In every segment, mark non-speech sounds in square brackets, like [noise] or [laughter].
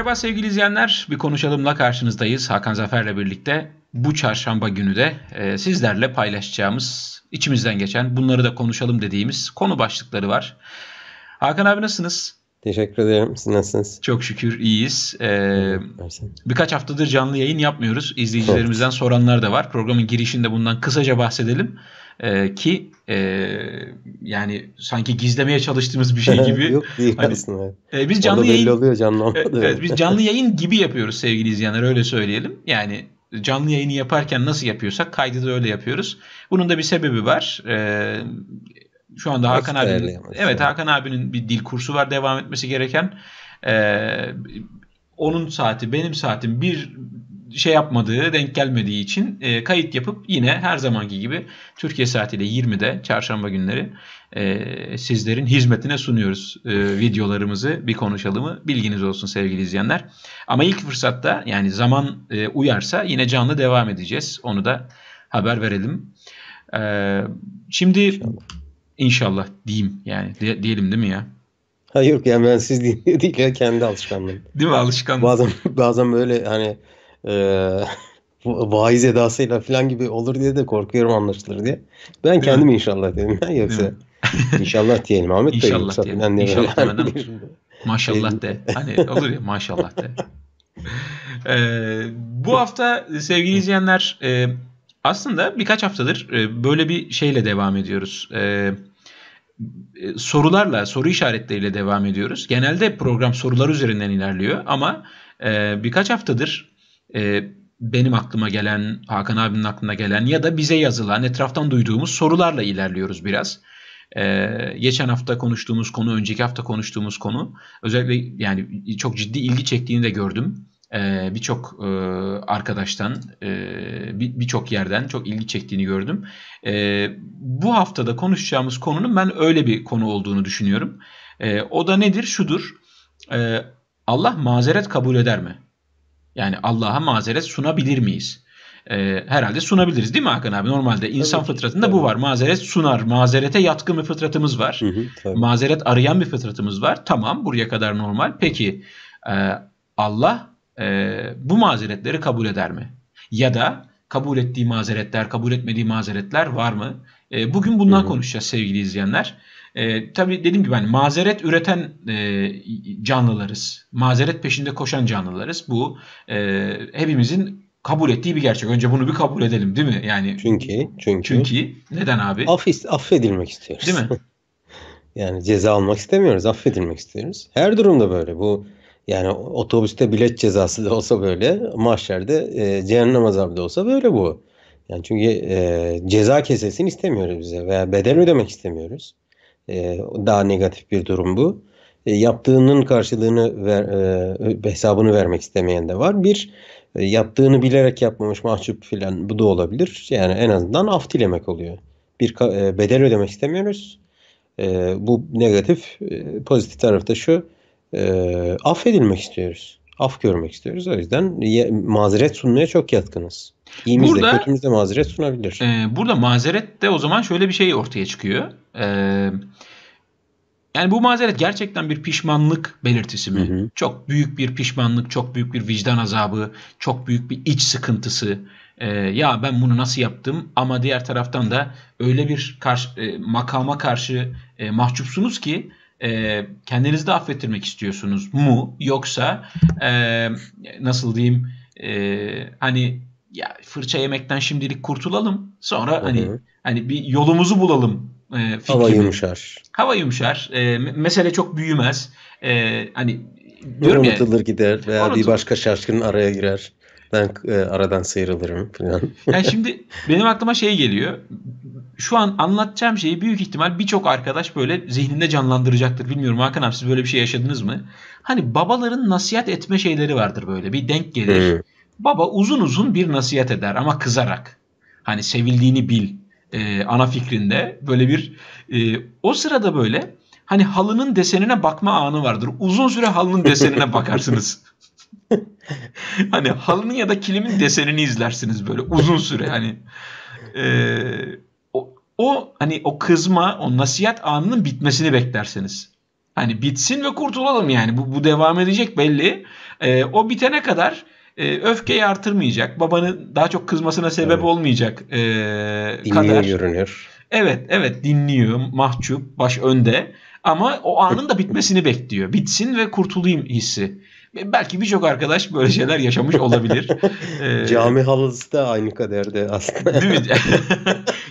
Merhaba sevgili izleyenler, bir konuşalımla karşınızdayız. Hakan Zafer'le birlikte bu çarşamba günü de e, sizlerle paylaşacağımız, içimizden geçen, bunları da konuşalım dediğimiz konu başlıkları var. Hakan abi nasılsınız? Teşekkür ederim. Siz nasılsınız? Çok şükür iyiyiz. Ee, birkaç haftadır canlı yayın yapmıyoruz. İzleyicilerimizden soranlar da var. Programın girişinde bundan kısaca bahsedelim. Ee, ki e, yani sanki gizlemeye çalıştığımız bir şey [laughs] gibi. Yok değil hani, aslında. E, biz canlı yayın oluyor canlı e, evet, biz canlı yayın gibi yapıyoruz sevgili izleyenler öyle söyleyelim. Yani canlı yayını yaparken nasıl yapıyorsak kaydı da öyle yapıyoruz. Bunun da bir sebebi var. E, şu anda Hakan Abi. evet Hakan abinin bir dil kursu var devam etmesi gereken. E, onun saati benim saatim bir şey yapmadığı, denk gelmediği için e, kayıt yapıp yine her zamanki gibi Türkiye saatiyle 20'de çarşamba günleri e, sizlerin hizmetine sunuyoruz e, videolarımızı bir konuşalım mı Bilginiz olsun sevgili izleyenler. Ama ilk fırsatta yani zaman e, uyarsa yine canlı devam edeceğiz. Onu da haber verelim. E, şimdi inşallah. inşallah diyeyim yani de, diyelim değil mi ya? Hayır yok yani ben siz değil, [laughs] değil ya kendi alışkanlığım. Değil mi alışkanlığım Bazen bazen böyle hani e, [laughs] vaiz edasıyla falan gibi olur diye de korkuyorum anlaşılır diye. Ben Değil kendim mi? inşallah dedim. Ben yoksa [laughs] inşallah diyelim Ahmet Bey. İnşallah yoksa diyelim. İnşallah yani maşallah de. Hani olur ya maşallah de. [laughs] Ee, bu hafta sevgili izleyenler e, aslında birkaç haftadır e, böyle bir şeyle devam ediyoruz. E, sorularla, soru işaretleriyle devam ediyoruz. Genelde program sorular üzerinden ilerliyor ama e, birkaç haftadır e, benim aklıma gelen, Hakan abinin aklına gelen ya da bize yazılan, etraftan duyduğumuz sorularla ilerliyoruz biraz. Ee, geçen hafta konuştuğumuz konu, önceki hafta konuştuğumuz konu özellikle yani çok ciddi ilgi çektiğini de gördüm. Ee, birçok e, arkadaştan, e, birçok bir yerden çok ilgi çektiğini gördüm. Ee, bu haftada konuşacağımız konunun ben öyle bir konu olduğunu düşünüyorum. Ee, o da nedir? Şudur. Ee, Allah mazeret kabul eder mi? Yani Allah'a mazeret sunabilir miyiz? Ee, herhalde sunabiliriz değil mi Hakan abi? Normalde insan tabii, fıtratında tabii. bu var. Mazeret sunar. Mazerete yatkın bir fıtratımız var. Hı hı, tabii. Mazeret arayan bir fıtratımız var. Tamam buraya kadar normal. Peki e, Allah e, bu mazeretleri kabul eder mi? Ya da kabul ettiği mazeretler, kabul etmediği mazeretler var mı? E, bugün bundan hı hı. konuşacağız sevgili izleyenler. E, tabii dediğim gibi hani mazeret üreten e, canlılarız. Mazeret peşinde koşan canlılarız. Bu e, hepimizin kabul ettiği bir gerçek. Önce bunu bir kabul edelim değil mi? Yani çünkü çünkü çünkü neden abi? Af affedilmek istiyoruz. Değil mi? [laughs] yani ceza almak istemiyoruz, affedilmek istiyoruz. Her durumda böyle. Bu yani otobüste bilet cezası da olsa böyle, mahşerde e, cehennem azabı da olsa böyle bu. Yani çünkü e, ceza kesesini istemiyoruz bize veya bedel ödemek istemiyoruz. Ee, daha negatif bir durum bu. Ee, yaptığının karşılığını ver, e, hesabını vermek istemeyen de var. Bir e, yaptığını bilerek yapmamış mahcup filan bu da olabilir. Yani en azından af dilemek oluyor. Bir e, bedel ödemek istemiyoruz. bu negatif, e, pozitif tarafta şu affedilmek istiyoruz. Af görmek istiyoruz. O yüzden mazeret sunmaya çok yatkınız. İyimizde, burada, kötümüzde mazeret sunabilir. E, burada mazeret de o zaman şöyle bir şey ortaya çıkıyor. E, yani bu mazeret gerçekten bir pişmanlık belirtisi mi? Hı hı. Çok büyük bir pişmanlık, çok büyük bir vicdan azabı, çok büyük bir iç sıkıntısı. E, ya ben bunu nasıl yaptım ama diğer taraftan da öyle bir karşı, e, makama karşı e, mahcupsunuz ki e, kendinizi de affettirmek istiyorsunuz mu? Yoksa e, nasıl diyeyim e, hani ya fırça yemekten şimdilik kurtulalım. Sonra Hı-hı. hani hani bir yolumuzu bulalım e, fikri. Hava yumuşar. Hava yumuşar. E, mesele çok büyümez. E, hani diyorum unutulur ya, gider veya unutulur. bir başka şaşkın araya girer. Ben e, aradan sıyrılırım falan. yani [laughs] şimdi benim aklıma şey geliyor. Şu an anlatacağım şeyi büyük ihtimal birçok arkadaş böyle zihninde canlandıracaktır. Bilmiyorum Hakan abi siz böyle bir şey yaşadınız mı? Hani babaların nasihat etme şeyleri vardır böyle. Bir denk gelir. Hmm Baba uzun uzun bir nasihat eder ama kızarak. Hani sevildiğini bil e, ana fikrinde böyle bir e, o sırada böyle hani halının desenine bakma anı vardır. Uzun süre halının desenine [laughs] bakarsınız. [laughs] hani halının ya da kilimin desenini izlersiniz böyle uzun süre hani. E, o, o hani o kızma, o nasihat anının bitmesini beklersiniz. Hani bitsin ve kurtulalım yani. Bu, bu devam edecek belli. E, o bitene kadar e, öfkeyi artırmayacak, babanın daha çok kızmasına sebep evet. olmayacak e, ee, kadar. görünüyor. Evet, evet dinliyor, mahcup, baş önde ama o anın da bitmesini bekliyor. Bitsin ve kurtulayım hissi Belki birçok arkadaş böyle şeyler yaşamış olabilir. [laughs] ee, cami halısı da aynı kaderde aslında. Değil mi? [laughs]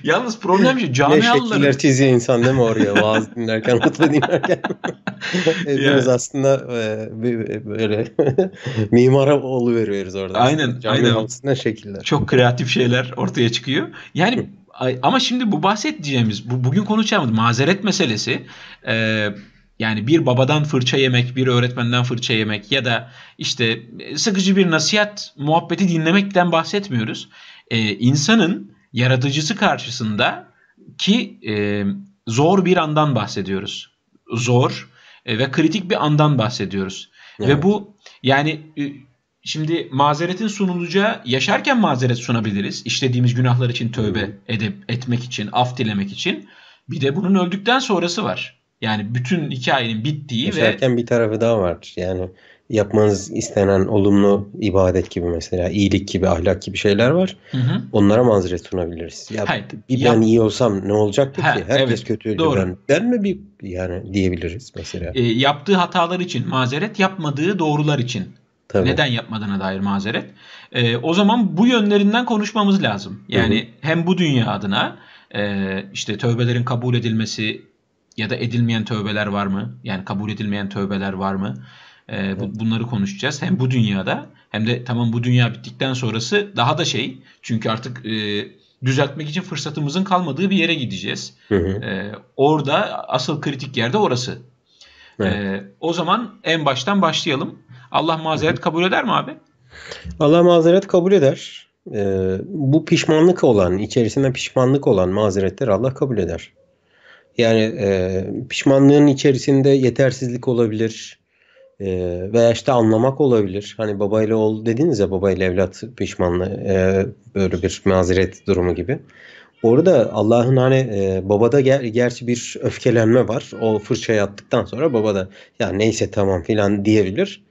Yalnız problem şu cami ne halıları... şekiller çiziyor insan değil mi oraya vaaz dinlerken, hutbe dinlerken. [laughs] Hepimiz aslında e, e, böyle mimara oluveriyoruz orada. Aynen. Cami aynen. halısından şekiller. Çok kreatif şeyler ortaya çıkıyor. Yani ama şimdi bu bahsedeceğimiz, bu, bugün konuşacağımız mazeret meselesi... E, yani bir babadan fırça yemek, bir öğretmenden fırça yemek ya da işte e, sıkıcı bir nasihat muhabbeti dinlemekten bahsetmiyoruz. Ee, insanın yaratıcısı karşısında ki e, zor bir andan bahsediyoruz. Zor e, ve kritik bir andan bahsediyoruz. Evet. Ve bu yani e, şimdi mazeretin sunulacağı yaşarken mazeret sunabiliriz. İşlediğimiz günahlar için tövbe edip etmek için, af dilemek için. Bir de bunun öldükten sonrası var. Yani bütün hikayenin bittiği Yaşarken ve... bir tarafı daha var. Yani yapmanız istenen olumlu ibadet gibi mesela iyilik gibi ahlak gibi şeyler var. Hı hı. Onlara mazeret sunabiliriz. Ya Hayır, bir ben yap... iyi olsam ne olacaktı ha, ki? Herkes evet, kötüydü doğru. ben. Ben mi bir yani diyebiliriz mesela. E, yaptığı hatalar için mazeret, yapmadığı doğrular için. Tabii. Neden yapmadığına dair mazeret. E, o zaman bu yönlerinden konuşmamız lazım. Yani hı hı. hem bu dünya adına e, işte tövbelerin kabul edilmesi, ya da edilmeyen tövbeler var mı? Yani kabul edilmeyen tövbeler var mı? Ee, bu, bunları konuşacağız. Hem bu dünyada hem de tamam bu dünya bittikten sonrası daha da şey. Çünkü artık e, düzeltmek için fırsatımızın kalmadığı bir yere gideceğiz. Ee, orada asıl kritik yerde orası. Ee, evet. Ee, o zaman en baştan başlayalım. Allah mazeret kabul eder mi abi? Allah mazeret kabul eder. Ee, bu pişmanlık olan, içerisinde pişmanlık olan mazeretleri Allah kabul eder. Yani e, pişmanlığın içerisinde yetersizlik olabilir e, veya işte anlamak olabilir. Hani babayla ol dediniz ya babayla evlat pişmanlığı e, böyle bir mazeret durumu gibi. Orada Allah'ın hani e, babada ger- gerçi bir öfkelenme var. O fırçayı attıktan sonra baba da ya neyse tamam filan diyebilir.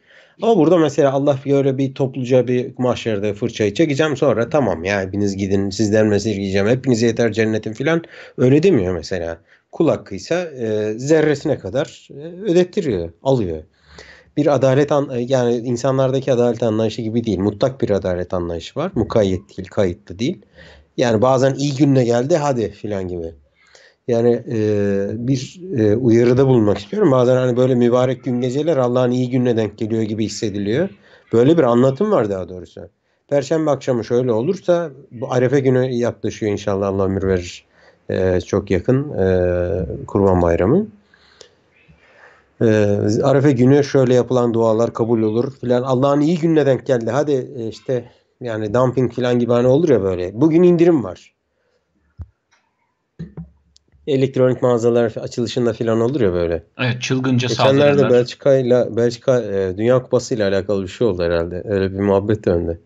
Ama burada mesela Allah böyle bir topluca bir mahşerde fırçayı çekeceğim sonra tamam ya hepiniz gidin sizden mesaj gideceğim hepinize yeter cennetin filan öyle demiyor mesela kul hakkıysa e, zerresine kadar e, ödettiriyor, alıyor. Bir adalet an, e, yani insanlardaki adalet anlayışı gibi değil. Mutlak bir adalet anlayışı var. Mukayyet değil, kayıtlı değil. Yani bazen iyi günle geldi hadi filan gibi. Yani e, bir e, uyarıda bulunmak istiyorum. Bazen hani böyle mübarek gün geceler Allah'ın iyi gününe denk geliyor gibi hissediliyor. Böyle bir anlatım var daha doğrusu. Perşembe akşamı şöyle olursa bu Arefe günü yaklaşıyor inşallah Allah ömür verir e, çok yakın e, Kurban Bayramı. E, Arefe günü şöyle yapılan dualar kabul olur filan. Allah'ın iyi gününe denk geldi. Hadi e, işte yani dumping filan gibi hani olur ya böyle. Bugün indirim var. Elektronik mağazalar açılışında filan olur ya böyle. Evet çılgınca Geçenlerde saldırırlar. Belçika ile Belçika e, Dünya Kupası ile alakalı bir şey oldu herhalde. Öyle bir muhabbet döndü.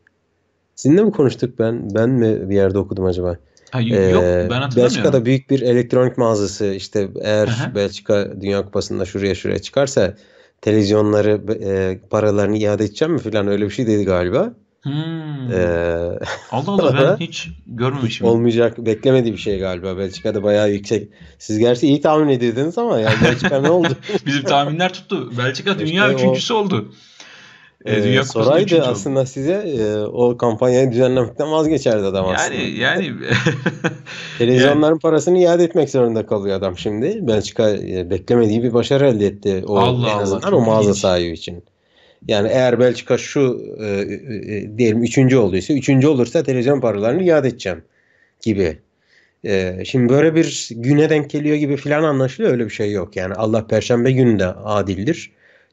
Sizinle mi konuştuk ben? Ben mi bir yerde okudum acaba? Ha, ee, yok ee, ben hatırlamıyorum. Belçika'da büyük bir elektronik mağazası işte eğer Aha. Belçika Dünya Kupası'nda şuraya şuraya çıkarsa televizyonları e, paralarını iade edeceğim mi filan öyle bir şey dedi galiba. Hmm. Ee, Allah [laughs] Allah ben hiç görmemişim. Olmayacak beklemediği bir şey galiba. Belçika'da bayağı yüksek. Siz gerçi iyi tahmin ediyordunuz ama yani Belçika ne oldu? [laughs] Bizim tahminler tuttu. Belçika dünya işte üçüncüsü o... oldu. E, ee, soraydı aslında size e, o kampanyayı düzenlemekten vazgeçerdi adam yani, aslında. Yani [laughs] [laughs] televizyonların yani. parasını iade etmek zorunda kalıyor adam şimdi. Belçika e, beklemediği bir başarı elde etti o Allah en azından Allah, o mağaza ilginç. sahibi için. Yani eğer Belçika şu e, e, e, diyelim üçüncü olduysa üçüncü olursa televizyon paralarını iade edeceğim gibi. E, şimdi böyle bir güne denk geliyor gibi filan anlaşılıyor öyle bir şey yok. Yani Allah perşembe günü de adildir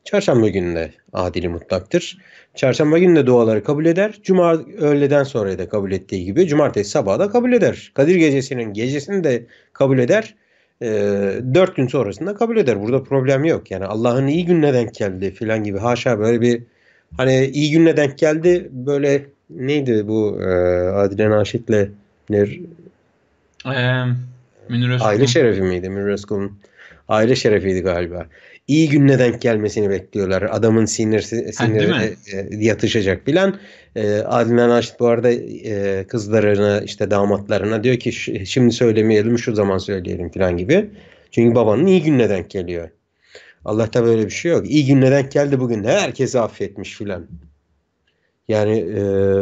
Çarşamba günü de adili mutlaktır. Çarşamba günü duaları kabul eder. Cuma öğleden sonra da kabul ettiği gibi cumartesi sabahı da kabul eder. Kadir gecesinin gecesini de kabul eder. E, dört gün sonrasında kabul eder. Burada problem yok. Yani Allah'ın iyi gününe denk geldi filan gibi. Haşa böyle bir hani iyi gününe denk geldi. Böyle neydi bu e, Adile Naşit'le Nir... Ee, Münir Aile şerefi miydi? Münir aile şerefiydi galiba iyi gününe denk gelmesini bekliyorlar. Adamın sinir sinir ha, e, yatışacak filan. E, Adil Naşit bu arada e, kızlarına işte damatlarına diyor ki şimdi söylemeyelim şu zaman söyleyelim filan gibi. Çünkü babanın iyi gününe denk geliyor. Allah'ta böyle bir şey yok. İyi gününe denk geldi bugün. Herkesi affetmiş filan. Yani e,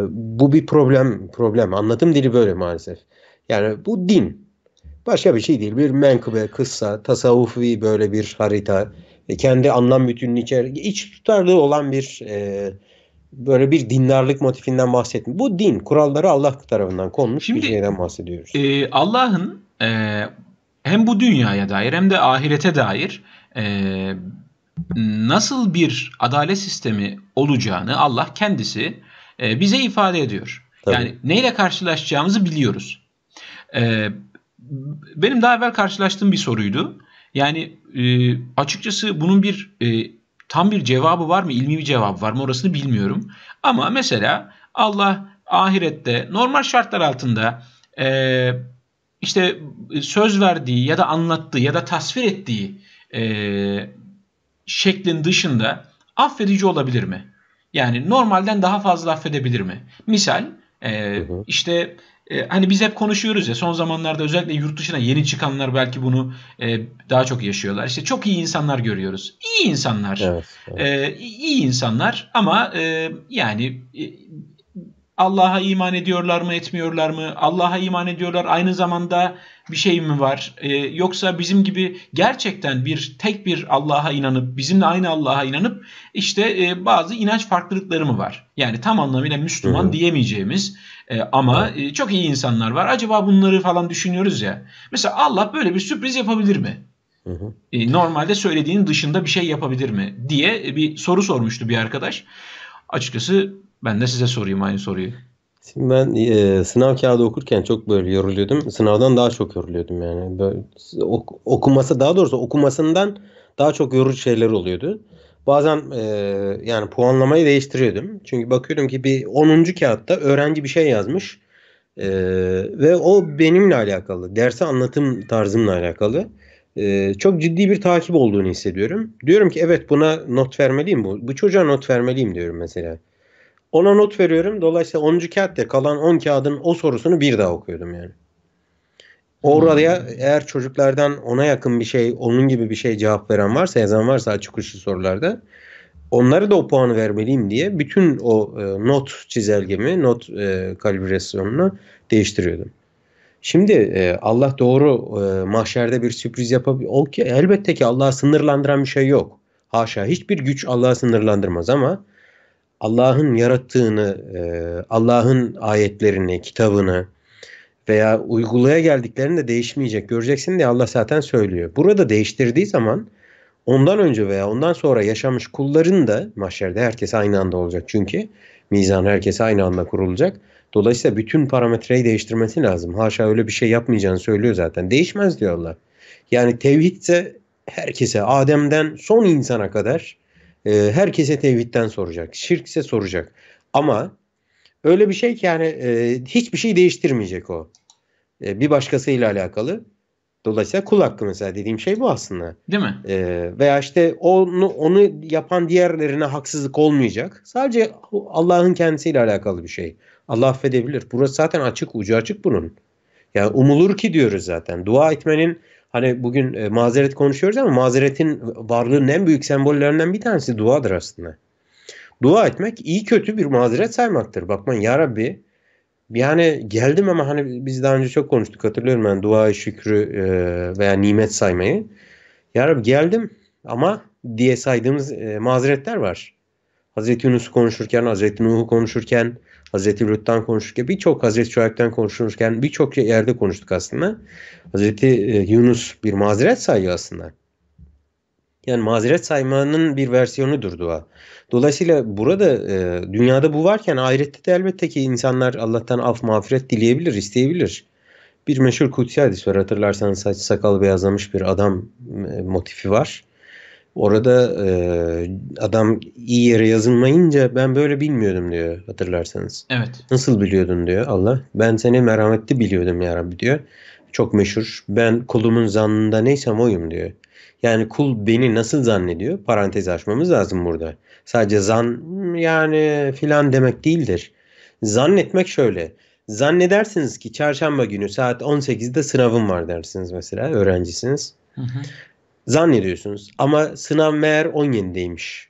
bu bir problem problem. Anlatım dili böyle maalesef. Yani bu din. Başka bir şey değil. Bir menkıbe, kıssa, tasavvufi böyle bir harita e, kendi anlam bütününü içer, iç tutarlığı olan bir e, böyle bir dindarlık motifinden bahsetmiyor. Bu din kuralları Allah tarafından konmuş Şimdi, bir şeyden bahsediyoruz. E, Allah'ın e, hem bu dünyaya dair hem de ahirete dair e, nasıl bir adalet sistemi olacağını Allah kendisi e, bize ifade ediyor. Tabii. Yani neyle karşılaşacağımızı biliyoruz. E, benim daha evvel karşılaştığım bir soruydu. Yani e, açıkçası bunun bir e, tam bir cevabı var mı, ilmi bir cevabı var mı orasını bilmiyorum. Ama mesela Allah ahirette normal şartlar altında e, işte söz verdiği ya da anlattığı ya da tasvir ettiği e, şeklin dışında affedici olabilir mi? Yani normalden daha fazla affedebilir mi? Misal e, işte e, hani biz hep konuşuyoruz ya son zamanlarda özellikle yurt dışına yeni çıkanlar belki bunu e, daha çok yaşıyorlar. İşte çok iyi insanlar görüyoruz. İyi insanlar. Evet, evet. E, iyi insanlar ama e, yani e, Allah'a iman ediyorlar mı etmiyorlar mı? Allah'a iman ediyorlar aynı zamanda bir şey mi var? E, yoksa bizim gibi gerçekten bir tek bir Allah'a inanıp bizimle aynı Allah'a inanıp işte e, bazı inanç farklılıkları mı var? Yani tam anlamıyla Müslüman Hı-hı. diyemeyeceğimiz e, ama e, çok iyi insanlar var. Acaba bunları falan düşünüyoruz ya. Mesela Allah böyle bir sürpriz yapabilir mi? E, normalde söylediğinin dışında bir şey yapabilir mi diye e, bir soru sormuştu bir arkadaş. Açıkçası ben de size sorayım aynı soruyu. Şimdi ben e, sınav kağıdı okurken çok böyle yoruluyordum. Sınavdan daha çok yoruluyordum yani. Böyle, ok, okuması daha doğrusu okumasından daha çok yorucu şeyler oluyordu bazen e, yani puanlamayı değiştiriyordum. Çünkü bakıyordum ki bir 10. kağıtta öğrenci bir şey yazmış. E, ve o benimle alakalı. Derse anlatım tarzımla alakalı. E, çok ciddi bir takip olduğunu hissediyorum. Diyorum ki evet buna not vermeliyim. Bu, bu çocuğa not vermeliyim diyorum mesela. Ona not veriyorum. Dolayısıyla 10. kağıtta kalan 10 kağıdın o sorusunu bir daha okuyordum yani. Oraya eğer çocuklardan ona yakın bir şey, onun gibi bir şey cevap veren varsa, yazan varsa açık uçlu sorularda onlara da o puanı vermeliyim diye bütün o e, not çizelgemi, not e, kalibrasyonunu değiştiriyordum. Şimdi e, Allah doğru e, mahşerde bir sürpriz yapabilir. ki elbette ki Allah'ı sınırlandıran bir şey yok. Haşa hiçbir güç Allah'ı sınırlandırmaz ama Allah'ın yarattığını, e, Allah'ın ayetlerini, kitabını, veya uygulaya geldiklerinde değişmeyecek göreceksin diye Allah zaten söylüyor. Burada değiştirdiği zaman ondan önce veya ondan sonra yaşamış kulların da mahşerde herkes aynı anda olacak. Çünkü mizan herkes aynı anda kurulacak. Dolayısıyla bütün parametreyi değiştirmesi lazım. Haşa öyle bir şey yapmayacağını söylüyor zaten. Değişmez diyor Allah. Yani tevhidse herkese Adem'den son insana kadar e, herkese tevhidden soracak. Şirkse soracak. Ama Öyle bir şey ki yani e, hiçbir şey değiştirmeyecek o. E, bir başkasıyla alakalı. Dolayısıyla kul hakkı mesela dediğim şey bu aslında. Değil mi? E, veya işte onu onu yapan diğerlerine haksızlık olmayacak. Sadece Allah'ın kendisiyle alakalı bir şey. Allah affedebilir. Burası zaten açık, ucu açık bunun. Yani umulur ki diyoruz zaten. Dua etmenin hani bugün e, mazeret konuşuyoruz ama mazeretin varlığının en büyük sembollerinden bir tanesi duadır aslında dua etmek iyi kötü bir mazeret saymaktır. Bakman ya Rabbi yani geldim ama hani biz daha önce çok konuştuk hatırlıyorum ben yani duayı şükrü e, veya nimet saymayı. Ya Rabbi geldim ama diye saydığımız e, mazeretler var. Hazreti Yunus'u konuşurken, Hazreti Nuh'u konuşurken, Hazreti Lut'tan konuşurken, birçok Hazreti Şuayb'den konuşurken birçok yerde konuştuk aslında. Hazreti e, Yunus bir mazeret sayıyor aslında. Yani mazeret saymanın bir versiyonudur dua. Dolayısıyla burada e, dünyada bu varken ahirette de elbette ki insanlar Allah'tan af mağfiret dileyebilir, isteyebilir. Bir meşhur kutsi hadis var hatırlarsanız saç sakal beyazlamış bir adam e, motifi var. Orada e, adam iyi yere yazılmayınca ben böyle bilmiyordum diyor hatırlarsanız. Evet. Nasıl biliyordun diyor Allah. Ben seni merhametli biliyordum ya Rabbi diyor. Çok meşhur. Ben kulumun zannında neysem oyum diyor. Yani kul beni nasıl zannediyor? Parantez açmamız lazım burada. Sadece zan yani filan demek değildir. Zannetmek şöyle. Zannedersiniz ki çarşamba günü saat 18'de sınavım var dersiniz mesela öğrencisiniz. Hı hı. Zannediyorsunuz ama sınav meğer 17'deymiş.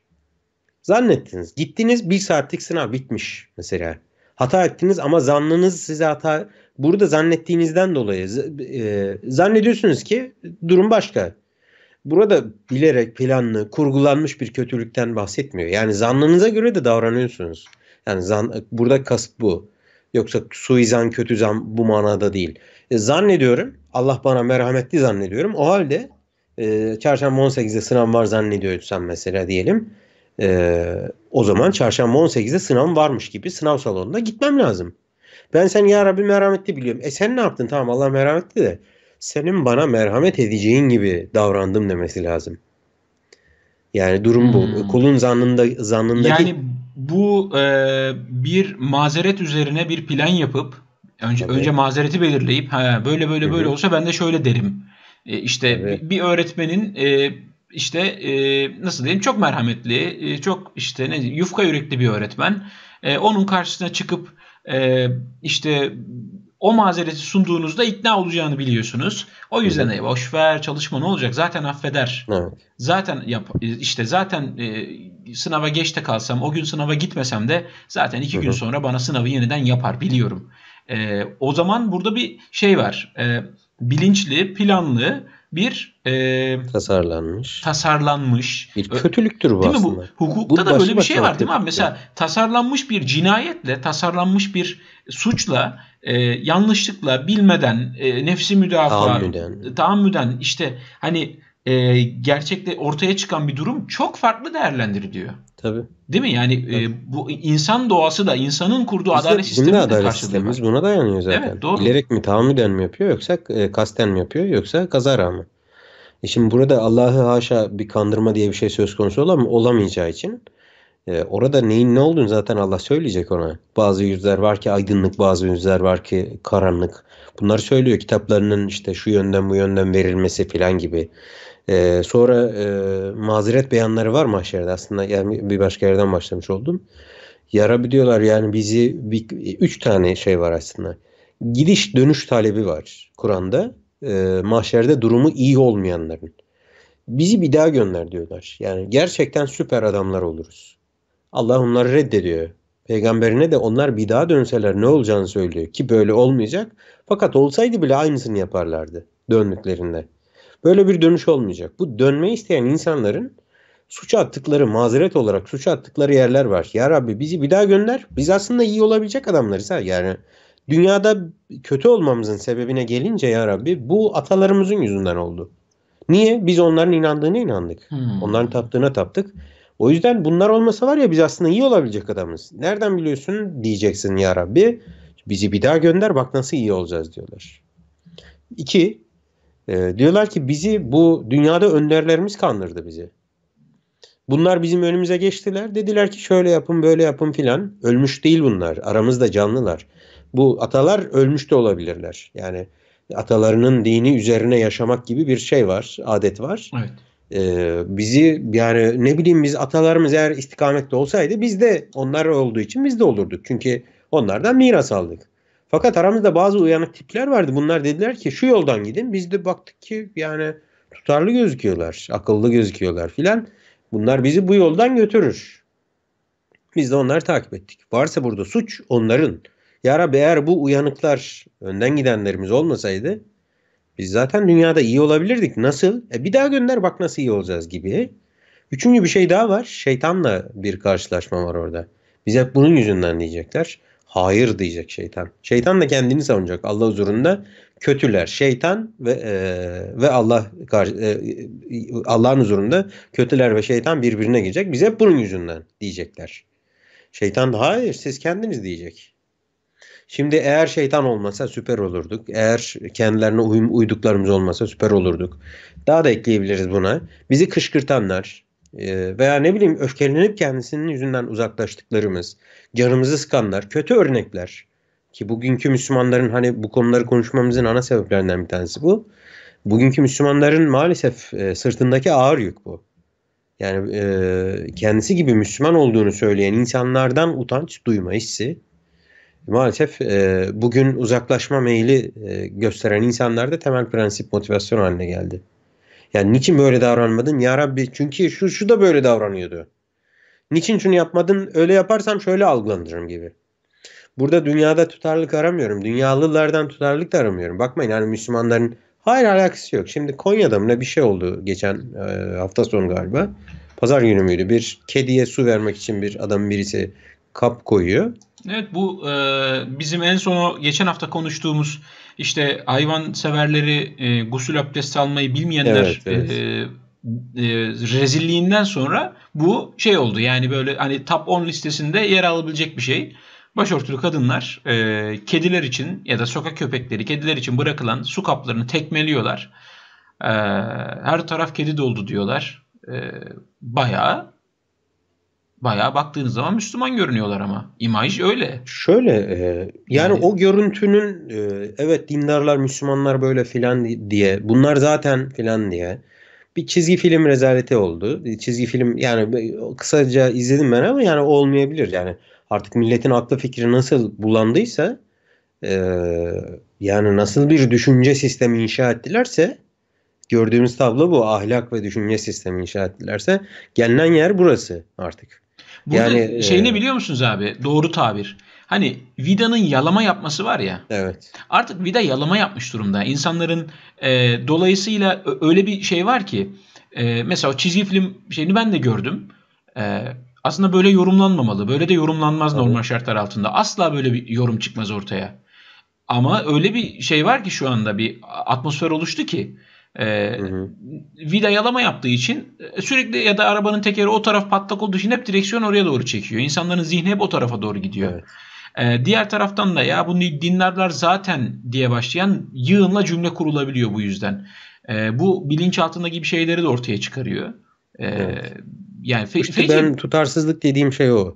Zannettiniz. Gittiniz bir saatlik sınav bitmiş mesela. Hata ettiniz ama zannınız size hata burada zannettiğinizden dolayı e, zannediyorsunuz ki durum başka burada bilerek planlı, kurgulanmış bir kötülükten bahsetmiyor. Yani zannınıza göre de davranıyorsunuz. Yani zan, burada kasıt bu. Yoksa suizan, kötü zan bu manada değil. E, zannediyorum, Allah bana merhametli zannediyorum. O halde e, çarşamba 18'de sınav var zannediyorsam mesela diyelim. E, o zaman çarşamba 18'de sınav varmış gibi sınav salonunda gitmem lazım. Ben sen ya Rabbi merhametli biliyorum. E sen ne yaptın? Tamam Allah merhametli de senin bana merhamet edeceğin gibi davrandım demesi lazım. Yani durum bu. Hmm. Kulun zannında zannındaki Yani bu e, bir mazeret üzerine bir plan yapıp önce Tabii. önce mazereti belirleyip ha böyle böyle Hı-hı. böyle olsa ben de şöyle derim. E, işte evet. bir öğretmenin e, işte e, nasıl diyeyim çok merhametli, e, çok işte ne yufka yürekli bir öğretmen. E, onun karşısına çıkıp e, işte o mazereti sunduğunuzda ikna olacağını biliyorsunuz. O yüzden de boş ver çalışma ne olacak zaten affeder. Evet. Zaten yap e, işte zaten e, sınava geç de kalsam o gün sınava gitmesem de zaten iki hı gün sonra bana sınavı yeniden yapar biliyorum. E, o zaman burada bir şey var. E, bilinçli, planlı bir e, tasarlanmış tasarlanmış bir kötülüktür bu değil aslında. Mi? Bu hukukta bu da böyle bir şey var değil mi abi? Mesela tasarlanmış bir cinayetle tasarlanmış bir suçla e, yanlışlıkla bilmeden e, nefsi müdafaa tahammüden. tahammüden işte hani e, gerçekte ortaya çıkan bir durum çok farklı değerlendiriliyor. Tabii. Değil mi? Yani e, bu insan doğası da insanın kurduğu Biz adalet sistemi de adalet sistemimiz buna dayanıyor zaten. Evet, doğru. Bilerek mi tahammüden mi yapıyor yoksa e, kasten mi yapıyor yoksa kazara mı? E şimdi burada Allah'ı haşa bir kandırma diye bir şey söz konusu olam olamayacağı için e, orada neyin ne olduğunu zaten Allah söyleyecek ona. Bazı yüzler var ki aydınlık, bazı yüzler var ki karanlık. Bunları söylüyor kitaplarının işte şu yönden bu yönden verilmesi filan gibi. E, sonra e, mazeret beyanları var mahşerde aslında yani bir başka yerden başlamış oldum. Yarabiliyorlar yani bizi bir, üç tane şey var aslında. Gidiş dönüş talebi var Kur'an'da. E, mahşerde durumu iyi olmayanların. Bizi bir daha gönder diyorlar. Yani gerçekten süper adamlar oluruz Allah onları reddediyor. Peygamberine de onlar bir daha dönseler ne olacağını söylüyor ki böyle olmayacak. Fakat olsaydı bile aynısını yaparlardı döndüklerinde. Böyle bir dönüş olmayacak. Bu dönme isteyen insanların suç attıkları mazeret olarak suç attıkları yerler var. Ya Rabbi bizi bir daha gönder. Biz aslında iyi olabilecek adamlarız ha. Yani dünyada kötü olmamızın sebebine gelince ya Rabbi bu atalarımızın yüzünden oldu. Niye? Biz onların inandığına inandık. Hmm. Onların taptığına taptık. O yüzden bunlar olmasa var ya biz aslında iyi olabilecek adamız. Nereden biliyorsun diyeceksin ya Rabbi. Bizi bir daha gönder bak nasıl iyi olacağız diyorlar. İki, e, diyorlar ki bizi bu dünyada önderlerimiz kandırdı bizi. Bunlar bizim önümüze geçtiler. Dediler ki şöyle yapın böyle yapın filan. Ölmüş değil bunlar. Aramızda canlılar. Bu atalar ölmüş de olabilirler. Yani atalarının dini üzerine yaşamak gibi bir şey var, adet var. Evet. Ee, bizi yani ne bileyim biz atalarımız eğer istikamette olsaydı biz de onlar olduğu için biz de olurduk. Çünkü onlardan miras aldık. Fakat aramızda bazı uyanık tipler vardı. Bunlar dediler ki şu yoldan gidin. Biz de baktık ki yani tutarlı gözüküyorlar, akıllı gözüküyorlar filan. Bunlar bizi bu yoldan götürür. Biz de onları takip ettik. Varsa burada suç onların. Ya Rabbi eğer bu uyanıklar önden gidenlerimiz olmasaydı biz zaten dünyada iyi olabilirdik. Nasıl? E bir daha gönder bak nasıl iyi olacağız gibi. Üçüncü bir şey daha var. Şeytanla bir karşılaşma var orada. Biz hep bunun yüzünden diyecekler. Hayır diyecek şeytan. Şeytan da kendini savunacak. Allah huzurunda kötüler. Şeytan ve e, ve Allah e, e, Allah'ın huzurunda kötüler ve şeytan birbirine girecek. Biz hep bunun yüzünden diyecekler. Şeytan da hayır siz kendiniz diyecek. Şimdi eğer şeytan olmasa süper olurduk. Eğer kendilerine uyum, uyduklarımız olmasa süper olurduk. Daha da ekleyebiliriz buna. Bizi kışkırtanlar e, veya ne bileyim öfkelenip kendisinin yüzünden uzaklaştıklarımız, canımızı sıkanlar, kötü örnekler ki bugünkü Müslümanların hani bu konuları konuşmamızın ana sebeplerinden bir tanesi bu. Bugünkü Müslümanların maalesef e, sırtındaki ağır yük bu. Yani e, kendisi gibi Müslüman olduğunu söyleyen insanlardan utanç duyma hissi maalesef e, bugün uzaklaşma meyili e, gösteren da temel prensip motivasyon haline geldi. Yani niçin böyle davranmadın? Ya Rabbi çünkü şu şu da böyle davranıyordu. Niçin şunu yapmadın? Öyle yaparsam şöyle algılanırım gibi. Burada dünyada tutarlılık aramıyorum. Dünyalılardan tutarlılık da aramıyorum. Bakmayın yani Müslümanların hayır alakası yok. Şimdi Konya'da mı ne bir şey oldu geçen e, hafta sonu galiba. Pazar günü müydü? Bir kediye su vermek için bir adam birisi kap koyuyor. Evet bu e, bizim en son geçen hafta konuştuğumuz işte hayvan severleri e, gusül abdesti almayı bilmeyenler evet, evet. E, e, rezilliğinden sonra bu şey oldu. Yani böyle hani top 10 listesinde yer alabilecek bir şey. Başörtülü kadınlar e, kediler için ya da sokak köpekleri kediler için bırakılan su kaplarını tekmeliyorlar. E, her taraf kedi doldu diyorlar. E, bayağı bayağı baktığınız zaman Müslüman görünüyorlar ama. imaj öyle. Şöyle e, yani, yani o görüntünün e, evet dindarlar Müslümanlar böyle filan diye bunlar zaten filan diye bir çizgi film rezaleti oldu. E, çizgi film yani kısaca izledim ben ama yani olmayabilir yani. Artık milletin aklı fikri nasıl bulandıysa e, yani nasıl bir düşünce sistemi inşa ettilerse gördüğümüz tablo bu. Ahlak ve düşünce sistemi inşa ettilerse gelinen yer burası artık. Burada yani, şey ne e, biliyor musunuz abi? Doğru tabir. Hani Vida'nın yalama yapması var ya. Evet. Artık Vida yalama yapmış durumda. İnsanların e, dolayısıyla öyle bir şey var ki e, mesela o çizgi film şeyini ben de gördüm. E, aslında böyle yorumlanmamalı. Böyle de yorumlanmaz evet. normal şartlar altında. Asla böyle bir yorum çıkmaz ortaya. Ama öyle bir şey var ki şu anda bir atmosfer oluştu ki ee, vida yalama yaptığı için e, sürekli ya da arabanın tekeri o taraf patlak olduğu için hep direksiyon oraya doğru çekiyor. İnsanların zihni hep o tarafa doğru gidiyor. Evet. Ee, diğer taraftan da ya bunu dinlerler zaten diye başlayan yığınla cümle kurulabiliyor bu yüzden. Ee, bu bilinç altındaki gibi şeyleri de ortaya çıkarıyor. Ee, evet. Yani fe- işte fe- ben tutarsızlık dediğim şey o.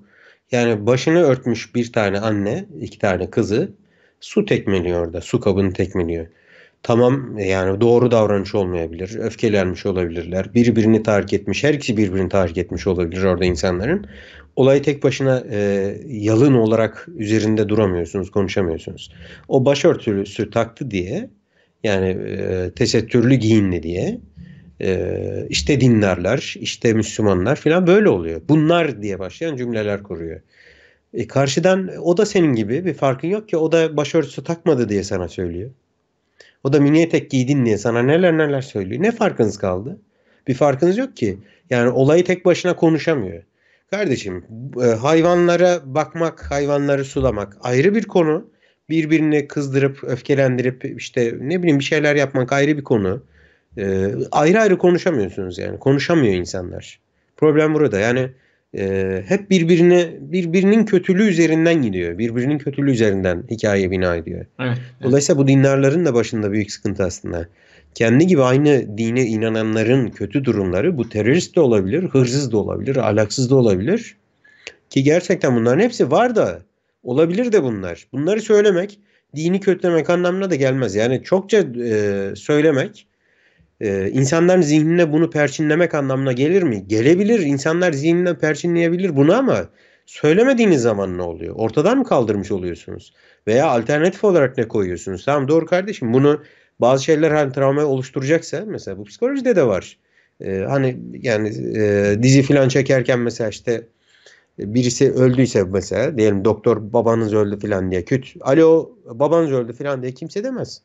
Yani başını örtmüş bir tane anne, iki tane kızı su tekmeliyor orada. Su kabını tekmeliyor. Tamam e, yani doğru davranış olmayabilir. Öfkelenmiş olabilirler. Birbirini tahrik etmiş. Her kişi birbirini tahrik etmiş olabilir orada insanların. Olay tek başına e, yalın olarak üzerinde duramıyorsunuz, konuşamıyorsunuz. O başörtüsü taktı diye yani e, tesettürlü giyinli diye e, işte dinlerler, işte Müslümanlar filan böyle oluyor. Bunlar diye başlayan cümleler kuruyor. E, karşıdan o da senin gibi bir farkın yok ki o da başörtüsü takmadı diye sana söylüyor. O da mini etek giydin diye sana neler neler söylüyor. Ne farkınız kaldı? Bir farkınız yok ki. Yani olayı tek başına konuşamıyor. Kardeşim e, hayvanlara bakmak, hayvanları sulamak ayrı bir konu. Birbirini kızdırıp, öfkelendirip işte ne bileyim bir şeyler yapmak ayrı bir konu. Ee, ayrı ayrı konuşamıyorsunuz yani. Konuşamıyor insanlar. Problem burada. Yani e, hep birbirine birbirinin kötülüğü üzerinden gidiyor. Birbirinin kötülüğü üzerinden hikaye bina ediyor. Evet, Dolayısıyla bu dinlerlerin de başında büyük sıkıntı aslında. Kendi gibi aynı dine inananların kötü durumları bu terörist de olabilir, hırsız da olabilir, alaksız da olabilir. Ki gerçekten bunların hepsi var da olabilir de bunlar. Bunları söylemek dini kötülemek anlamına da gelmez. Yani çokça e, söylemek ee, insanların zihnine bunu perçinlemek anlamına gelir mi? Gelebilir. İnsanlar zihnine perçinleyebilir bunu ama söylemediğiniz zaman ne oluyor? Ortadan mı kaldırmış oluyorsunuz? Veya alternatif olarak ne koyuyorsunuz? Tamam doğru kardeşim bunu bazı şeyler hani travma oluşturacaksa mesela bu psikolojide de var. Ee, hani yani e, dizi filan çekerken mesela işte birisi öldüyse mesela diyelim doktor babanız öldü filan diye kötü. Alo babanız öldü filan diye kimse demez.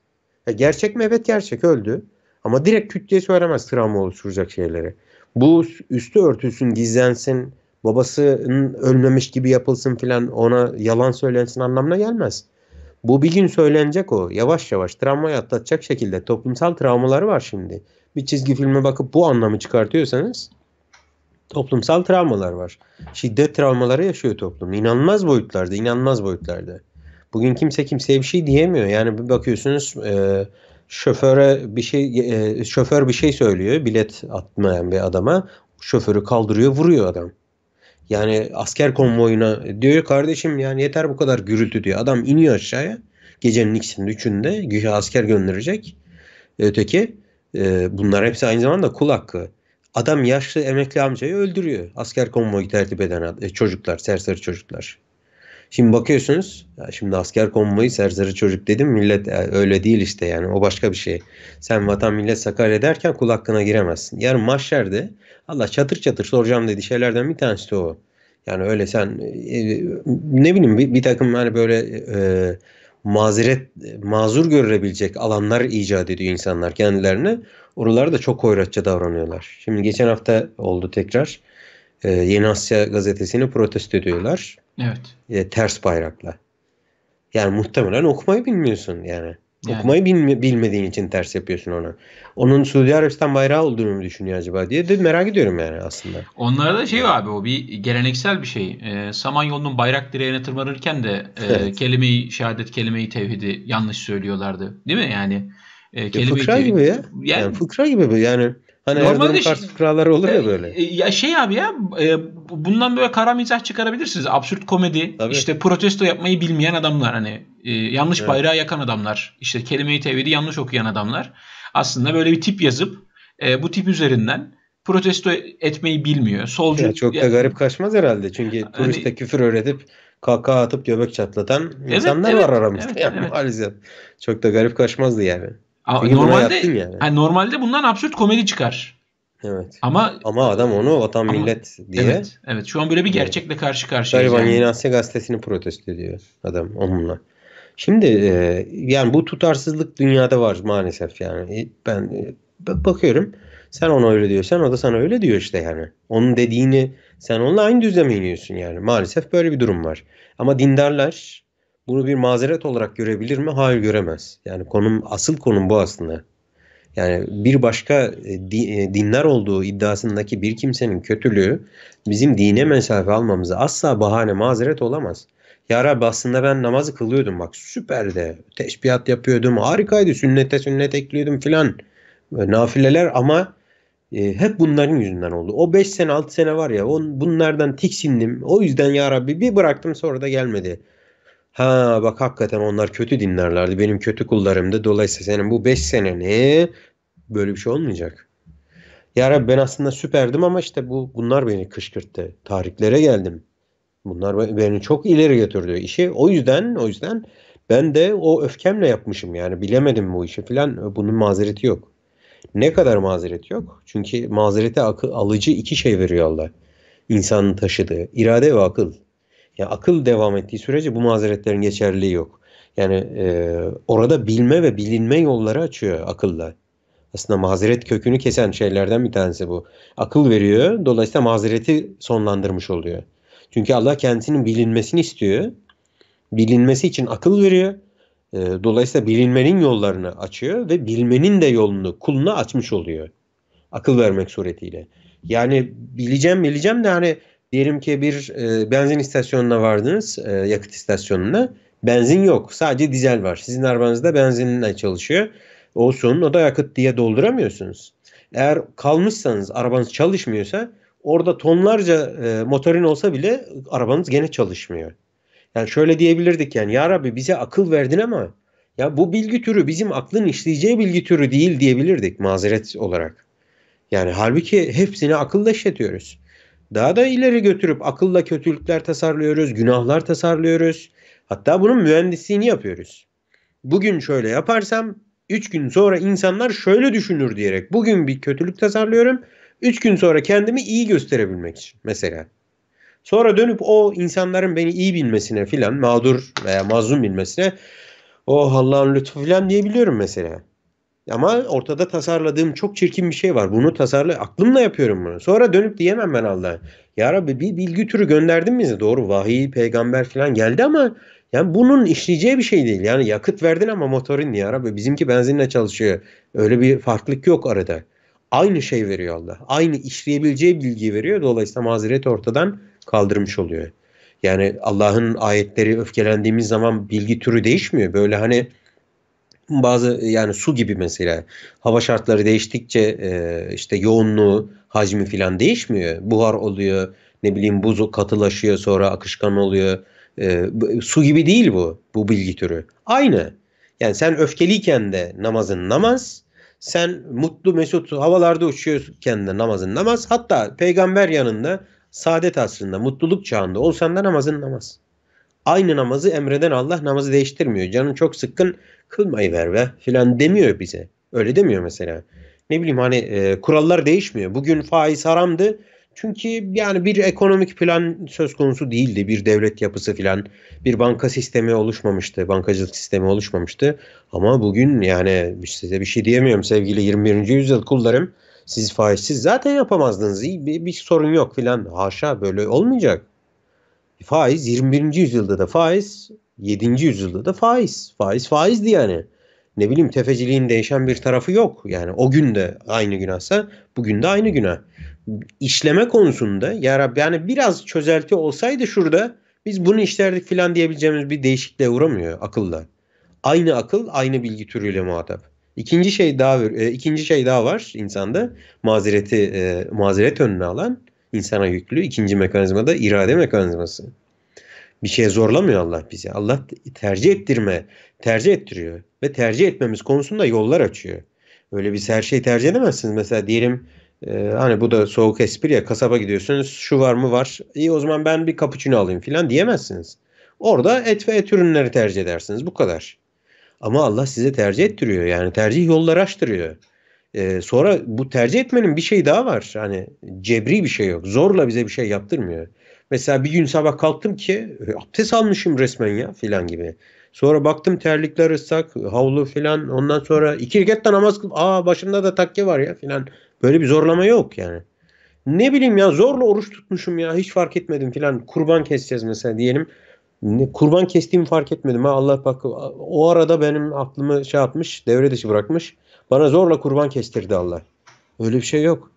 Ya gerçek mi? Evet gerçek öldü. Ama direkt küt diye söylemez travma oluşturacak şeyleri. Bu üstü örtülsün, gizlensin, babasının ölmemiş gibi yapılsın filan ona yalan söylensin anlamına gelmez. Bu bir gün söylenecek o. Yavaş yavaş travmayı atlatacak şekilde toplumsal travmaları var şimdi. Bir çizgi filme bakıp bu anlamı çıkartıyorsanız toplumsal travmalar var. Şiddet travmaları yaşıyor toplum. İnanılmaz boyutlarda, inanılmaz boyutlarda. Bugün kimse kimseye bir şey diyemiyor. Yani bir bakıyorsunuz e, şoföre bir şey e, e, şoför bir şey söylüyor bilet atmayan bir adama şoförü kaldırıyor vuruyor adam. Yani asker konvoyuna diyor kardeşim yani yeter bu kadar gürültü diyor. Adam iniyor aşağıya gecenin ikisinde üçünde güya asker gönderecek. Öteki e, bunlar hepsi aynı zamanda kul hakkı. Adam yaşlı emekli amcayı öldürüyor. Asker konvoyu tertip eden e, çocuklar, serseri çocuklar. Şimdi bakıyorsunuz ya şimdi asker konvoyu serseri çocuk dedim millet e, öyle değil işte yani o başka bir şey. Sen vatan millet sakar ederken kul hakkına giremezsin. Yarın mahşerde Allah çatır çatır soracağım dedi şeylerden bir tanesi de o. Yani öyle sen e, ne bileyim bir, bir takım hani böyle e, mazeret mazur görebilecek alanlar icat ediyor insanlar kendilerine. Oralarda çok koyratça davranıyorlar. Şimdi geçen hafta oldu tekrar e, Yeni Asya gazetesini protesto ediyorlar. Evet. E, ters bayrakla. Yani muhtemelen okumayı bilmiyorsun yani. yani. Okumayı bilme, bilmediğin için ters yapıyorsun ona. Onun Suudi Arabistan bayrağı olduğunu mu düşünüyor acaba diye de merak ediyorum yani aslında. Onlarda şey var abi o bir geleneksel bir şey. E, Samanyolu'nun bayrak direğine tırmanırken de e, evet. kelime-i şehadet, kelime tevhidi yanlış söylüyorlardı. Değil mi yani? E, kelime-i fıkra tevhid... gibi ya. Yani, yani fıkra gibi yani Hani Normalde Erdoğan'ın şey, fıkraları olur ya e, böyle. E, ya şey abi ya e, bundan böyle kara mizah çıkarabilirsiniz. Absürt komedi, Tabii. işte protesto yapmayı bilmeyen adamlar hani e, yanlış evet. bayrağı yakan adamlar, işte kelimeyi i tevhidi yanlış okuyan adamlar. Aslında böyle bir tip yazıp e, bu tip üzerinden protesto etmeyi bilmiyor. Solcu ya çok da ya, garip kaçmaz herhalde. Çünkü hani, turiste küfür öğretip kahkaha atıp göbek çatlatan evet, insanlar evet, var aramızda. Evet, yani evet. maalesef. Çok da garip kaçmazdı yani. Çünkü normalde yani. yani. normalde bundan absürt komedi çıkar. Evet. Ama ama adam onu vatan ama, millet diye. Evet. Evet. Şu an böyle bir gerçekle karşı karşıya. Galiba yani. Yeni Asya gazetesini protesto ediyor adam onunla. Şimdi e, yani bu tutarsızlık dünyada var maalesef yani. E, ben e, bakıyorum. Sen ona öyle diyorsan o da sana öyle diyor işte yani. Onun dediğini sen onunla aynı düzleme iniyorsun yani. Maalesef böyle bir durum var. Ama dindarlar bunu bir mazeret olarak görebilir mi? Hayır göremez. Yani konum asıl konum bu aslında. Yani bir başka e, e, dinler olduğu iddiasındaki bir kimsenin kötülüğü bizim dine mesafe almamızı asla bahane mazeret olamaz. Ya Rabbi aslında ben namazı kılıyordum bak süperdi. Teşbihat yapıyordum harikaydı sünnete sünnet ekliyordum filan. E, nafileler ama e, hep bunların yüzünden oldu. O 5 sene 6 sene var ya on, bunlardan tiksindim. O yüzden ya Rabbi bir bıraktım sonra da gelmedi. Ha bak hakikaten onlar kötü dinlerlerdi. Benim kötü kullarımdı. Dolayısıyla senin bu 5 seneni böyle bir şey olmayacak. Ya Rabbi ben aslında süperdim ama işte bu bunlar beni kışkırttı. Tariklere geldim. Bunlar beni çok ileri götürdü işi. O yüzden o yüzden ben de o öfkemle yapmışım yani bilemedim bu işi filan. Bunun mazereti yok. Ne kadar mazereti yok? Çünkü mazerete akıl, alıcı iki şey veriyor Allah. İnsanın taşıdığı irade ve akıl. Ya akıl devam ettiği sürece bu mazeretlerin geçerliliği yok. Yani e, orada bilme ve bilinme yolları açıyor akılla. Aslında mazeret kökünü kesen şeylerden bir tanesi bu. Akıl veriyor, dolayısıyla mazereti sonlandırmış oluyor. Çünkü Allah kendisinin bilinmesini istiyor. Bilinmesi için akıl veriyor. E, dolayısıyla bilinmenin yollarını açıyor ve bilmenin de yolunu kuluna açmış oluyor. Akıl vermek suretiyle. Yani bileceğim bileceğim de hani Diyelim ki bir e, benzin istasyonuna vardınız, e, yakıt istasyonuna. Benzin yok, sadece dizel var. Sizin arabanızda benzinle çalışıyor. Olsun, o da yakıt diye dolduramıyorsunuz. Eğer kalmışsanız, arabanız çalışmıyorsa orada tonlarca e, motorin olsa bile arabanız gene çalışmıyor. Yani şöyle diyebilirdik yani ya Rabbi bize akıl verdin ama ya bu bilgi türü bizim aklın işleyeceği bilgi türü değil diyebilirdik mazeret olarak. Yani halbuki hepsini akılla işletiyoruz. Daha da ileri götürüp akılla kötülükler tasarlıyoruz, günahlar tasarlıyoruz. Hatta bunun mühendisliğini yapıyoruz. Bugün şöyle yaparsam 3 gün sonra insanlar şöyle düşünür diyerek bugün bir kötülük tasarlıyorum. 3 gün sonra kendimi iyi gösterebilmek için mesela. Sonra dönüp o insanların beni iyi bilmesine filan mağdur veya mazlum bilmesine oh Allah'ın lütfu filan diyebiliyorum mesela. Ama ortada tasarladığım çok çirkin bir şey var. Bunu tasarlı, aklımla yapıyorum bunu. Sonra dönüp diyemem ben Allah'a. Ya Rabbi bir bilgi türü gönderdin bize. Doğru vahiy, peygamber falan geldi ama yani bunun işleyeceği bir şey değil. Yani yakıt verdin ama motorin ya Rabbi bizimki benzinle çalışıyor. Öyle bir farklılık yok arada. Aynı şey veriyor Allah. Aynı işleyebileceği bilgi veriyor. Dolayısıyla mazeret ortadan kaldırmış oluyor. Yani Allah'ın ayetleri öfkelendiğimiz zaman bilgi türü değişmiyor. Böyle hani bazı yani su gibi mesela hava şartları değiştikçe e, işte yoğunluğu hacmi filan değişmiyor. Buhar oluyor ne bileyim buz katılaşıyor sonra akışkan oluyor. E, su gibi değil bu bu bilgi türü. Aynı. Yani sen öfkeliyken de namazın namaz. Sen mutlu mesut havalarda uçuyorken de namazın namaz. Hatta peygamber yanında saadet asrında mutluluk çağında olsan da namazın namaz aynı namazı emreden Allah namazı değiştirmiyor. Canın çok sıkkın kılmayı ver ve filan demiyor bize. Öyle demiyor mesela. Ne bileyim hani e, kurallar değişmiyor. Bugün faiz haramdı. Çünkü yani bir ekonomik plan söz konusu değildi. Bir devlet yapısı filan, bir banka sistemi oluşmamıştı. Bankacılık sistemi oluşmamıştı. Ama bugün yani size bir şey diyemiyorum sevgili 21. yüzyıl kullarım. Siz faizsiz zaten yapamazdınız. Bir, bir sorun yok filan. Haşa böyle olmayacak faiz 21. yüzyılda da faiz 7. yüzyılda da faiz. Faiz faizdi yani. Ne bileyim tefeciliğin değişen bir tarafı yok. Yani o gün de aynı günahsa bugün de aynı günah. İşleme konusunda ya Rabbi yani biraz çözelti olsaydı şurada biz bunu işlerdik filan diyebileceğimiz bir değişikliğe uğramıyor akılda. Aynı akıl aynı bilgi türüyle muhatap. İkinci şey daha e, ikinci şey daha var insanda mazereti e, mazeret önüne alan insana yüklü. İkinci mekanizma da irade mekanizması. Bir şeye zorlamıyor Allah bizi. Allah tercih ettirme, tercih ettiriyor ve tercih etmemiz konusunda yollar açıyor. Öyle bir her şeyi tercih edemezsiniz. Mesela diyelim e, hani bu da soğuk espri ya kasaba gidiyorsunuz şu var mı var iyi e, o zaman ben bir cappuccino alayım filan diyemezsiniz. Orada et ve et ürünleri tercih edersiniz bu kadar. Ama Allah size tercih ettiriyor yani tercih yolları açtırıyor. Ee, sonra bu tercih etmenin bir şey daha var. Hani cebri bir şey yok. Zorla bize bir şey yaptırmıyor. Mesela bir gün sabah kalktım ki abdest almışım resmen ya filan gibi. Sonra baktım terlikler ıslak, havlu filan. Ondan sonra iki rekat da namaz kıl. Aa başımda da takke var ya filan. Böyle bir zorlama yok yani. Ne bileyim ya zorla oruç tutmuşum ya hiç fark etmedim filan. Kurban keseceğiz mesela diyelim. Kurban kestiğimi fark etmedim ha Allah bak o arada benim aklımı şey atmış, devre dışı bırakmış. Bana zorla kurban kestirdi Allah. Öyle bir şey yok.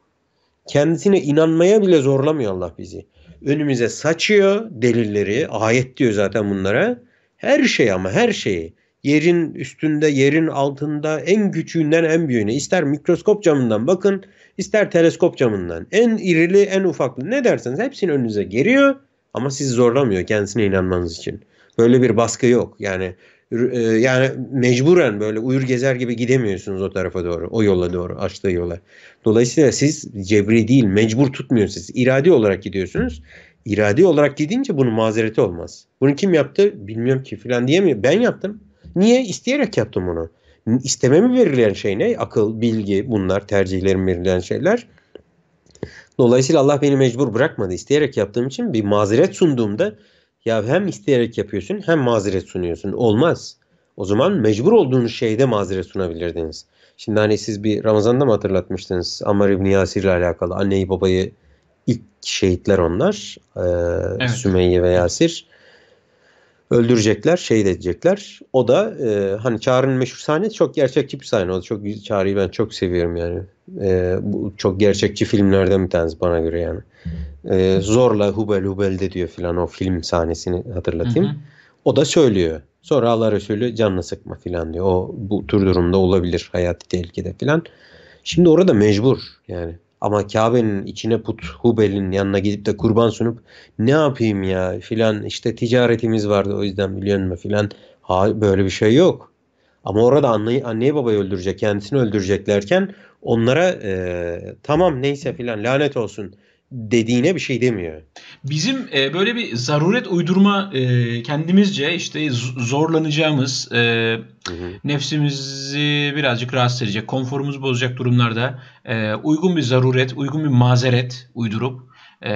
Kendisine inanmaya bile zorlamıyor Allah bizi. Önümüze saçıyor delilleri. Ayet diyor zaten bunlara. Her şey ama her şeyi. Yerin üstünde, yerin altında en küçüğünden en büyüğüne. ister mikroskop camından bakın, ister teleskop camından. En irili, en ufaklı ne derseniz hepsini önünüze geliyor ama sizi zorlamıyor kendisine inanmanız için. Böyle bir baskı yok. Yani e, yani mecburen böyle uyur gezer gibi gidemiyorsunuz o tarafa doğru. O yola doğru açtığı yola. Dolayısıyla siz cebri değil mecbur tutmuyorsunuz. Siz iradi olarak gidiyorsunuz. İradi olarak gidince bunun mazereti olmaz. Bunu kim yaptı bilmiyorum ki filan diyemiyor. Ben yaptım. Niye? İsteyerek yaptım bunu. İstememi verilen şey ne? Akıl, bilgi bunlar tercihlerim verilen şeyler. Dolayısıyla Allah beni mecbur bırakmadı. İsteyerek yaptığım için bir mazeret sunduğumda ya hem isteyerek yapıyorsun hem mazeret sunuyorsun. Olmaz. O zaman mecbur olduğunuz şeyde mazeret sunabilirdiniz. Şimdi hani siz bir Ramazan'da mı hatırlatmıştınız? Ammar İbni Yasir ile alakalı anneyi babayı ilk şehitler onlar. Ee, evet. Sümeyye ve Yasir öldürecekler, şehit edecekler. O da e, hani Çağrı'nın meşhur sahnesi çok gerçekçi bir sahne. O da çok Çağrı'yı ben çok seviyorum yani. E, bu çok gerçekçi filmlerden bir tanesi bana göre yani. E, zorla Hubel Hubel de diyor filan o film sahnesini hatırlatayım. Hı hı. O da söylüyor. Sonra Allah Resulü Canını sıkma filan diyor. O bu tür durumda olabilir Hayat tehlikede filan. Şimdi orada mecbur yani. Ama Kabe'nin içine put Hubel'in yanına gidip de kurban sunup ne yapayım ya filan işte ticaretimiz vardı o yüzden biliyor musun filan. Ha, böyle bir şey yok. Ama orada anneyi, anneyi babayı öldürecek kendisini öldüreceklerken onlara e, tamam neyse filan lanet olsun dediğine bir şey demiyor. Bizim e, böyle bir zaruret uydurma e, kendimizce işte zorlanacağımız, e, nefsimizi birazcık rahatsız edecek, konforumuzu bozacak durumlarda e, uygun bir zaruret, uygun bir mazeret uydurup e,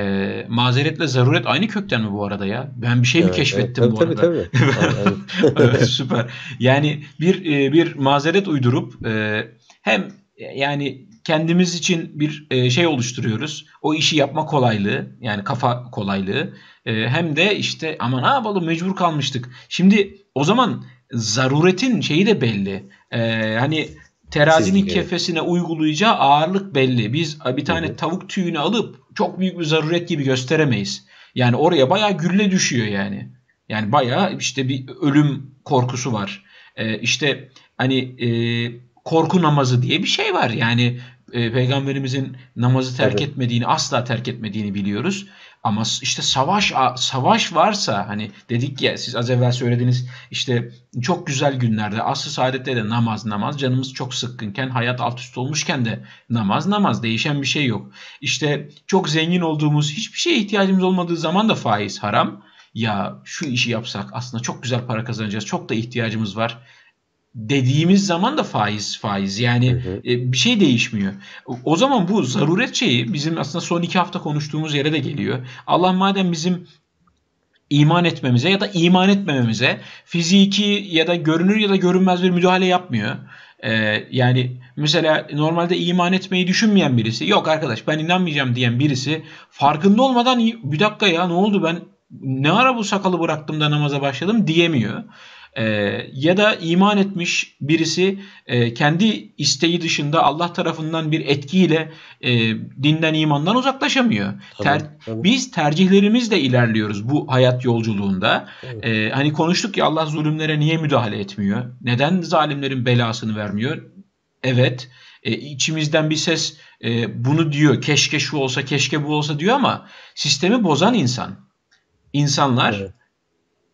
mazeretle zaruret aynı kökten mi bu arada ya? Ben bir şey mi keşfettim evet, tabii, bu arada? Tabii tabii. [laughs] [laughs] evet, süper. Yani bir e, bir mazeret uydurup e, hem yani kendimiz için bir e, şey oluşturuyoruz. O işi yapma kolaylığı yani kafa kolaylığı e, hem de işte ama ne yapalım mecbur kalmıştık. Şimdi o zaman zaruretin şeyi de belli. E, hani terazinin Kesinlikle. kefesine uygulayacağı ağırlık belli. Biz bir tane evet. tavuk tüyünü alıp çok büyük bir zaruret gibi gösteremeyiz. Yani oraya bayağı gülle düşüyor yani. Yani bayağı işte bir ölüm korkusu var. E, işte hani e, korku namazı diye bir şey var. Yani e, peygamberimizin namazı terk Tabii. etmediğini, asla terk etmediğini biliyoruz. Ama işte savaş savaş varsa hani dedik ya siz az evvel söylediğiniz işte çok güzel günlerde asr saadette de namaz namaz canımız çok sıkkınken hayat alt üst olmuşken de namaz namaz değişen bir şey yok. İşte çok zengin olduğumuz hiçbir şeye ihtiyacımız olmadığı zaman da faiz haram. Ya şu işi yapsak aslında çok güzel para kazanacağız. Çok da ihtiyacımız var dediğimiz zaman da faiz faiz yani hı hı. E, bir şey değişmiyor. O zaman bu zaruret şeyi bizim aslında son iki hafta konuştuğumuz yere de geliyor. Allah madem bizim iman etmemize ya da iman etmememize fiziki ya da görünür ya da görünmez bir müdahale yapmıyor. Ee, yani mesela normalde iman etmeyi düşünmeyen birisi yok arkadaş ben inanmayacağım diyen birisi farkında olmadan bir dakika ya ne oldu ben ne ara bu sakalı bıraktım da namaza başladım diyemiyor. E, ya da iman etmiş birisi e, kendi isteği dışında Allah tarafından bir etkiyle e, dinden imandan uzaklaşamıyor. Tabii, Ter, tabii. Biz tercihlerimizle ilerliyoruz bu hayat yolculuğunda. E, hani konuştuk ya Allah zulümlere niye müdahale etmiyor? Neden zalimlerin belasını vermiyor? Evet e, içimizden bir ses e, bunu diyor. Keşke şu olsa, keşke bu olsa diyor ama sistemi bozan insan. İnsanlar evet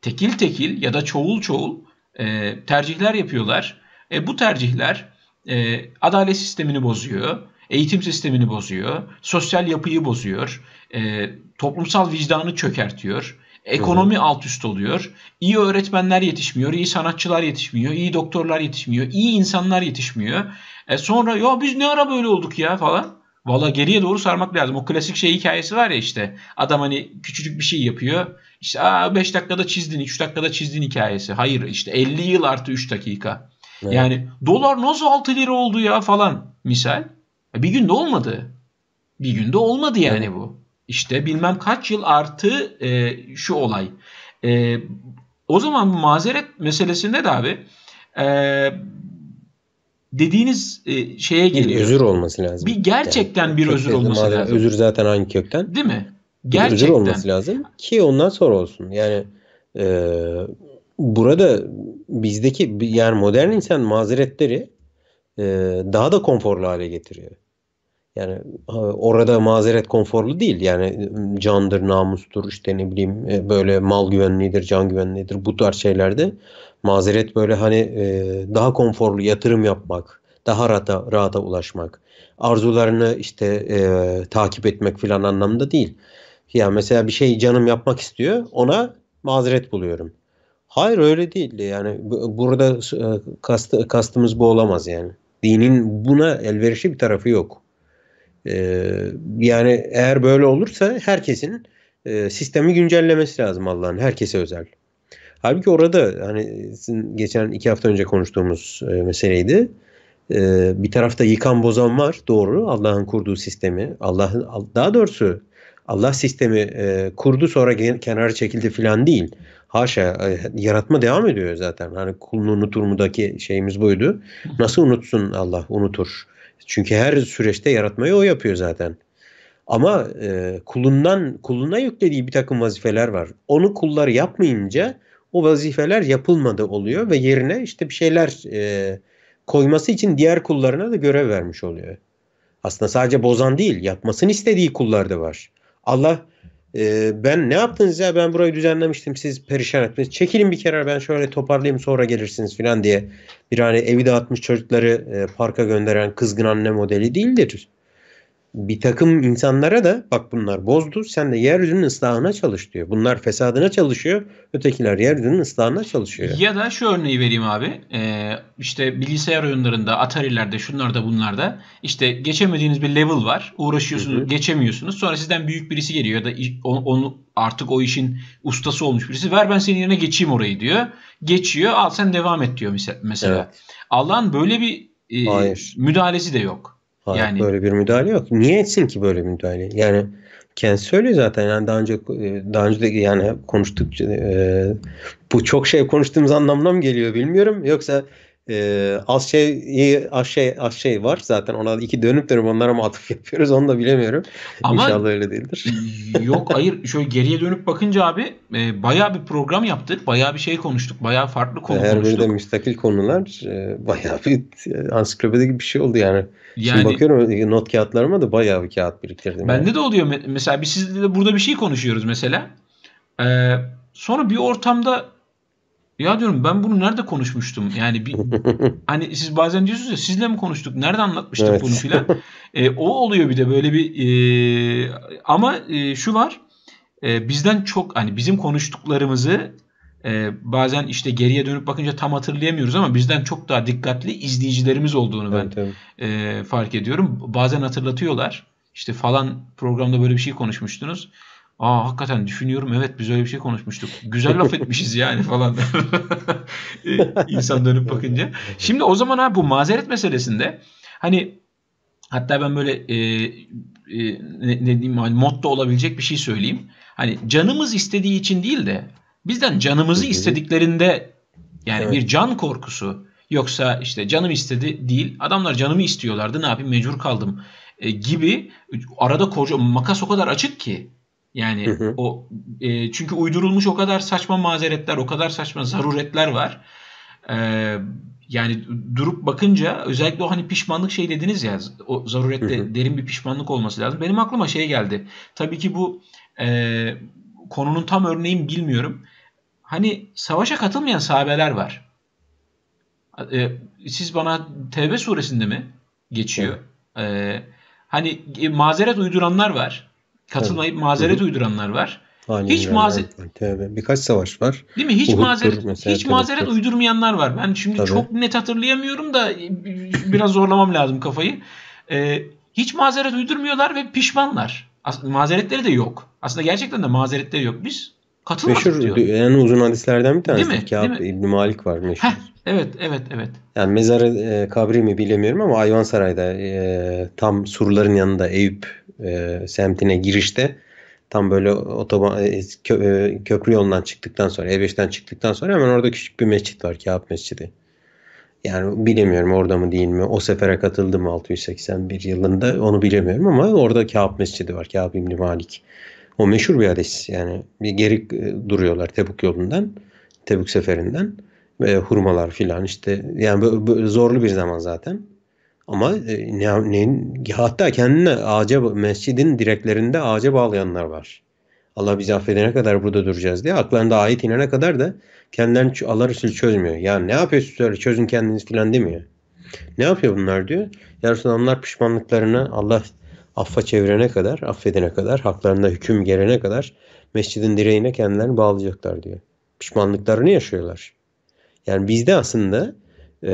tekil tekil ya da çoğul çoğul e, tercihler yapıyorlar. E, bu tercihler e, adalet sistemini bozuyor, eğitim sistemini bozuyor, sosyal yapıyı bozuyor, e, toplumsal vicdanı çökertiyor. Ekonomi Hı-hı. alt üst oluyor. İyi öğretmenler yetişmiyor, iyi sanatçılar yetişmiyor, iyi doktorlar yetişmiyor, iyi insanlar yetişmiyor. E sonra ya biz ne ara böyle olduk ya falan. Valla geriye doğru sarmak lazım. O klasik şey hikayesi var ya işte. Adam hani küçücük bir şey yapıyor. İşte aa 5 dakikada çizdin, 3 dakikada çizdin hikayesi. Hayır işte 50 yıl artı 3 dakika. Evet. Yani dolar nasıl 6 lira oldu ya falan misal. E, bir günde olmadı. Bir günde olmadı yani evet. bu. İşte bilmem kaç yıl artı e, şu olay. E, o zaman bu mazeret meselesinde de abi e, dediğiniz e, şeye geliyor. Bir özür olması lazım. Bir gerçekten yani, bir özür olması lazım. Özür zaten hangi kökten? Değil mi? Gerçekten. olması lazım ki ondan sonra olsun. Yani e, burada bizdeki yani modern insan mazeretleri e, daha da konforlu hale getiriyor. Yani e, orada mazeret konforlu değil. Yani candır, namustur, işte ne bileyim e, böyle mal güvenliğidir, can güvenliğidir bu tarz şeylerde mazeret böyle hani e, daha konforlu yatırım yapmak, daha rahata, rahata ulaşmak, arzularını işte e, takip etmek filan anlamda değil. Ya mesela bir şey canım yapmak istiyor. Ona mazeret buluyorum. Hayır öyle değil. Yani burada e, kastı, kastımız bu olamaz yani. Dinin buna elverişli bir tarafı yok. Ee, yani eğer böyle olursa herkesin e, sistemi güncellemesi lazım Allah'ın. Herkese özel. Halbuki orada hani sizin geçen iki hafta önce konuştuğumuz e, meseleydi. E, bir tarafta yıkan bozan var doğru Allah'ın kurduğu sistemi. Allah'ın daha doğrusu Allah sistemi e, kurdu sonra kenara çekildi filan değil. Haşa e, yaratma devam ediyor zaten. Hani kulunu unutur mudaki şeyimiz buydu. Nasıl unutsun Allah? Unutur. Çünkü her süreçte yaratmayı o yapıyor zaten. Ama e, kulundan kuluna yüklediği bir takım vazifeler var. Onu kullar yapmayınca o vazifeler yapılmadı oluyor ve yerine işte bir şeyler e, koyması için diğer kullarına da görev vermiş oluyor. Aslında sadece bozan değil, yapmasını istediği kullar da var. Allah e, ben ne yaptınız ya ben burayı düzenlemiştim siz perişan ettiniz. Çekilin bir kere ben şöyle toparlayayım sonra gelirsiniz filan diye. Bir hani evi dağıtmış çocukları e, parka gönderen kızgın anne modeli değildir bir takım insanlara da bak bunlar bozdu sen de yeryüzünün ıslahına çalış diyor. Bunlar fesadına çalışıyor ötekiler yeryüzünün ıslahına çalışıyor. Ya da şu örneği vereyim abi ee, işte bilgisayar oyunlarında Atari'lerde şunlarda bunlarda işte geçemediğiniz bir level var uğraşıyorsunuz Hı-hı. geçemiyorsunuz sonra sizden büyük birisi geliyor ya da onu artık o işin ustası olmuş birisi ver ben senin yerine geçeyim orayı diyor. Geçiyor al sen devam et diyor mesela. Evet. Allah'ın böyle bir e, Hayır. müdahalesi de yok. Hayır, yani böyle bir müdahale yok. Niye etsin ki böyle bir müdahale? Yani kendisi söylüyor zaten. Yani daha önce e, daha önce de yani konuştukça e, bu çok şey konuştuğumuz anlamına mı geliyor bilmiyorum. Yoksa ee, az şey az şey az şey var zaten ona iki dönüp dönüp onlara mı atıf [laughs] yapıyoruz onu da bilemiyorum. Ama İnşallah öyle değildir. yok hayır şöyle geriye dönüp bakınca abi e, bayağı bir program yaptık. Bayağı bir şey konuştuk. Bayağı farklı konu Her konuştuk. Her biri de müstakil konular. E, bayağı bir e, ansiklopedi gibi bir şey oldu yani. yani Şimdi bakıyorum e, not kağıtlarıma da bayağı bir kağıt biriktirdim. Bende yani. de oluyor. Mesela biz sizle burada bir şey konuşuyoruz mesela. Ee, sonra bir ortamda ya diyorum ben bunu nerede konuşmuştum? Yani bir [laughs] hani siz bazen diyorsunuz ya sizle mi konuştuk? Nerede anlatmıştık evet. bunu filan? E, o oluyor bir de böyle bir e, ama e, şu var. E, bizden çok hani bizim konuştuklarımızı e, bazen işte geriye dönüp bakınca tam hatırlayamıyoruz ama bizden çok daha dikkatli izleyicilerimiz olduğunu ben evet, E, fark ediyorum. Bazen hatırlatıyorlar. İşte falan programda böyle bir şey konuşmuştunuz. Aa hakikaten düşünüyorum evet biz öyle bir şey konuşmuştuk. Güzel laf etmişiz yani falan. [laughs] E, insan dönüp bakınca. Şimdi o zaman abi bu mazeret meselesinde hani hatta ben böyle e, e, ne, ne diyeyim hani modda olabilecek bir şey söyleyeyim. Hani canımız istediği için değil de bizden canımızı istediklerinde yani evet. bir can korkusu yoksa işte canım istedi değil adamlar canımı istiyorlardı ne yapayım mecbur kaldım e, gibi arada koca makas o kadar açık ki yani hı hı. o e, çünkü uydurulmuş o kadar saçma mazeretler, o kadar saçma zaruretler var. E, yani durup bakınca özellikle o hani pişmanlık şey dediniz ya o zarurette hı hı. derin bir pişmanlık olması lazım. Benim aklıma şey geldi. Tabii ki bu e, konunun tam örneğini bilmiyorum. Hani savaşa katılmayan sahabeler var. E, siz bana Tevbe suresinde mi geçiyor? E, hani e, mazeret uyduranlar var Katılmayıp evet. mazeret uyduranlar var. Aynen hiç mazeret evet. birkaç savaş var. Değil mi? Hiç mazeret hiç mazeret uydurmayanlar var. Ben şimdi tabii. çok net hatırlayamıyorum da e, biraz zorlamam lazım kafayı. Ee, hiç mazeret uydurmuyorlar ve pişmanlar. Aslında mazeretleri de yok. Aslında gerçekten de mazeretleri yok. Biz katılmadık meşhur, diyor. En uzun hadislerden bir tanesi. Değil mi? Kâb Değil İbni Malik var meşhur. Heh, evet, evet, evet. Yani mezarı e, kabri mi bilemiyorum ama Ayvansaray'da e, tam surların yanında Eyüp e, semtine girişte tam böyle otoban e, kö, e, köprü yolundan çıktıktan sonra E5'ten çıktıktan sonra hemen orada küçük bir mescit var Kağıt Mescidi. Yani bilemiyorum orada mı değil mi? O sefere katıldım 681 yılında onu bilemiyorum ama orada Kâb Mescidi var. Kâb İbni Malik. O meşhur bir hadis yani. Bir geri e, duruyorlar tebuk yolundan. tebuk seferinden. Ve hurmalar filan işte. Yani zorlu bir zaman zaten. Ama e, ne, ne, hatta kendine ağaca, mescidin direklerinde ağaca bağlayanlar var. Allah bizi affedene kadar burada duracağız diye. Aklarında ayet inene kadar da kendilerini Allah Resulü çözmüyor. Ya ne yapıyorsunuz öyle çözün kendiniz filan demiyor. Ne yapıyor bunlar diyor. Ya onlar pişmanlıklarını Allah affa çevirene kadar, affedene kadar, haklarında hüküm gelene kadar mescidin direğine kendilerini bağlayacaklar diyor. Pişmanlıklarını yaşıyorlar. Yani bizde aslında e,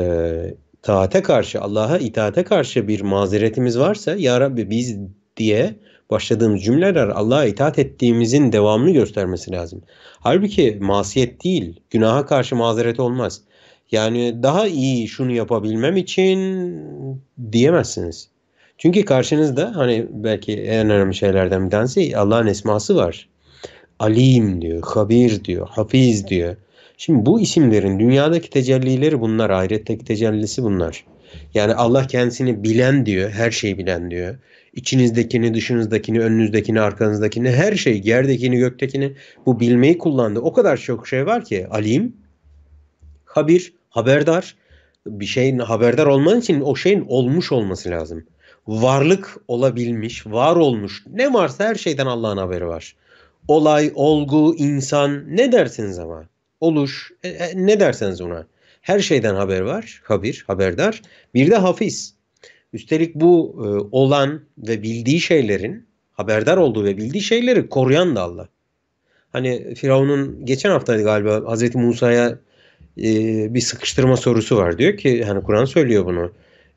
taate karşı, Allah'a itaate karşı bir mazeretimiz varsa ya Rabbi biz diye başladığımız cümleler Allah'a itaat ettiğimizin devamını göstermesi lazım. Halbuki masiyet değil, günaha karşı mazeret olmaz. Yani daha iyi şunu yapabilmem için diyemezsiniz. Çünkü karşınızda hani belki en önemli şeylerden bir tanesi Allah'ın esması var. Alim diyor, habir diyor, hafiz diyor. Şimdi bu isimlerin dünyadaki tecellileri bunlar. Ahiretteki tecellisi bunlar. Yani Allah kendisini bilen diyor. Her şeyi bilen diyor. İçinizdekini, dışınızdakini, önünüzdekini, arkanızdakini, her şeyi, yerdekini, göktekini bu bilmeyi kullandı. O kadar çok şey var ki alim, habir, haberdar. Bir şeyin haberdar olman için o şeyin olmuş olması lazım. Varlık olabilmiş, var olmuş. Ne varsa her şeyden Allah'ın haberi var. Olay, olgu, insan ne dersiniz ama? Olur, e, e, ne derseniz ona. Her şeyden haber var, habir, haberdar. Bir de hafiz. Üstelik bu e, olan ve bildiği şeylerin haberdar olduğu ve bildiği şeyleri koruyan da Allah. Hani Firavun'un geçen haftaydı galiba Hazreti Musa'ya e, bir sıkıştırma sorusu var. Diyor ki hani Kur'an söylüyor bunu.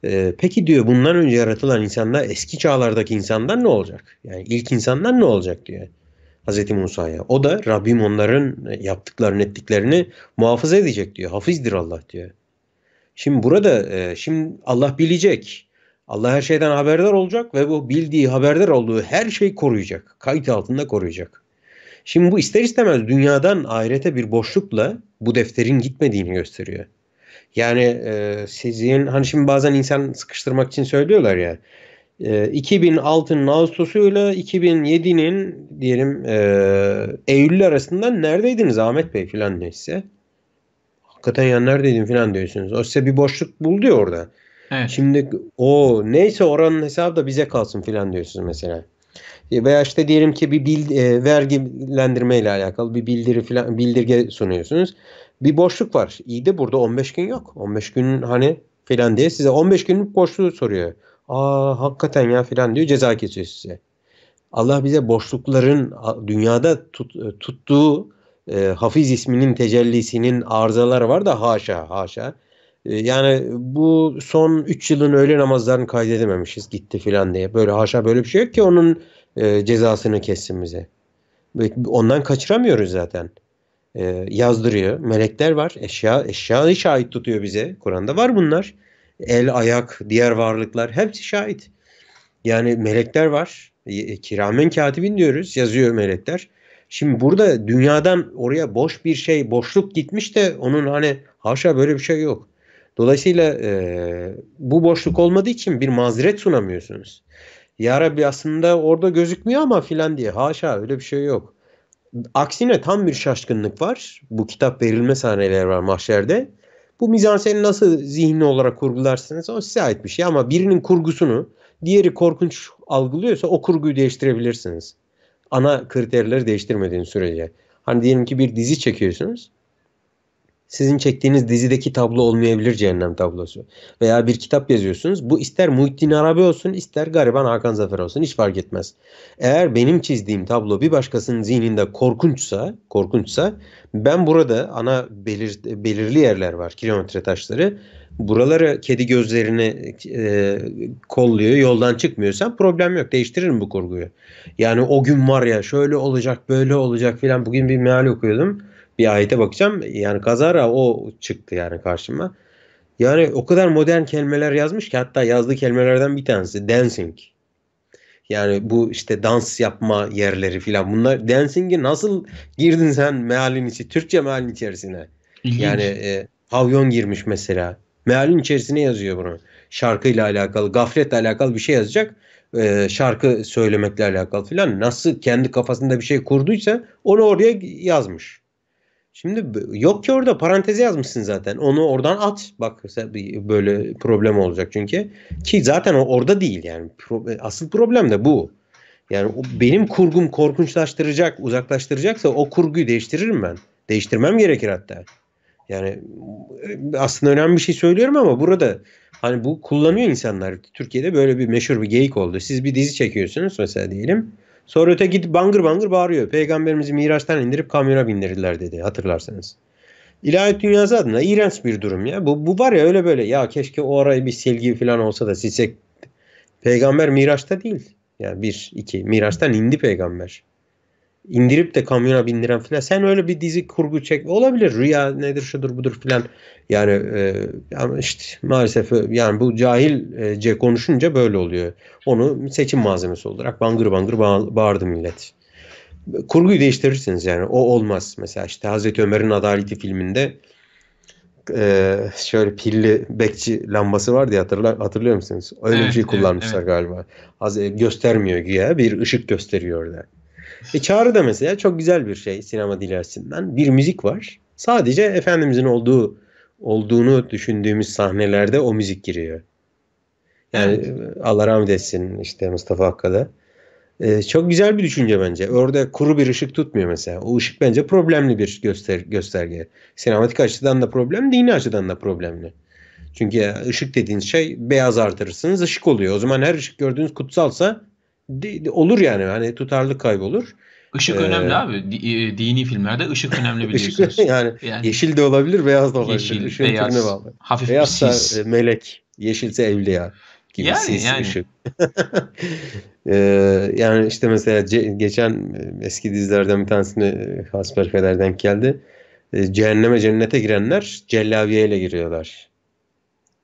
E, peki diyor bundan önce yaratılan insanlar eski çağlardaki insanlar ne olacak? Yani ilk insanlar ne olacak diyor. Hz. Musa'ya. O da Rabbim onların e, yaptıklarını ettiklerini muhafaza edecek diyor. Hafizdir Allah diyor. Şimdi burada e, şimdi Allah bilecek. Allah her şeyden haberdar olacak ve bu bildiği haberdar olduğu her şeyi koruyacak. Kayıt altında koruyacak. Şimdi bu ister istemez dünyadan ahirete bir boşlukla bu defterin gitmediğini gösteriyor. Yani e, sizin hani şimdi bazen insan sıkıştırmak için söylüyorlar ya 2006'nın ee, Ağustos'u ile 2007'nin diyelim e, Eylül arasında neredeydiniz Ahmet Bey filan neyse. Hakikaten ya neredeydin filan diyorsunuz. O size bir boşluk buldu ya orada. Evet. Şimdi o neyse oranın hesabı da bize kalsın filan diyorsunuz mesela. E, veya işte diyelim ki bir bil, e, vergilendirme ile alakalı bir bildiri filan bildirge sunuyorsunuz. Bir boşluk var. İyi de burada 15 gün yok. 15 gün hani filan diye size 15 günlük boşluğu soruyor. Aa hakikaten ya filan diyor ceza kesiyor size. Allah bize boşlukların dünyada tut, e, tuttuğu e, hafiz isminin tecellisinin arızaları var da haşa haşa. E, yani bu son 3 yılın öğle namazlarını kaydedememişiz gitti filan diye. Böyle haşa böyle bir şey yok ki onun e, cezasını kessin bize. Ondan kaçıramıyoruz zaten. E, yazdırıyor. Melekler var. Eşya, eşyayı şahit tutuyor bize. Kur'an'da var bunlar el, ayak, diğer varlıklar hepsi şahit. Yani melekler var. E, e, kiramen katibin diyoruz. Yazıyor melekler. Şimdi burada dünyadan oraya boş bir şey, boşluk gitmiş de onun hani haşa böyle bir şey yok. Dolayısıyla e, bu boşluk olmadığı için bir mazeret sunamıyorsunuz. Ya Rabbi aslında orada gözükmüyor ama filan diye. Haşa öyle bir şey yok. Aksine tam bir şaşkınlık var. Bu kitap verilme sahneleri var mahşerde. Bu mizanseni nasıl zihni olarak kurgularsınız o size ait bir şey ama birinin kurgusunu diğeri korkunç algılıyorsa o kurguyu değiştirebilirsiniz. Ana kriterleri değiştirmediğiniz sürece. Hani diyelim ki bir dizi çekiyorsunuz sizin çektiğiniz dizideki tablo olmayabilir cehennem tablosu. Veya bir kitap yazıyorsunuz. Bu ister Muhittin Arabi olsun ister gariban Hakan Zafer olsun hiç fark etmez. Eğer benim çizdiğim tablo bir başkasının zihninde korkunçsa, korkunçsa ben burada ana belir, belirli yerler var kilometre taşları. buraları kedi gözlerini e, kolluyor yoldan çıkmıyorsan problem yok değiştiririm bu kurguyu. Yani o gün var ya şöyle olacak böyle olacak filan bugün bir meal okuyordum bir ayete bakacağım. Yani kazara o çıktı yani karşıma. Yani o kadar modern kelimeler yazmış ki hatta yazdığı kelimelerden bir tanesi dancing. Yani bu işte dans yapma yerleri filan bunlar dancing'i nasıl girdin sen mealin içi Türkçe mealin içerisine. İlginç. Yani e, pavyon girmiş mesela. Mealin içerisine yazıyor bunu. Şarkıyla alakalı, gafletle alakalı bir şey yazacak. E, şarkı söylemekle alakalı filan. Nasıl kendi kafasında bir şey kurduysa onu oraya yazmış. Şimdi yok ki orada parantezi yazmışsın zaten. Onu oradan at. Bak böyle problem olacak çünkü. Ki zaten o orada değil yani. E, asıl problem de bu. Yani benim kurgum korkunçlaştıracak, uzaklaştıracaksa o kurguyu değiştiririm ben. Değiştirmem gerekir hatta. Yani e, aslında önemli bir şey söylüyorum ama burada hani bu kullanıyor insanlar. Türkiye'de böyle bir meşhur bir geyik oldu. Siz bir dizi çekiyorsunuz mesela diyelim. Sonra öte bangır bangır bağırıyor. Peygamberimizi Miraç'tan indirip kamyona bindirdiler dedi hatırlarsanız. İlahi dünyası adına iğrenç bir durum ya. Bu, bu var ya öyle böyle ya keşke o arayı bir silgi falan olsa da silsek. Peygamber Miraç'ta değil. Yani bir, iki. Miraç'tan indi peygamber indirip de kamyona bindiren filan. Sen öyle bir dizi kurgu çek olabilir. Rüya nedir şudur budur filan. Yani e, yani işte maalesef e, yani bu cahilce e, konuşunca böyle oluyor. Onu seçim malzemesi olarak bangır bangır bağırdı millet. Kurguyu değiştirirsiniz yani. O olmaz. Mesela işte Hazreti Ömer'in Adaleti filminde e, şöyle pilli bekçi lambası vardı ya hatırla, hatırlıyor musunuz? Öyle evet, bir şey kullanmışlar evet, galiba. Az, e, göstermiyor güya bir ışık gösteriyor orada. E Çağrı da mesela çok güzel bir şey sinema dili açısından. Bir müzik var. Sadece Efendimizin olduğu olduğunu düşündüğümüz sahnelerde o müzik giriyor. Yani evet. E, Allah rahmet etsin işte Mustafa Hakkı'da. Ee, çok güzel bir düşünce bence. Orada kuru bir ışık tutmuyor mesela. O ışık bence problemli bir göster gösterge. Sinematik açıdan da problem, dini açıdan da problemli. Çünkü e, ışık dediğiniz şey beyaz artırırsınız ışık oluyor. O zaman her ışık gördüğünüz kutsalsa olur yani hani tutarlılık kaybolur. Işık ee, önemli abi. D- e, dini filmlerde ışık önemli [laughs] biliyorsunuz. yani, yani yeşil de olabilir, beyaz da olabilir. Yeşil, Işığın beyaz, bağlı. hafif Beyazsa bir sis. E, melek, yeşilse evliya gibi yani, sis, yani. ışık. [laughs] ee, yani işte mesela ce- geçen e, eski dizilerden bir tanesini Hasper denk geldi. Ee, cehenneme cennete girenler cellaviye ile giriyorlar.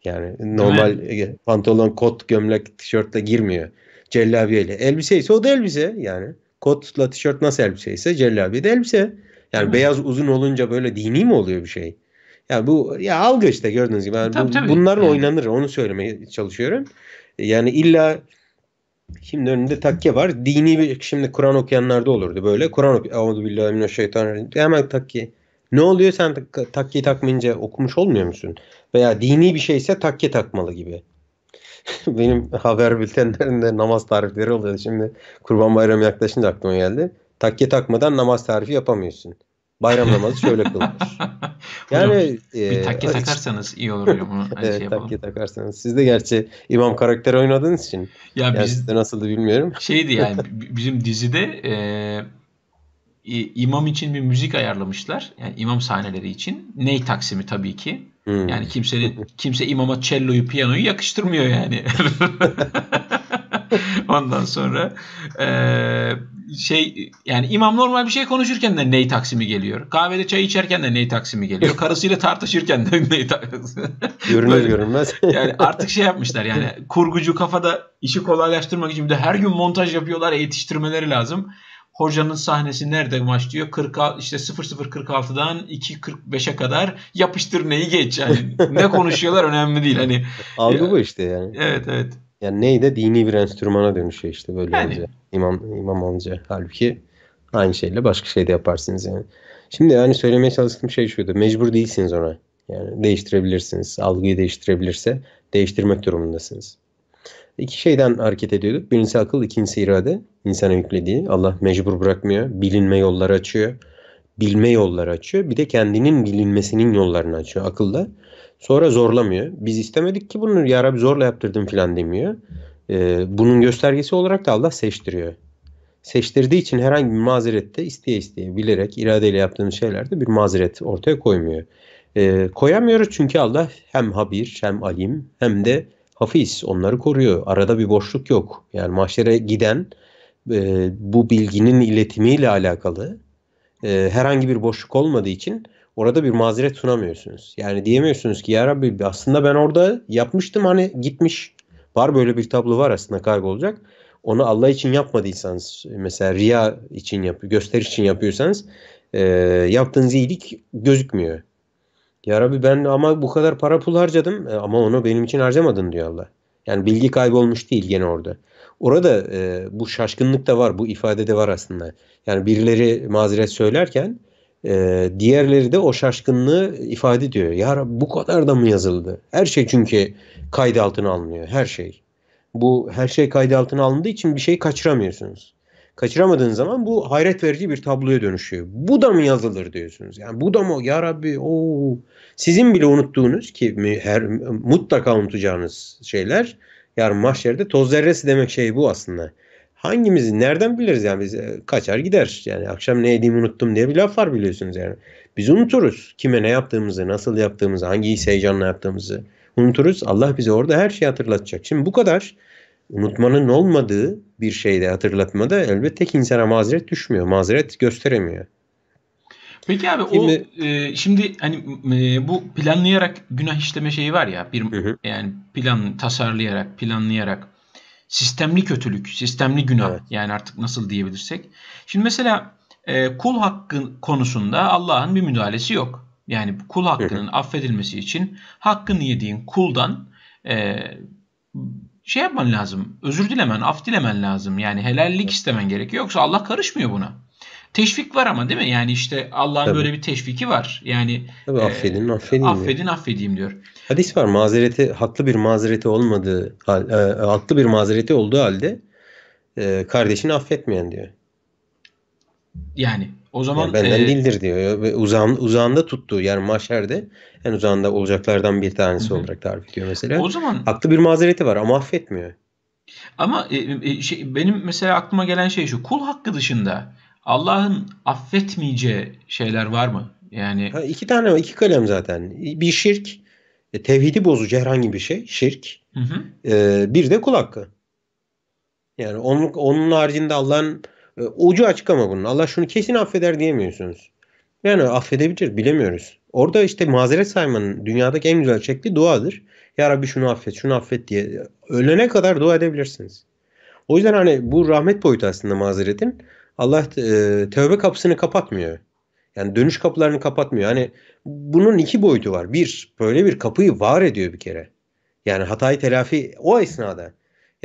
Yani normal pantolon, kot, gömlek, tişörtle girmiyor cellabiyeyle. Elbise ise o da elbise yani. Kotla tişört nasıl elbise ise cellabiye de elbise. Yani Hı. beyaz uzun olunca böyle dini mi oluyor bir şey? Yani bu ya algı işte gördüğünüz gibi. Yani tabii, bu, tabii. Bunlarla yani. oynanır onu söylemeye çalışıyorum. Yani illa Şimdi önünde takke var. Dini bir şimdi Kur'an okuyanlarda olurdu böyle. Kur'an okuyor. billahi mineşşeytanirracim. Hemen takke. Ne oluyor sen tak, takkeyi takmayınca okumuş olmuyor musun? Veya dini bir şeyse takke takmalı gibi. [laughs] benim haber bültenlerinde namaz tarifleri oluyordu. Şimdi Kurban Bayramı yaklaşınca aklıma geldi. Takke takmadan namaz tarifi yapamıyorsun. Bayram namazı şöyle [laughs] kılınır. Yani Hocam, bir e, takke e, takarsanız iyi olur hocam. Onu hani [laughs] evet, şey takke takarsanız. Siz de gerçi imam karakteri oynadığınız için. Ya yani biz de nasıldı bilmiyorum. Şeydi yani bizim dizide e, imam için bir müzik ayarlamışlar. Yani imam sahneleri için. Ney taksimi tabii ki. Hmm. Yani kimsenin kimse [laughs] imama cello'yu, piyanoyu yakıştırmıyor yani. [laughs] Ondan sonra e, şey yani imam normal bir şey konuşurken de ney taksimi geliyor. Kahvede çay içerken de ney taksimi geliyor. [laughs] Karısıyla tartışırken de ney taksimi. Görünür görünmez. yani artık şey yapmışlar yani kurgucu kafada işi kolaylaştırmak için de her gün montaj yapıyorlar yetiştirmeleri lazım hocanın sahnesi nerede başlıyor? 40 işte 0046'dan 2.45'e kadar yapıştır neyi geç. Yani [laughs] ne konuşuyorlar önemli değil. Hani algı bu işte yani. Evet evet. Yani neyde dini bir enstrümana dönüşüyor işte böyle yani. olunca. İmam, imam olunca. Halbuki aynı şeyle başka şey de yaparsınız yani. Şimdi yani söylemeye çalıştığım şey şuydu. Mecbur değilsiniz ona. Yani değiştirebilirsiniz. Algıyı değiştirebilirse değiştirmek durumundasınız iki şeyden hareket ediyorduk. Birincisi akıl, ikincisi irade. İnsana yüklediği. Allah mecbur bırakmıyor. Bilinme yolları açıyor. Bilme yolları açıyor. Bir de kendinin bilinmesinin yollarını açıyor akılda. Sonra zorlamıyor. Biz istemedik ki bunu ya Rabbi zorla yaptırdım filan demiyor. Ee, bunun göstergesi olarak da Allah seçtiriyor. Seçtirdiği için herhangi bir mazerette isteye isteye bilerek iradeyle yaptığınız şeylerde bir mazeret ortaya koymuyor. Ee, koyamıyoruz çünkü Allah hem habir hem alim hem de Hafiz onları koruyor. Arada bir boşluk yok. Yani mahşere giden e, bu bilginin iletimiyle alakalı e, herhangi bir boşluk olmadığı için orada bir mazeret sunamıyorsunuz. Yani diyemiyorsunuz ki ya Rabbi aslında ben orada yapmıştım hani gitmiş. Var böyle bir tablo var aslında olacak. Onu Allah için yapmadıysanız mesela riya için yapıyor, gösteriş için yapıyorsanız e, yaptığınız iyilik gözükmüyor. Ya Rabbi ben ama bu kadar para pul harcadım e, ama onu benim için harcamadın diyor Allah. Yani bilgi kaybolmuş değil gene orada. Orada e, bu şaşkınlık da var, bu ifade de var aslında. Yani birileri mazeret söylerken e, diğerleri de o şaşkınlığı ifade ediyor. Ya Rabbi bu kadar da mı yazıldı? Her şey çünkü kaydı altına alınıyor, her şey. Bu her şey kaydı altına alındığı için bir şey kaçıramıyorsunuz kaçıramadığın zaman bu hayret verici bir tabloya dönüşüyor. Bu da mı yazılır diyorsunuz. Yani bu da mı ya Rabbi o sizin bile unuttuğunuz ki her mutlaka unutacağınız şeyler yarın mahşerde toz zerresi demek şey bu aslında. Hangimizi nereden biliriz yani biz e, kaçar gider. Yani akşam ne yediğimi unuttum diye bir laf var biliyorsunuz yani. Biz unuturuz kime ne yaptığımızı, nasıl yaptığımızı, hangi his heyecanla yaptığımızı unuturuz. Allah bize orada her şeyi hatırlatacak. Şimdi bu kadar unutmanın olmadığı bir şeyde hatırlatmada elbette ki insana mazeret düşmüyor. Mazeret gösteremiyor. Peki abi şimdi, o e, şimdi hani e, bu planlayarak günah işleme şeyi var ya bir hı yani plan tasarlayarak planlayarak sistemli kötülük, sistemli günah evet. yani artık nasıl diyebilirsek. Şimdi mesela e, kul hakkı konusunda Allah'ın bir müdahalesi yok. Yani kul hakkının hı hı. affedilmesi için hakkını yediğin kuldan e, şey yapman lazım. Özür dilemen, af dilemen lazım. Yani helallik istemen gerekiyor. Yoksa Allah karışmıyor buna. Teşvik var ama değil mi? Yani işte Allah'ın Tabii. böyle bir teşviki var. Yani Tabii e, affedin, affedin affedin affedeyim diyor. Hadis var. Mazereti haklı bir mazereti olmadığı haklı e, bir mazereti olduğu halde e, kardeşini affetmeyen diyor. Yani o zaman yani benden e, değildir diyor ve uzağın, uzağında tuttuğu yani mahşerde en uzağında olacaklardan bir tanesi hı. olarak tarif ediyor mesela. O zaman haklı bir mazereti var ama affetmiyor. Ama e, e, şey, benim mesela aklıma gelen şey şu kul hakkı dışında Allah'ın affetmeyeceği şeyler var mı? Yani ha, iki tane iki kalem zaten. Bir şirk, e, tevhidi bozucu herhangi bir şey, şirk. Hı e, bir de kul hakkı. Yani onun, onun haricinde Allah'ın e, ucu açık ama bunun. Allah şunu kesin affeder diyemiyorsunuz. Yani affedebilir bilemiyoruz. Orada işte mazeret saymanın dünyadaki en güzel şekli duadır. Ya Rabbi şunu affet, şunu affet diye ölene kadar dua edebilirsiniz. O yüzden hani bu rahmet boyutu aslında mazeretin. Allah e, tövbe kapısını kapatmıyor. Yani dönüş kapılarını kapatmıyor. Hani bunun iki boyutu var. Bir, böyle bir kapıyı var ediyor bir kere. Yani hatayı telafi o esnada.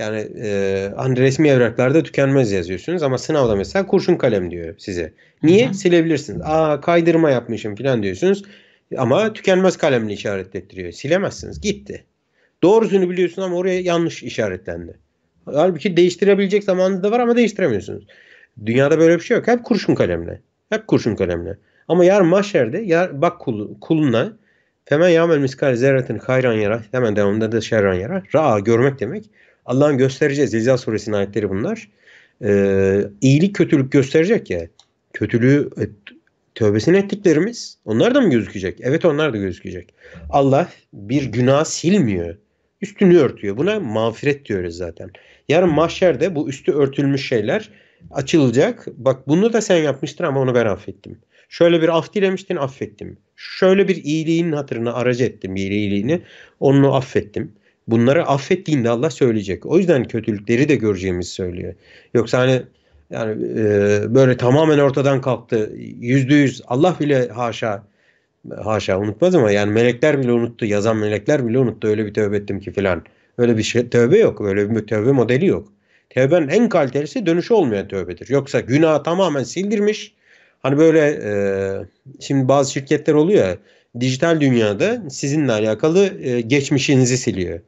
Yani e, hani resmi evraklarda tükenmez yazıyorsunuz ama sınavda mesela kurşun kalem diyor size. Niye? Hı-hı. Silebilirsiniz. Aa kaydırma yapmışım falan diyorsunuz ama tükenmez kalemle işaretlettiriyor. Silemezsiniz. Gitti. Doğrusunu biliyorsun ama oraya yanlış işaretlendi. Halbuki değiştirebilecek zamanı da var ama değiştiremiyorsunuz. Dünyada böyle bir şey yok. Hep kurşun kalemle. Hep kurşun kalemle. Ama yar mahşerde yar bak kul, kulunla Femen yamel miskal zerretin hayran yara hemen devamında da şerran yara. Ra görmek demek. Allah'ın göstereceği Zilzal suresinin ayetleri bunlar. Ee, iyilik kötülük gösterecek ya. Kötülüğü e, tövbesini ettiklerimiz onlar da mı gözükecek? Evet onlar da gözükecek. Allah bir günah silmiyor. Üstünü örtüyor. Buna mağfiret diyoruz zaten. Yarın mahşerde bu üstü örtülmüş şeyler açılacak. Bak bunu da sen yapmıştın ama onu ben affettim. Şöyle bir af dilemiştin affettim. Şöyle bir iyiliğin hatırına aracı ettim bir iyiliğini. Onu affettim. Bunları affettiğinde Allah söyleyecek. O yüzden kötülükleri de göreceğimizi söylüyor. Yoksa hani yani e, böyle tamamen ortadan kalktı. Yüzde yüz Allah bile haşa haşa unutmaz ama yani melekler bile unuttu. Yazan melekler bile unuttu. Öyle bir tövbe ettim ki filan. Öyle bir şey, tövbe yok. Öyle bir tövbe modeli yok. Tövbenin en kalitesi dönüşü olmayan tövbedir. Yoksa günah tamamen sildirmiş. Hani böyle e, şimdi bazı şirketler oluyor ya dijital dünyada sizinle alakalı e, geçmişinizi siliyor.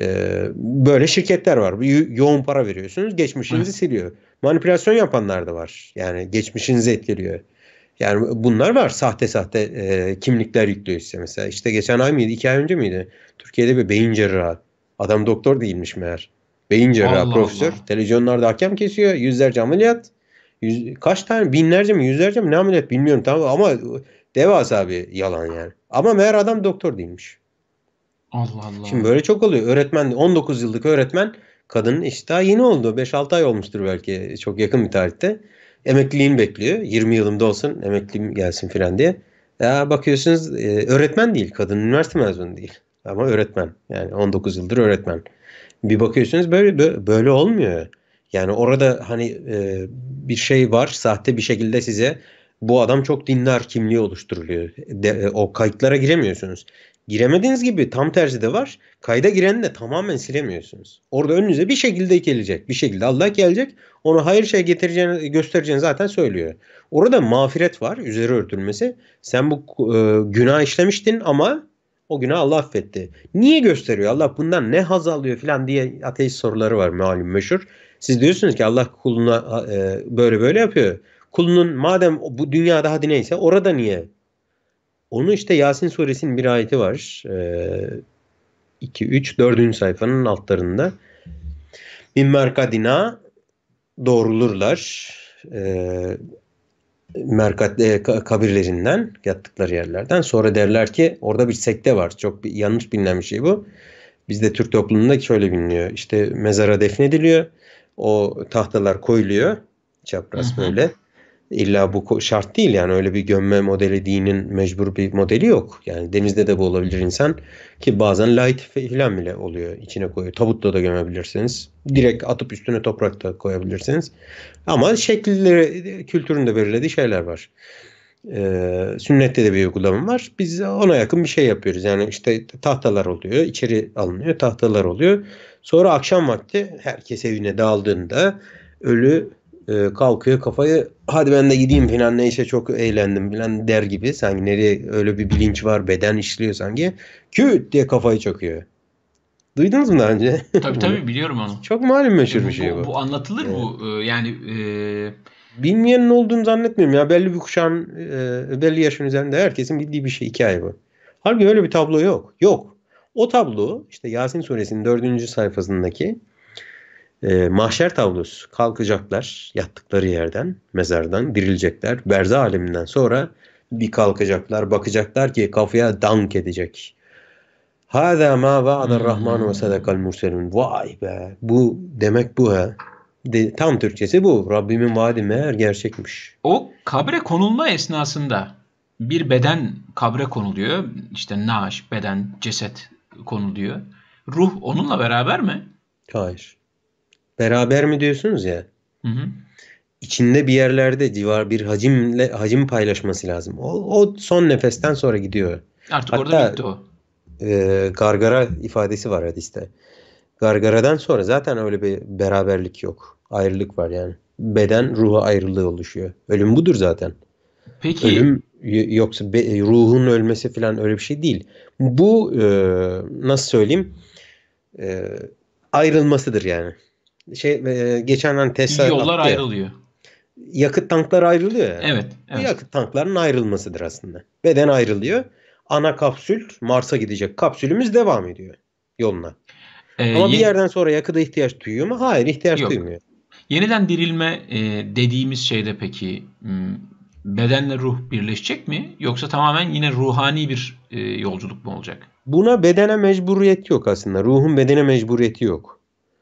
Ee, böyle şirketler var. yoğun para veriyorsunuz. Geçmişinizi evet. siliyor. Manipülasyon yapanlar da var. Yani geçmişinizi etkiliyor. Yani bunlar var. Sahte sahte e, kimlikler yüklüyor size. Mesela işte geçen ay mıydı? iki ay önce miydi? Türkiye'de bir beyin cerrahı. Adam doktor değilmiş meğer. Beyin cerrahı Allah profesör. Allah. Televizyonlarda hakem kesiyor. Yüzlerce ameliyat. Yüz, kaç tane? Binlerce mi? Yüzlerce mi? Ne ameliyat bilmiyorum tamam ama devasa bir yalan yani. Ama meğer adam doktor değilmiş. Allah Allah. Şimdi böyle çok oluyor. Öğretmen 19 yıllık öğretmen kadın işte daha yeni oldu. 5-6 ay olmuştur belki çok yakın bir tarihte. Emekliliğini bekliyor. 20 yılımda olsun emekliliğim gelsin filan diye. Ya bakıyorsunuz e, öğretmen değil. Kadın üniversite mezunu değil. Ama öğretmen. Yani 19 yıldır öğretmen. Bir bakıyorsunuz böyle böyle olmuyor. Yani orada hani e, bir şey var. Sahte bir şekilde size bu adam çok dinler kimliği oluşturuluyor. De, e, o kayıtlara giremiyorsunuz giremediğiniz gibi tam tersi de var. Kayda giren de tamamen silemiyorsunuz. Orada önünüze bir şekilde gelecek. Bir şekilde Allah gelecek. Onu hayır şey getireceğini göstereceğini zaten söylüyor. Orada mağfiret var. Üzeri örtülmesi. Sen bu e, günah işlemiştin ama o günah Allah affetti. Niye gösteriyor? Allah bundan ne haz alıyor falan diye ateist soruları var malum meşhur. Siz diyorsunuz ki Allah kuluna e, böyle böyle yapıyor. Kulunun madem bu dünya daha neyse orada niye onu işte Yasin suresinin bir ayeti var. Ee, 2, 3, 4. sayfanın altlarında. Min merkadina doğrulurlar. Ee, merkat e, kabirlerinden yattıkları yerlerden sonra derler ki orada bir sekte var. Çok bir, yanlış bilinen bir şey bu. Bizde Türk toplumunda şöyle biliniyor. İşte mezara defnediliyor. O tahtalar koyuluyor çapraz Hı-hı. böyle. İlla bu şart değil yani öyle bir gömme modeli dinin mecbur bir modeli yok. Yani denizde de bu olabilir insan ki bazen light filan bile oluyor içine koyuyor. Tabutla da gömebilirsiniz. Direkt atıp üstüne toprak da koyabilirsiniz. Ama şekilleri kültüründe belirlediği şeyler var. Ee, sünnette de bir uygulamam var. Biz ona yakın bir şey yapıyoruz. Yani işte tahtalar oluyor. içeri alınıyor tahtalar oluyor. Sonra akşam vakti herkes evine daldığında ölü e, kalkıyor kafayı hadi ben de gideyim filan Neyse çok eğlendim filan der gibi sanki nereye öyle bir bilinç var beden işliyor sanki küt diye kafayı çakıyor. Duydunuz mu daha önce? Tabii tabii [laughs] biliyorum onu. Çok malum meşhur bir şey bu. Bu, bu anlatılır evet. bu e, yani e... bilmeyenin olduğunu zannetmiyorum ya belli bir kuşağın e, belli yaşın üzerinde herkesin bildiği bir şey hikaye bu. Halbuki öyle bir tablo yok. Yok. O tablo işte Yasin suresinin dördüncü sayfasındaki e, mahşer tablosu kalkacaklar yattıkları yerden, mezardan dirilecekler. Berza aleminden sonra bir kalkacaklar, bakacaklar ki kafaya dank edecek. Hâzâ mâ va'adar hmm. rahman ve sadakal murselun. Vay be. Bu demek bu ha. De, tam Türkçesi bu. Rabbimin vaadi meğer gerçekmiş. O kabre konulma esnasında bir beden kabre konuluyor. İşte naaş, beden, ceset konuluyor. Ruh onunla beraber mi? Hayır. Beraber mi diyorsunuz ya? Hı hı. İçinde bir yerlerde civar bir hacimle hacim paylaşması lazım. O, o son nefesten sonra gidiyor. Artık Hatta, orada bitti o. E, gargara ifadesi var hadiste. Gargaradan sonra zaten öyle bir beraberlik yok. Ayrılık var yani. Beden ruha ayrılığı oluşuyor. Ölüm budur zaten. Peki. Ölüm yoksa be, ruhun ölmesi falan öyle bir şey değil. Bu e, nasıl söyleyeyim? E, ayrılmasıdır yani şey e, geçen hani Tesla yollar ayrılıyor. Yakıt tankları ayrılıyor yani. Evet, evet. Yakıt tanklarının ayrılmasıdır aslında. Beden ayrılıyor. Ana kapsül Mars'a gidecek kapsülümüz devam ediyor yoluna. Ee, Ama bir yerden sonra yakıda ihtiyaç duyuyor mu? Hayır ihtiyaç yok. duymuyor. Yeniden dirilme e, dediğimiz şeyde peki hmm, bedenle ruh birleşecek mi? Yoksa tamamen yine ruhani bir e, yolculuk mu olacak? Buna bedene mecburiyet yok aslında. Ruhun bedene mecburiyeti yok.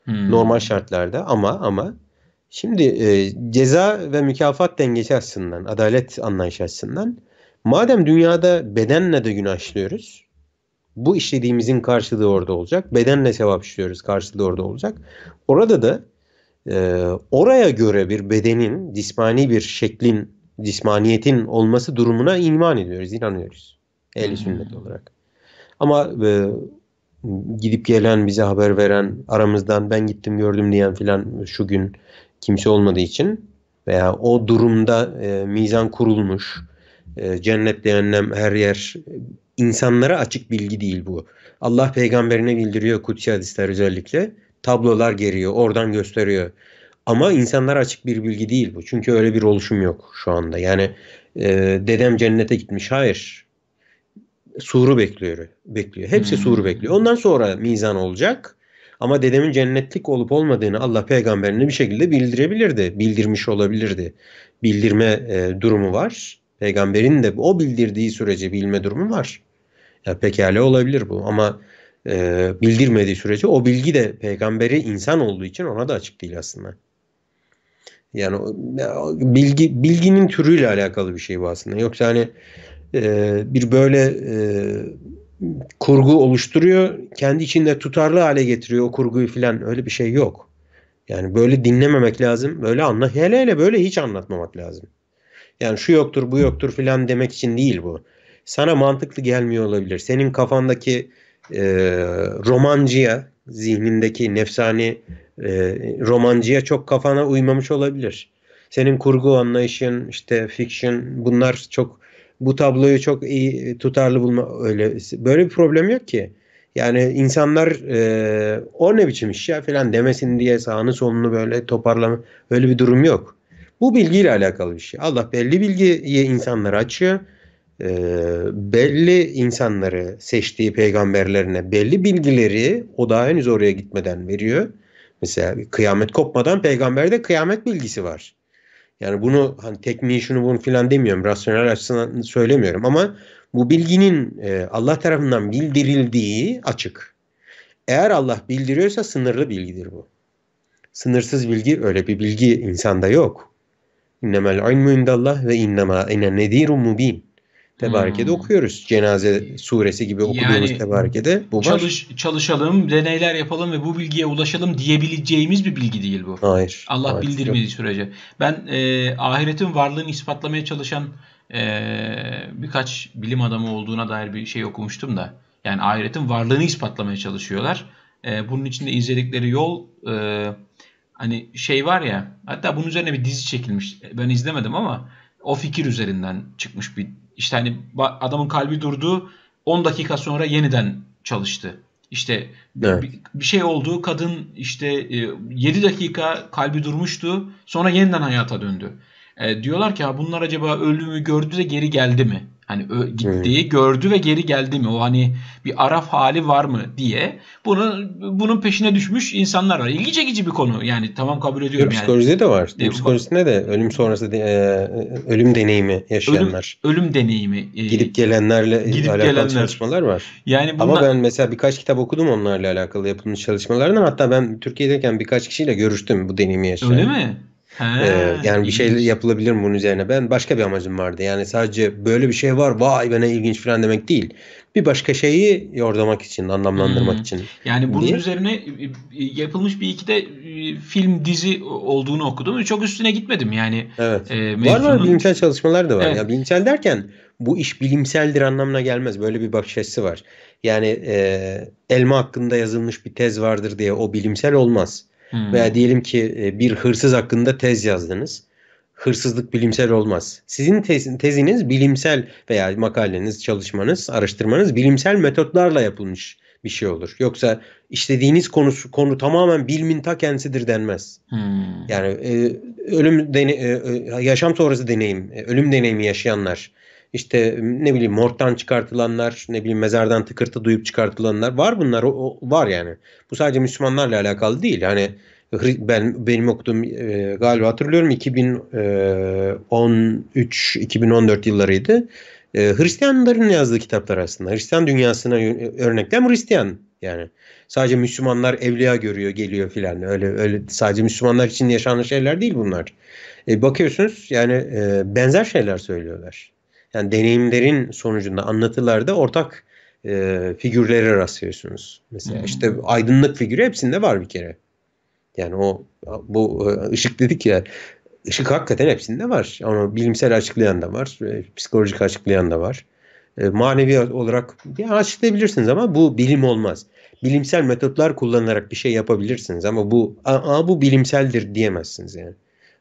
Hmm. Normal şartlarda ama ama şimdi e, ceza ve mükafat dengesi açısından, adalet anlayışı açısından madem dünyada bedenle de günah işliyoruz bu işlediğimizin karşılığı orada olacak. Bedenle sevap işliyoruz karşılığı orada olacak. Orada da e, oraya göre bir bedenin, cismani bir şeklin, cismaniyetin olması durumuna iman ediyoruz, inanıyoruz. Ehli hmm. sünnet olarak. Ama e, gidip gelen bize haber veren aramızdan ben gittim gördüm diyen filan şu gün kimse olmadığı için veya o durumda e, mizan kurulmuş e, cennet cehennem her yer insanlara açık bilgi değil bu. Allah peygamberine bildiriyor kutsi hadisler özellikle tablolar geriyor oradan gösteriyor. Ama insanlara açık bir bilgi değil bu. Çünkü öyle bir oluşum yok şu anda. Yani e, dedem cennete gitmiş. Hayır suru bekliyor. bekliyor. Hepsi hmm. suru bekliyor. Ondan sonra mizan olacak. Ama dedemin cennetlik olup olmadığını Allah peygamberine bir şekilde bildirebilirdi. Bildirmiş olabilirdi. Bildirme e, durumu var. Peygamberin de o bildirdiği sürece bilme durumu var. Ya pekala olabilir bu ama e, bildirmediği sürece o bilgi de peygamberi insan olduğu için ona da açık değil aslında. Yani bilgi bilginin türüyle alakalı bir şey bu aslında. Yoksa hani e, bir böyle e, kurgu oluşturuyor. Kendi içinde tutarlı hale getiriyor o kurguyu filan. Öyle bir şey yok. Yani böyle dinlememek lazım. Böyle anla hele hele böyle hiç anlatmamak lazım. Yani şu yoktur bu yoktur filan demek için değil bu. Sana mantıklı gelmiyor olabilir. Senin kafandaki e, romancıya zihnindeki nefsani e, romancıya çok kafana uymamış olabilir. Senin kurgu anlayışın işte fiction bunlar çok bu tabloyu çok iyi e, tutarlı bulma öyle böyle bir problem yok ki. Yani insanlar e, o ne biçim iş ya falan demesin diye sağını solunu böyle toparlama öyle bir durum yok. Bu bilgiyle alakalı bir şey. Allah belli bilgiyi insanlara açıyor. E, belli insanları seçtiği peygamberlerine belli bilgileri o daha henüz oraya gitmeden veriyor. Mesela kıyamet kopmadan peygamberde kıyamet bilgisi var. Yani bunu hani tekniği şunu bunu filan demiyorum. Rasyonel açısından söylemiyorum ama bu bilginin e, Allah tarafından bildirildiği açık. Eğer Allah bildiriyorsa sınırlı bilgidir bu. Sınırsız bilgi öyle bir bilgi insanda yok. İnnemel ilmu indallah ve innema ene nedirun mubin. Tebareke'de hmm. okuyoruz. Cenaze suresi gibi okuduğumuz yani, Tebareke'de bu çalış, Çalışalım, deneyler yapalım ve bu bilgiye ulaşalım diyebileceğimiz bir bilgi değil bu. Hayır. Allah hayır, bildirmediği yok. sürece. Ben e, ahiretin varlığını ispatlamaya çalışan e, birkaç bilim adamı olduğuna dair bir şey okumuştum da. Yani ahiretin varlığını ispatlamaya çalışıyorlar. E, bunun içinde izledikleri yol e, hani şey var ya hatta bunun üzerine bir dizi çekilmiş. Ben izlemedim ama o fikir üzerinden çıkmış bir işte hani adamın kalbi durdu 10 dakika sonra yeniden çalıştı. İşte evet. bir, bir şey oldu kadın işte 7 e, dakika kalbi durmuştu sonra yeniden hayata döndü. E, diyorlar ki bunlar acaba öldü gördü de geri geldi mi? Hani gittiği hmm. gördü ve geri geldi mi? O hani bir Araf hali var mı diye. Bunun bunun peşine düşmüş insanlar var. İlgi çekici bir konu. Yani tamam kabul ediyorum yani. Psikolojide de var. E, Psikolojisinde de ölüm sonrası de, e, e, ölüm deneyimi yaşayanlar. Ölüm, ölüm deneyimi. E, gidip gelenlerle gidip alakalı gelenler. çalışmalar var. Yani bundan... Ama ben mesela birkaç kitap okudum onlarla alakalı yapılmış çalışmalardan. Hatta ben Türkiye'deyken birkaç kişiyle görüştüm bu deneyimi yaşayan. Öyle mi? ee, yani bir şey yapılabilir mi bunun üzerine? Ben başka bir amacım vardı. Yani sadece böyle bir şey var vay bana ilginç falan demek değil. Bir başka şeyi yordamak için, anlamlandırmak hmm. için. Yani bunun diye. üzerine e, e, yapılmış bir iki de e, film dizi olduğunu okudum. Çok üstüne gitmedim yani. Evet. E, Var var bilimsel çalışmalar da var. Evet. Ya bilimsel derken bu iş bilimseldir anlamına gelmez. Böyle bir bakış açısı var. Yani e, elma hakkında yazılmış bir tez vardır diye o bilimsel olmaz Hmm. Veya diyelim ki e, bir hırsız hakkında tez yazdınız. Hırsızlık bilimsel olmaz. Sizin tez, teziniz bilimsel veya makaleniz, çalışmanız, araştırmanız bilimsel metotlarla yapılmış bir şey olur. Yoksa işlediğiniz konu konu tamamen bilmin ta kendisidir denmez. Hmm. Yani e, ölüm dene, e, e yaşam sonrası deneyim, e, ölüm deneyimi yaşayanlar işte ne bileyim morgdan çıkartılanlar, ne bileyim mezardan tıkırtı duyup çıkartılanlar var bunlar o, o, var yani. Bu sadece Müslümanlarla alakalı değil. Hani ben benim okuduğum e, galiba hatırlıyorum 2013 2014 e, yıllarıydı. E, Hristiyanların yazdığı kitaplar aslında. Hristiyan dünyasına e, örneklem Hristiyan yani. Sadece Müslümanlar evliya görüyor, geliyor filan. Öyle öyle sadece Müslümanlar için yaşanan şeyler değil bunlar. E, bakıyorsunuz yani e, benzer şeyler söylüyorlar yani deneyimlerin sonucunda anlatılarda ortak e, figürlere rastlıyorsunuz. Mesela hmm. işte aydınlık figürü hepsinde var bir kere. Yani o bu e, ışık dedik ya ışık hakikaten hepsinde var. Ama bilimsel açıklayan da var. E, psikolojik açıklayan da var. E, manevi olarak ya açıklayabilirsiniz ama bu bilim olmaz. Bilimsel metotlar kullanarak bir şey yapabilirsiniz ama bu a, a bu bilimseldir diyemezsiniz yani.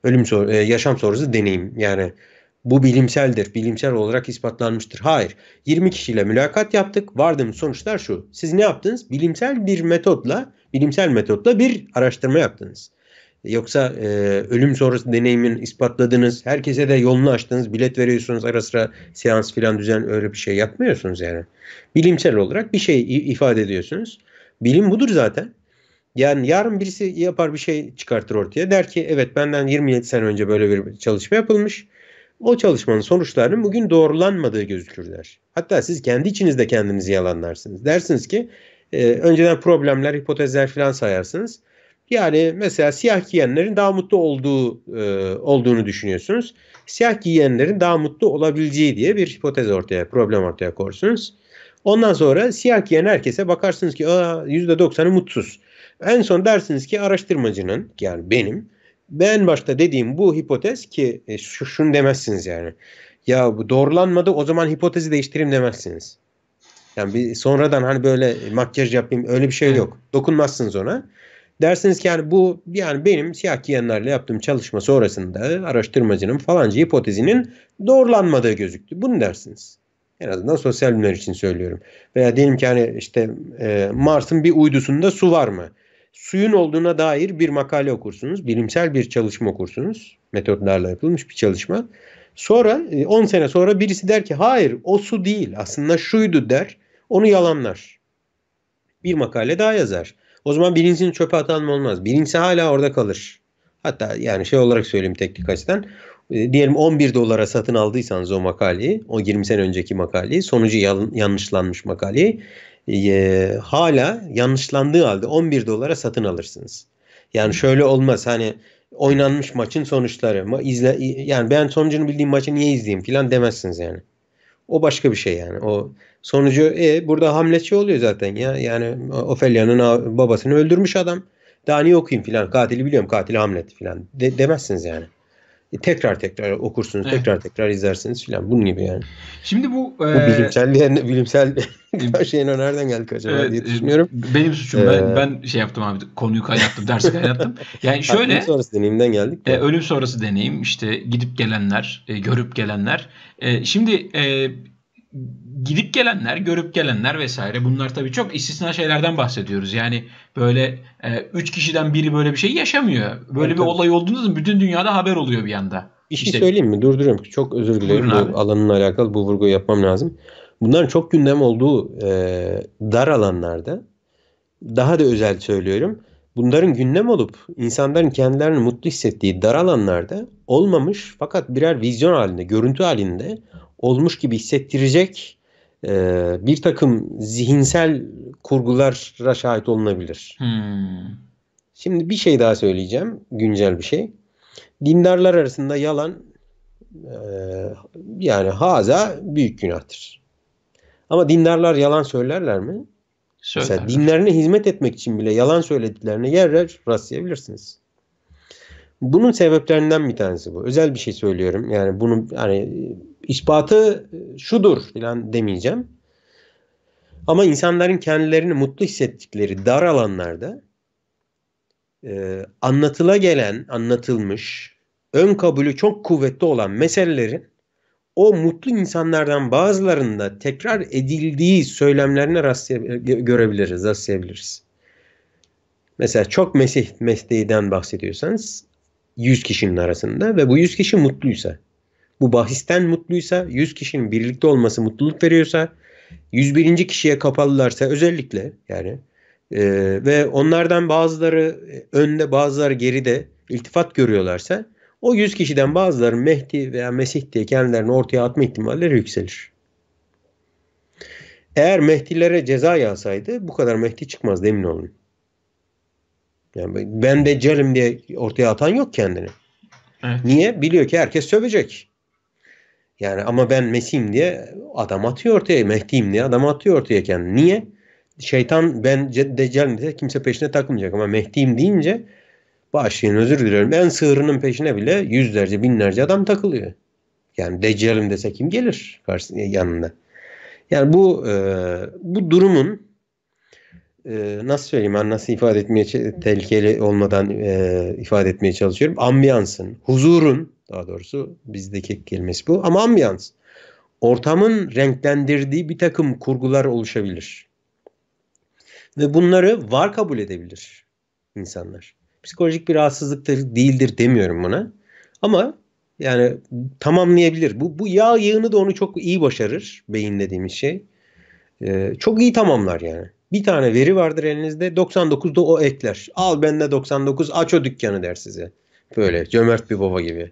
Ölüm sor, e, yaşam sorusu deneyim. Yani bu bilimseldir. Bilimsel olarak ispatlanmıştır. Hayır. 20 kişiyle mülakat yaptık. Vardığımız sonuçlar şu. Siz ne yaptınız? Bilimsel bir metotla, bilimsel metotla bir araştırma yaptınız. Yoksa e, ölüm sonrası deneyimin ispatladınız. Herkese de yolunu açtınız. Bilet veriyorsunuz ara sıra seans filan düzen öyle bir şey yapmıyorsunuz yani. Bilimsel olarak bir şey ifade ediyorsunuz. Bilim budur zaten. Yani yarın birisi yapar bir şey çıkartır ortaya. Der ki evet benden 27 sene önce böyle bir çalışma yapılmış o çalışmanın sonuçlarının bugün doğrulanmadığı gözükür der. Hatta siz kendi içinizde kendinizi yalanlarsınız. Dersiniz ki e, önceden problemler, hipotezler filan sayarsınız. Yani mesela siyah giyenlerin daha mutlu olduğu e, olduğunu düşünüyorsunuz. Siyah giyenlerin daha mutlu olabileceği diye bir hipotez ortaya, problem ortaya koyarsınız. Ondan sonra siyah giyen herkese bakarsınız ki Aa, %90'ı mutsuz. En son dersiniz ki araştırmacının yani benim ben başta dediğim bu hipotez ki e, şu, şunu demezsiniz yani. Ya bu doğrulanmadı o zaman hipotezi değiştireyim demezsiniz. Yani bir sonradan hani böyle makyaj yapayım öyle bir şey yok. Dokunmazsınız ona. Dersiniz ki yani bu yani benim siyah giyenlerle yaptığım çalışma sonrasında araştırmacının falanca hipotezinin doğrulanmadığı gözüktü. Bunu dersiniz. En azından sosyal bilimler için söylüyorum. Veya diyelim ki hani işte e, Mars'ın bir uydusunda su var mı? suyun olduğuna dair bir makale okursunuz. Bilimsel bir çalışma okursunuz. Metotlarla yapılmış bir çalışma. Sonra 10 e, sene sonra birisi der ki hayır o su değil aslında şuydu der. Onu yalanlar. Bir makale daha yazar. O zaman birincisini çöpe atan olmaz. Birincisi hala orada kalır. Hatta yani şey olarak söyleyeyim teknik açıdan. E, diyelim 11 dolara satın aldıysanız o makaleyi, o 20 sene önceki makaleyi, sonucu yanlışlanmış makaleyi e, hala yanlışlandığı halde 11 dolara satın alırsınız. Yani şöyle olmaz hani oynanmış maçın sonuçları ma izle yani ben sonucunu bildiğim maçı niye izleyeyim filan demezsiniz yani. O başka bir şey yani. O sonucu e, burada hamletçi oluyor zaten ya. Yani Ofelia'nın babasını öldürmüş adam. Daha niye okuyayım filan. Katili biliyorum. Katili Hamlet filan. De, demezsiniz yani. E, tekrar tekrar okursunuz, evet. tekrar tekrar izlersiniz filan. Bunun gibi yani. Şimdi bu, bu e... bilimsel bilimsel [laughs] e, [laughs] şeyin nereden geldik acaba evet, diye e, düşünüyorum. Benim suçum. Ee... Ben, ben şey yaptım abi. Konuyu kaynattım, dersi kaynattım. Yani şöyle. Ölüm sonrası deneyimden geldik. E, ölüm sonrası deneyim işte gidip gelenler, e, görüp gelenler. E, şimdi e, gidip gelenler, görüp gelenler vesaire bunlar tabii çok istisna şeylerden bahsediyoruz. Yani böyle e, üç kişiden biri böyle bir şey yaşamıyor. Böyle evet, bir olay olduğunda bütün dünyada haber oluyor bir anda. Bir şey işte, söyleyeyim mi? Durduruyorum. Çok özür dilerim. Bu abi. alakalı bu vurguyu yapmam lazım. Bunların çok gündem olduğu e, dar alanlarda daha da özel söylüyorum. Bunların gündem olup insanların kendilerini mutlu hissettiği dar alanlarda olmamış fakat birer vizyon halinde, görüntü halinde olmuş gibi hissettirecek e, bir takım zihinsel kurgulara şahit olunabilir. Hmm. Şimdi bir şey daha söyleyeceğim. Güncel bir şey. Dindarlar arasında yalan e, yani haza büyük günahtır. Ama dindarlar yalan söylerler mi? Söylerler. Mesela dinlerine hizmet etmek için bile yalan söylediklerine yer yer rastlayabilirsiniz. Bunun sebeplerinden bir tanesi bu. Özel bir şey söylüyorum. Yani bunu hani ispatı şudur falan demeyeceğim. Ama insanların kendilerini mutlu hissettikleri dar alanlarda e, anlatıla gelen, anlatılmış, ön kabulü çok kuvvetli olan meselelerin o mutlu insanlardan bazılarında tekrar edildiği söylemlerine rastlay- görebiliriz, rastlayabiliriz. Mesela çok Mesih mesleğinden bahsediyorsanız 100 kişinin arasında ve bu 100 kişi mutluysa, bu bahisten mutluysa, 100 kişinin birlikte olması mutluluk veriyorsa, 101. kişiye kapalılarsa özellikle yani e, ve onlardan bazıları e, önde bazıları geride iltifat görüyorlarsa o 100 kişiden bazıları Mehdi veya Mesih diye kendilerini ortaya atma ihtimalleri yükselir. Eğer Mehdilere ceza yağsaydı bu kadar Mehdi çıkmaz emin olun. Yani ben beccerim diye ortaya atan yok kendini. Evet. Niye? Biliyor ki herkes sövecek. Yani ama ben Mesih'im diye adam atıyor ortaya. Mehdi'yim diye adam atıyor ortaya kendini. Niye? Şeytan ben Deccal diye kimse peşine takılmayacak ama Mehdi'yim deyince bağışlayın özür diliyorum. En sığırının peşine bile yüzlerce binlerce adam takılıyor. Yani Deccal'im dese kim gelir karşısına yanında. Yani bu e, bu durumun e, nasıl söyleyeyim ben nasıl ifade etmeye tehlikeli olmadan e, ifade etmeye çalışıyorum. Ambiyansın, huzurun daha doğrusu bizdeki kelimesi bu ama ambiyans. Ortamın renklendirdiği bir takım kurgular oluşabilir. Ve bunları var kabul edebilir insanlar. Psikolojik bir rahatsızlıktır değildir demiyorum buna. Ama yani tamamlayabilir. Bu, bu yağ yığını da onu çok iyi başarır. Beyin dediğimiz şey. Ee, çok iyi tamamlar yani. Bir tane veri vardır elinizde 99'da o ekler. Al bende 99 aç o dükkanı der size. Böyle cömert bir baba gibi.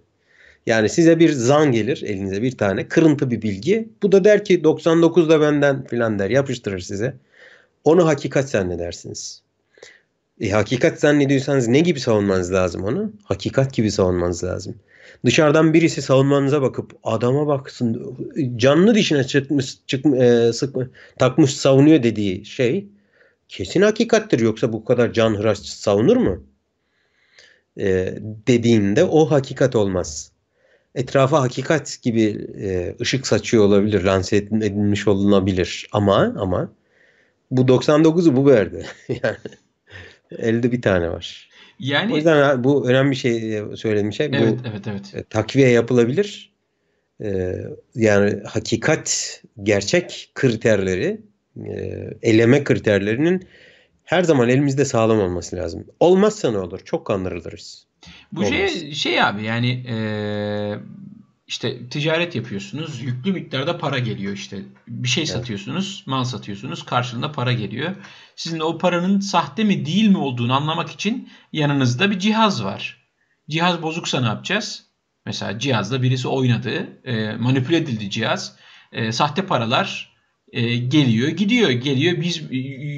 Yani size bir zan gelir elinize bir tane kırıntı bir bilgi. Bu da der ki 99 da benden filan der yapıştırır size. Onu hakikat zannedersiniz. E, hakikat zannediyorsanız ne gibi savunmanız lazım onu? Hakikat gibi savunmanız lazım. Dışarıdan birisi savunmanıza bakıp adama baksın canlı dişine çıkmış, çıkmış e, sıkma, takmış savunuyor dediği şey kesin hakikattir. Yoksa bu kadar can hıraş savunur mu? E, dediğinde o hakikat olmaz. Etrafa hakikat gibi e, ışık saçıyor olabilir, lanse edilmiş olunabilir ama ama bu 99'u bu verdi. [laughs] yani Elde bir tane var. Yani o yüzden bu önemli bir şey e, söylemiş. Şey. Evet, bu, evet, evet. E, takviye yapılabilir. Ee, yani hakikat, gerçek kriterleri, e, eleme kriterlerinin her zaman elimizde sağlam olması lazım. Olmazsa ne olur? Çok kandırılırız. Bu şey, Olmaz. şey şey abi yani e, işte ticaret yapıyorsunuz. Yüklü miktarda para geliyor işte. Bir şey evet. satıyorsunuz, mal satıyorsunuz. Karşılığında para geliyor. Sizin o paranın sahte mi değil mi olduğunu anlamak için yanınızda bir cihaz var. Cihaz bozuksa ne yapacağız? Mesela cihazda birisi oynadı, e, manipüle edildi cihaz. E, sahte paralar e, geliyor, gidiyor, geliyor. Biz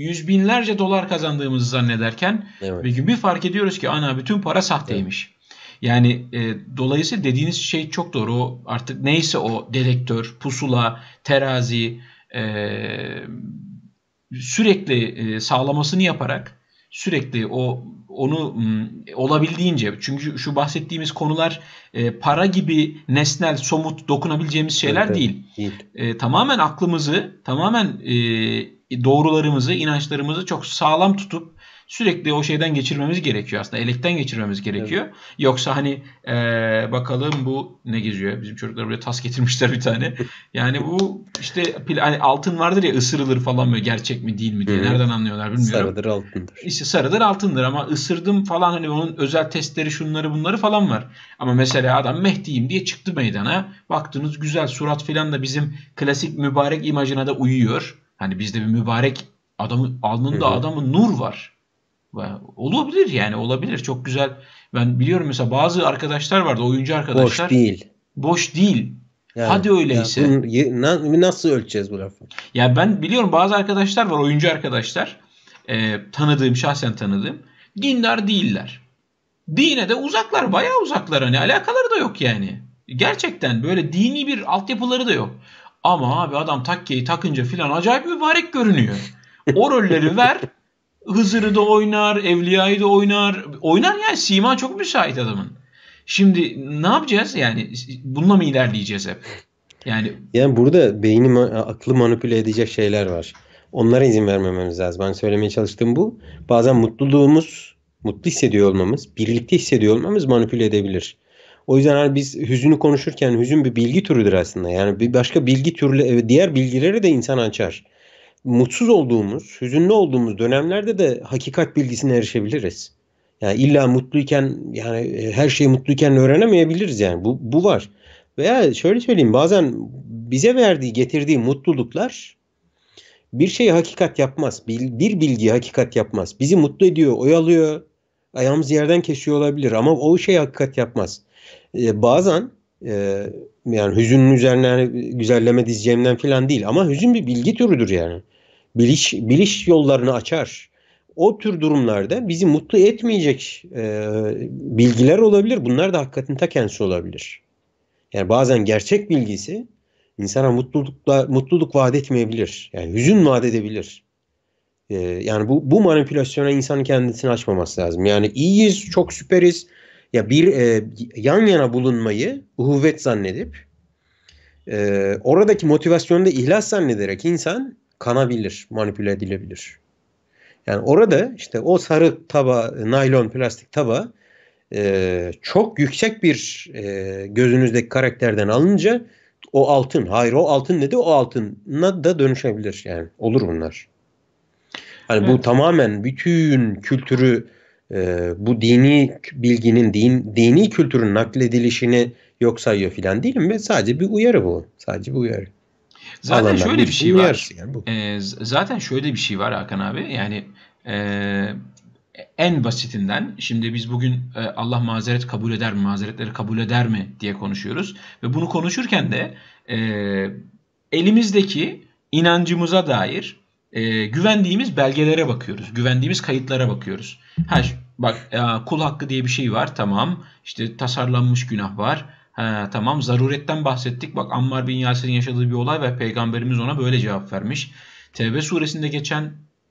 yüz binlerce dolar kazandığımızı zannederken evet. bir gün bir fark ediyoruz ki ana bütün para sahteymiş. Evet. Yani e, dolayısıyla dediğiniz şey çok doğru. O artık neyse o dedektör, pusula, terazi e, sürekli e, sağlamasını yaparak sürekli o onu olabildiğince çünkü şu bahsettiğimiz konular e, para gibi nesnel somut dokunabileceğimiz şeyler evet, değil. değil. E, tamamen aklımızı, tamamen e, doğrularımızı, inançlarımızı çok sağlam tutup sürekli o şeyden geçirmemiz gerekiyor aslında. Elekten geçirmemiz gerekiyor. Evet. Yoksa hani e, bakalım bu ne geziyor? Bizim çocuklar buraya tas getirmişler bir tane. [laughs] Yani bu işte hani altın vardır ya ısırılır falan böyle gerçek mi değil mi diye. Hı. Nereden anlıyorlar bilmiyorum. Sarıdır altındır. İşte sarıdır altındır ama ısırdım falan hani onun özel testleri şunları bunları falan var. Ama mesela adam Mehdi'yim diye çıktı meydana. Baktınız güzel surat falan da bizim klasik mübarek imajına da uyuyor. Hani bizde bir mübarek adamın alnında adamın nur var. Olabilir yani olabilir. Çok güzel. Ben biliyorum mesela bazı arkadaşlar vardı oyuncu arkadaşlar. Boş değil. Boş değil. Yani, Hadi öyleyse. Ya bunu, nasıl ölçeceğiz bu lafı? Ya ben biliyorum bazı arkadaşlar var oyuncu arkadaşlar. E, tanıdığım şahsen tanıdığım. Dindar değiller. Dine de uzaklar bayağı uzaklar hani alakaları da yok yani. Gerçekten böyle dini bir altyapıları da yok. Ama abi adam takkeyi takınca filan acayip mübarek görünüyor. O rolleri ver [laughs] Hızır'ı da oynar, Evliya'yı da oynar. Oynar yani Sima çok müsait adamın. Şimdi ne yapacağız yani? Bununla mı ilerleyeceğiz hep? Yani yani burada beyni aklı manipüle edecek şeyler var. Onlara izin vermememiz lazım. Ben söylemeye çalıştığım bu. Bazen mutluluğumuz, mutlu hissediyor olmamız, birlikte hissediyor olmamız manipüle edebilir. O yüzden hani biz hüzünü konuşurken hüzün bir bilgi türüdür aslında. Yani bir başka bilgi türlü diğer bilgileri de insan açar mutsuz olduğumuz, hüzünlü olduğumuz dönemlerde de hakikat bilgisine erişebiliriz. Yani illa mutluyken yani e, her şeyi mutluyken öğrenemeyebiliriz yani. Bu, bu var. Veya şöyle söyleyeyim bazen bize verdiği getirdiği mutluluklar bir şeyi hakikat yapmaz. Bir, bir bilgi hakikat yapmaz. Bizi mutlu ediyor, oyalıyor. Ayağımızı yerden kesiyor olabilir ama o şey hakikat yapmaz. Ee, bazen e, yani hüzünün üzerine hani, güzelleme dizeceğimden falan değil ama hüzün bir bilgi türüdür yani biliş, biliş yollarını açar. O tür durumlarda bizi mutlu etmeyecek e, bilgiler olabilir. Bunlar da hakikatin ta kendisi olabilir. Yani bazen gerçek bilgisi insana mutlulukla, mutluluk vaat etmeyebilir. Yani hüzün vaat edebilir. E, yani bu, bu manipülasyona insan kendisini açmaması lazım. Yani iyiyiz, çok süperiz. Ya bir e, yan yana bulunmayı uhuvvet zannedip e, oradaki da ihlas zannederek insan kanabilir, manipüle edilebilir. Yani orada işte o sarı taba, naylon plastik taba e, çok yüksek bir e, gözünüzdeki karakterden alınca o altın, hayır o altın dedi o altına da dönüşebilir yani. Olur bunlar. Hani evet. bu tamamen bütün kültürü e, bu dini bilginin, din, dini kültürün nakledilişini yok sayıyor filan değilim ve Sadece bir uyarı bu. Sadece bir uyarı. Zaten şöyle bir şey, şey var. Yani E, zaten şöyle bir şey var Hakan abi. Yani e, en basitinden şimdi biz bugün e, Allah mazeret kabul eder mi, mazeretleri kabul eder mi diye konuşuyoruz. Ve bunu konuşurken de e, elimizdeki inancımıza dair e, güvendiğimiz belgelere bakıyoruz. Güvendiğimiz kayıtlara bakıyoruz. Her bak e, kul hakkı diye bir şey var tamam. İşte tasarlanmış günah var. He, tamam zaruretten bahsettik. Bak Ammar bin Yasir'in yaşadığı bir olay ve peygamberimiz ona böyle cevap vermiş. Tevbe suresinde geçen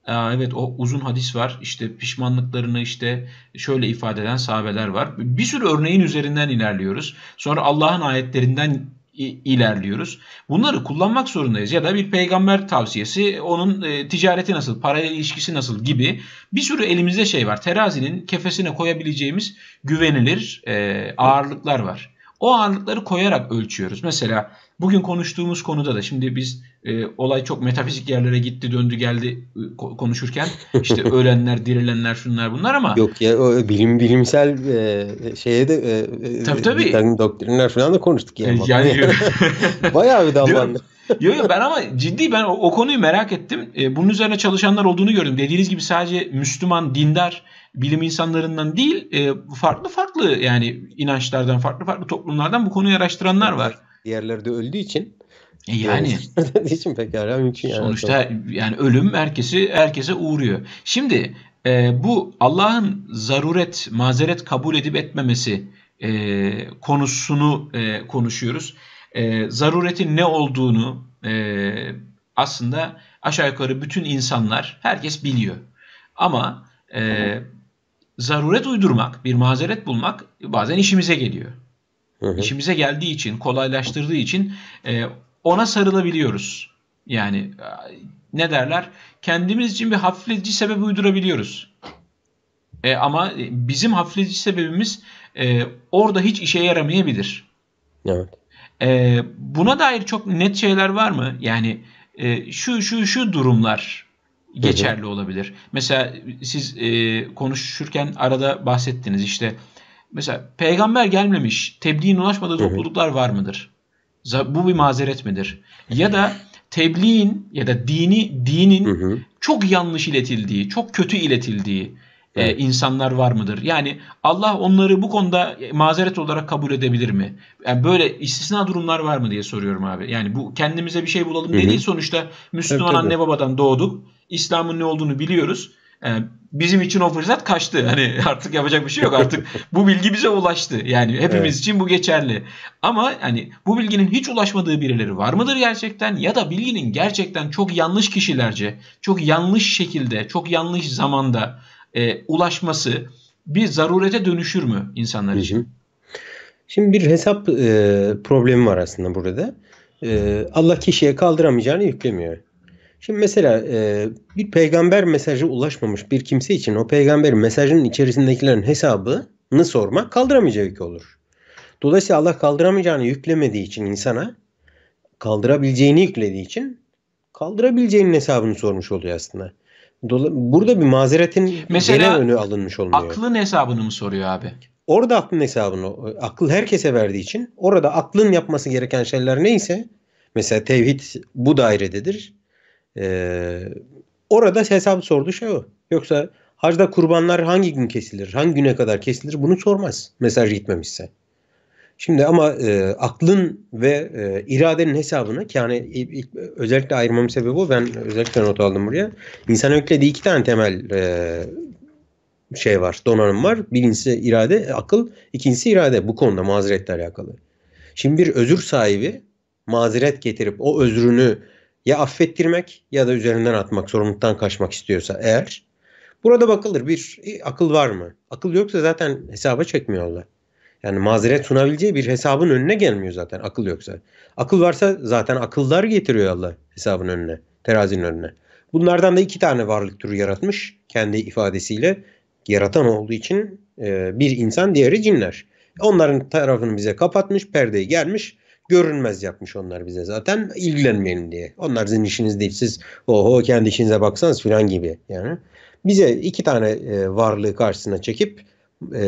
e, evet o uzun hadis var. İşte pişmanlıklarını işte şöyle ifade eden sahabeler var. Bir sürü örneğin üzerinden ilerliyoruz. Sonra Allah'ın ayetlerinden ilerliyoruz. Bunları kullanmak zorundayız ya da bir peygamber tavsiyesi, onun e, ticareti nasıl, parayla ilişkisi nasıl gibi bir sürü elimizde şey var. Terazinin kefesine koyabileceğimiz güvenilir e, ağırlıklar var o ağırlıkları koyarak ölçüyoruz. Mesela bugün konuştuğumuz konuda da şimdi biz e, olay çok metafizik yerlere gitti döndü geldi e, konuşurken işte [laughs] ölenler dirilenler şunlar bunlar ama. Yok ya o bilim bilimsel e, şeye de e, e tabii, tabii. doktrinler falan da konuştuk ya E, yani [laughs] Bayağı bir dallandık. Yok yok ben ama ciddi ben o, o konuyu merak ettim. E, bunun üzerine çalışanlar olduğunu gördüm. Dediğiniz gibi sadece Müslüman, dindar bilim insanlarından değil e, farklı farklı yani inançlardan farklı farklı toplumlardan bu konuyu araştıranlar var. Diğerleri de öldüğü için e, yani için pekala mümkün yani. Sonuçta yani ölüm herkesi herkese uğruyor. Şimdi e, bu Allah'ın zaruret, mazeret kabul edip etmemesi e, konusunu e, konuşuyoruz. E, zaruretin ne olduğunu e, aslında aşağı yukarı bütün insanlar herkes biliyor. Ama e, zaruret uydurmak, bir mazeret bulmak bazen işimize geliyor. Hı hı. İşimize geldiği için, kolaylaştırdığı için e, ona sarılabiliyoruz. Yani e, ne derler? Kendimiz için bir hafifletici sebep uydurabiliyoruz. E, ama bizim hafifletici sebebimiz e, orada hiç işe yaramayabilir. Evet. E, buna dair çok net şeyler var mı? Yani e, şu şu şu durumlar geçerli olabilir. Mesela e, siz e, konuşurken arada bahsettiniz işte mesela peygamber gelmemiş, tebliğin ulaşmadığı topluluklar var mıdır? Bu bir mazeret midir? Ya da tebliğin ya da dini dinin çok yanlış iletildiği, çok kötü iletildiği e, insanlar var mıdır? Yani Allah onları bu konuda mazeret olarak kabul edebilir mi? Yani böyle istisna durumlar var mı diye soruyorum abi. Yani bu kendimize bir şey bulalım dediği sonuçta Müslüman evet, anne babadan doğduk. İslam'ın ne olduğunu biliyoruz. Yani ee, bizim için o fırsat kaçtı. [laughs] Hani artık yapacak bir şey yok. Artık bu bilgi bize ulaştı. Yani hepimiz evet. için bu geçerli. Ama hani bu bilginin hiç ulaşmadığı birileri var mıdır gerçekten? Ya da bilginin gerçekten çok yanlış kişilerce, çok yanlış şekilde, çok yanlış zamanda e, ulaşması bir zarurete dönüşür mü insanlar için? Şimdi bir hesap e, problemi var aslında burada. E, Allah kişiye kaldıramayacağını yüklemiyor. Şimdi mesela e, bir peygamber mesajı ulaşmamış bir kimse için o peygamberin mesajının içerisindekilerin hesabını sormak kaldıramayacağı yük olur. Dolayısıyla Allah kaldıramayacağını yüklemediği için insana kaldırabileceğini yüklediği için kaldırabileceğinin hesabını sormuş oluyor aslında. Burada bir mazeretin Mesela, gene önü alınmış olmuyor. aklın hesabını mı soruyor abi? Orada aklın hesabını, akıl herkese verdiği için orada aklın yapması gereken şeyler neyse mesela tevhid bu dairededir. Ee, orada hesap sordu, şey o. Yoksa hacda kurbanlar hangi gün kesilir, hangi güne kadar kesilir bunu sormaz mesaj gitmemişse. Şimdi ama e, aklın ve e, iradenin hesabını yani ilk, özellikle ayırmamın sebebi bu. Ben özellikle not aldım buraya. İnsan yüklediği iki tane temel e, şey var, donanım var. Birincisi irade, e, akıl. ikincisi irade. Bu konuda mazeretle alakalı. Şimdi bir özür sahibi mazeret getirip o özrünü ya affettirmek ya da üzerinden atmak, sorumluluktan kaçmak istiyorsa eğer burada bakılır bir e, akıl var mı? Akıl yoksa zaten hesaba çekmiyorlar. Yani mazeret sunabileceği bir hesabın önüne gelmiyor zaten akıl yoksa. Akıl varsa zaten akıllar getiriyor Allah hesabın önüne, terazinin önüne. Bunlardan da iki tane varlık türü yaratmış kendi ifadesiyle. Yaratan olduğu için e, bir insan diğeri cinler. Onların tarafını bize kapatmış, perdeyi gelmiş, görünmez yapmış onlar bize zaten ilgilenmeyin diye. Onlar sizin işiniz değil siz oho kendi işinize baksanız filan gibi yani. Bize iki tane e, varlığı karşısına çekip e,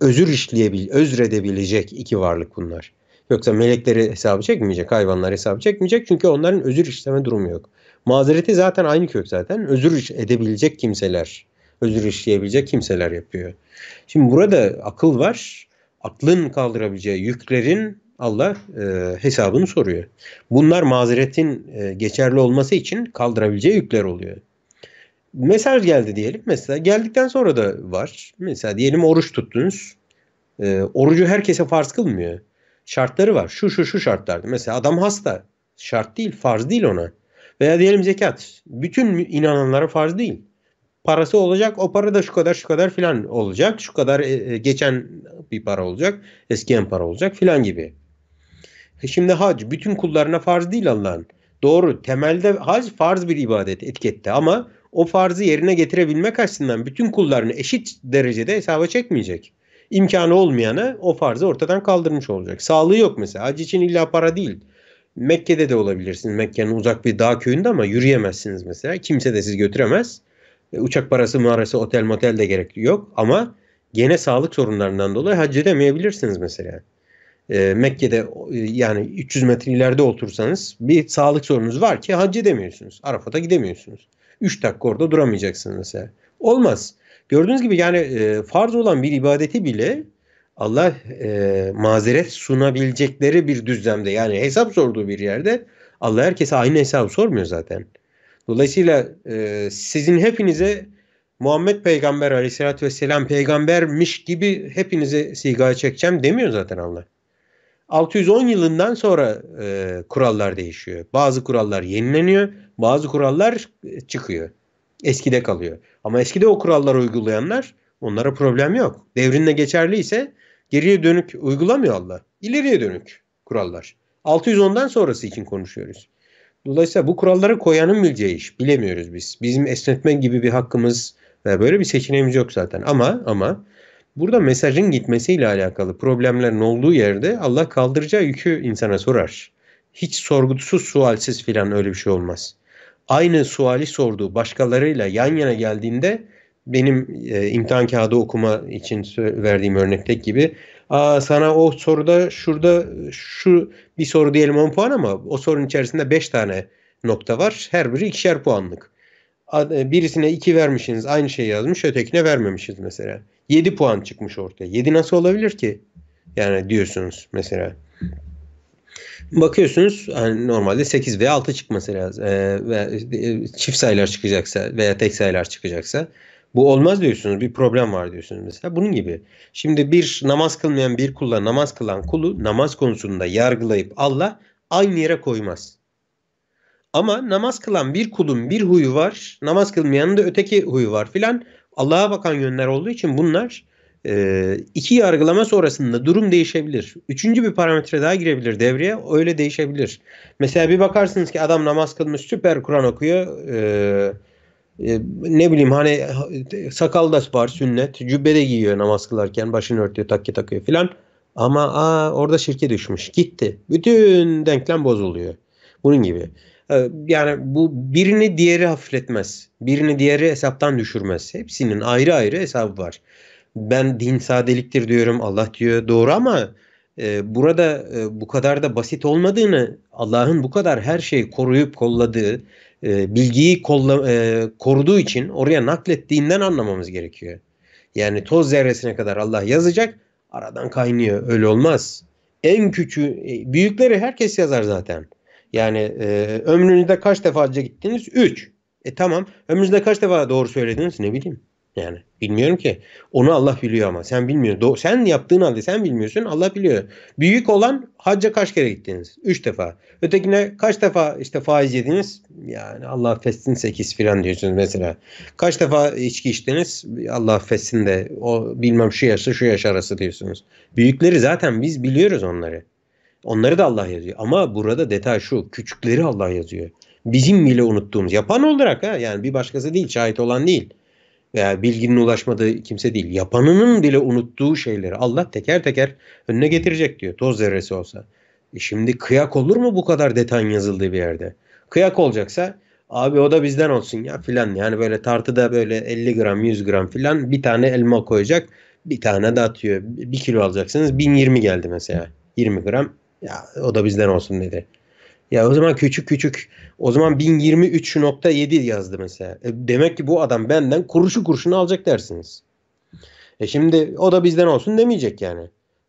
özür işleyebil, özür edebilecek iki varlık bunlar. Yoksa melekleri hesabı çekmeyecek, hayvanlar hesabı çekmeyecek çünkü onların özür işleme durumu yok. Mazereti zaten aynı kök zaten. Özür edebilecek kimseler, özür işleyebilecek kimseler yapıyor. Şimdi burada akıl var. Aklın kaldırabileceği yüklerin Allah e, hesabını soruyor. Bunlar mazeretin e, geçerli olması için kaldırabileceği yükler oluyor mesaj geldi diyelim. Mesela geldikten sonra da var. Mesela diyelim oruç tuttunuz. E, orucu herkese farz kılmıyor. Şartları var. Şu şu şu şartlarda. Mesela adam hasta. Şart değil, farz değil ona. Veya diyelim zekat. Bütün inananlara farz değil. Parası olacak. O para da şu kadar şu kadar filan olacak. Şu kadar e, e, geçen bir para olacak. Eskiyen para olacak filan gibi. E şimdi hac bütün kullarına farz değil Allah'ın. Doğru temelde hac farz bir ibadet etikette ama o farzı yerine getirebilmek açısından bütün kullarını eşit derecede hesaba çekmeyecek. İmkanı olmayanı o farzı ortadan kaldırmış olacak. Sağlığı yok mesela. Hac için illa para değil. Mekke'de de olabilirsiniz. Mekke'nin uzak bir dağ köyünde ama yürüyemezsiniz mesela. Kimse de sizi götüremez. E, uçak parası, mağarası, otel, motel de gerek yok. Ama gene sağlık sorunlarından dolayı hac edemeyebilirsiniz mesela. E, Mekke'de e, yani 300 metre ileride otursanız bir sağlık sorunuz var ki hac edemiyorsunuz. Arafat'a gidemiyorsunuz. 3 dakika orada duramayacaksın mesela. Olmaz. Gördüğünüz gibi yani e, farz olan bir ibadeti bile Allah e, mazeret sunabilecekleri bir düzlemde yani hesap sorduğu bir yerde Allah herkese aynı hesabı sormuyor zaten. Dolayısıyla e, sizin hepinize Muhammed Peygamber aleyhissalatü vesselam peygambermiş gibi hepinize sigaya çekeceğim demiyor zaten Allah. 610 yılından sonra e, kurallar değişiyor. Bazı kurallar yenileniyor bazı kurallar e, çıkıyor. Eskide kalıyor. Ama eskide o kuralları uygulayanlar onlara problem yok. Devrinle geçerli ise geriye dönük uygulamıyor Allah. İleriye dönük kurallar. 610'dan sonrası için konuşuyoruz. Dolayısıyla bu kuralları koyanın bileceği iş. Bilemiyoruz biz. Bizim esnetme gibi bir hakkımız ve böyle bir seçeneğimiz yok zaten. Ama ama burada mesajın gitmesiyle alakalı problemlerin olduğu yerde Allah kaldıracağı yükü insana sorar. Hiç sorgusuz sualsiz filan öyle bir şey olmaz aynı suali sorduğu başkalarıyla yan yana geldiğinde benim e, imtihan kağıdı okuma için verdiğim örnekteki gibi Aa, sana o soruda şurada şu bir soru diyelim 10 puan ama o sorunun içerisinde 5 tane nokta var. Her biri ikişer puanlık. E, birisine 2 vermişsiniz aynı şeyi yazmış ötekine vermemişiz mesela. 7 puan çıkmış ortaya. 7 nasıl olabilir ki? Yani diyorsunuz mesela. Bakıyorsunuz hani normalde 8 veya 6 çıkması lazım. Ee, e, ve çift sayılar çıkacaksa veya tek sayılar çıkacaksa bu olmaz diyorsunuz. Bir problem var diyorsunuz mesela. Bunun gibi. Şimdi bir namaz kılmayan bir kulla namaz kılan kulu namaz konusunda yargılayıp Allah aynı yere koymaz. Ama namaz kılan bir kulun bir huyu var. Namaz kılmayanın da öteki huyu var filan. Allah'a bakan yönler olduğu için bunlar e, iki yargılama sonrasında durum değişebilir. Üçüncü bir parametre daha girebilir devreye. Öyle değişebilir. Mesela bir bakarsınız ki adam namaz kılmış süper Kur'an okuyor. E, e, ne bileyim hani sakal da var sünnet. Cübbe de giyiyor namaz kılarken. Başını örtüyor takke takıyor filan. Ama aa, orada şirke düşmüş. Gitti. Bütün denklem bozuluyor. Bunun gibi. Ee, yani bu birini diğeri hafifletmez. Birini diğeri hesaptan düşürmez. Hepsinin ayrı ayrı hesabı var ben din sadeliktir diyorum Allah diyor doğru ama e, burada e, bu kadar da basit olmadığını Allah'ın bu kadar her şeyi koruyup kolladığı e, bilgiyi kolla, e, koruduğu için oraya naklettiğinden anlamamız gerekiyor. Yani toz zerresine kadar Allah yazacak aradan kaynıyor öyle olmaz. En küçük e, büyükleri herkes yazar zaten. Yani e, ömrünüzde kaç defa hacca gittiniz? 3. E tamam. Ömrünüzde kaç defa doğru söylediniz? Ne bileyim. Yani bilmiyorum ki. Onu Allah biliyor ama sen bilmiyorsun. Do- sen yaptığın halde sen bilmiyorsun Allah biliyor. Büyük olan hacca kaç kere gittiniz? Üç defa. Ötekine kaç defa işte faiz yediniz? Yani Allah affetsin sekiz filan diyorsunuz mesela. Kaç defa içki içtiniz? Allah affetsin de o bilmem şu yaşta şu yaş arası diyorsunuz. Büyükleri zaten biz biliyoruz onları. Onları da Allah yazıyor. Ama burada detay şu. Küçükleri Allah yazıyor. Bizim bile unuttuğumuz. Yapan olarak ha yani bir başkası değil şahit olan değil veya ee, bilginin ulaşmadığı kimse değil. Yapanının bile unuttuğu şeyleri Allah teker teker önüne getirecek diyor toz zerresi olsa. E şimdi kıyak olur mu bu kadar detay yazıldığı bir yerde? Kıyak olacaksa abi o da bizden olsun ya filan yani böyle tartıda böyle 50 gram 100 gram filan bir tane elma koyacak bir tane de atıyor. Bir kilo alacaksınız 1020 geldi mesela 20 gram ya o da bizden olsun dedi. Ya o zaman küçük küçük o zaman 1023.7 yazdı mesela. E demek ki bu adam benden kuruşu kurşunu alacak dersiniz. E şimdi o da bizden olsun demeyecek yani.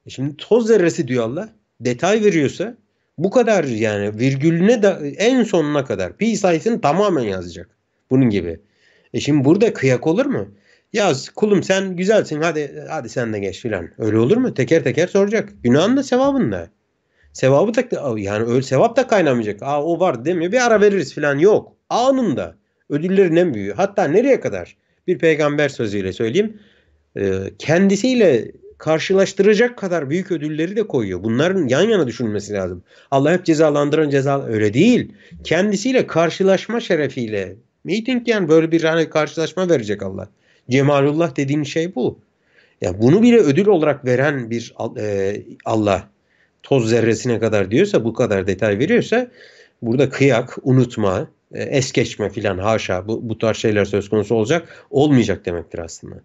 E şimdi toz zerresi diyor Allah. Detay veriyorsa bu kadar yani virgülüne de en sonuna kadar pi sayısını tamamen yazacak. Bunun gibi. E şimdi burada kıyak olur mu? Yaz kulum sen güzelsin hadi hadi sen de geç filan. Öyle olur mu? Teker teker soracak. Günahın da sevabın da. Sevabı da yani öyle sevap da kaynamayacak. Aa o var demiyor. Bir ara veririz falan yok. Anında ödüllerin en büyüğü. Hatta nereye kadar? Bir peygamber sözüyle söyleyeyim. Ee, kendisiyle karşılaştıracak kadar büyük ödülleri de koyuyor. Bunların yan yana düşünülmesi lazım. Allah hep cezalandıran ceza öyle değil. Kendisiyle karşılaşma şerefiyle meeting yani böyle bir hani karşılaşma verecek Allah. Cemalullah dediğin şey bu. Ya bunu bile ödül olarak veren bir e, Allah toz zerresine kadar diyorsa bu kadar detay veriyorsa burada kıyak, unutma, e, es geçme filan haşa bu, bu tarz şeyler söz konusu olacak olmayacak demektir aslında.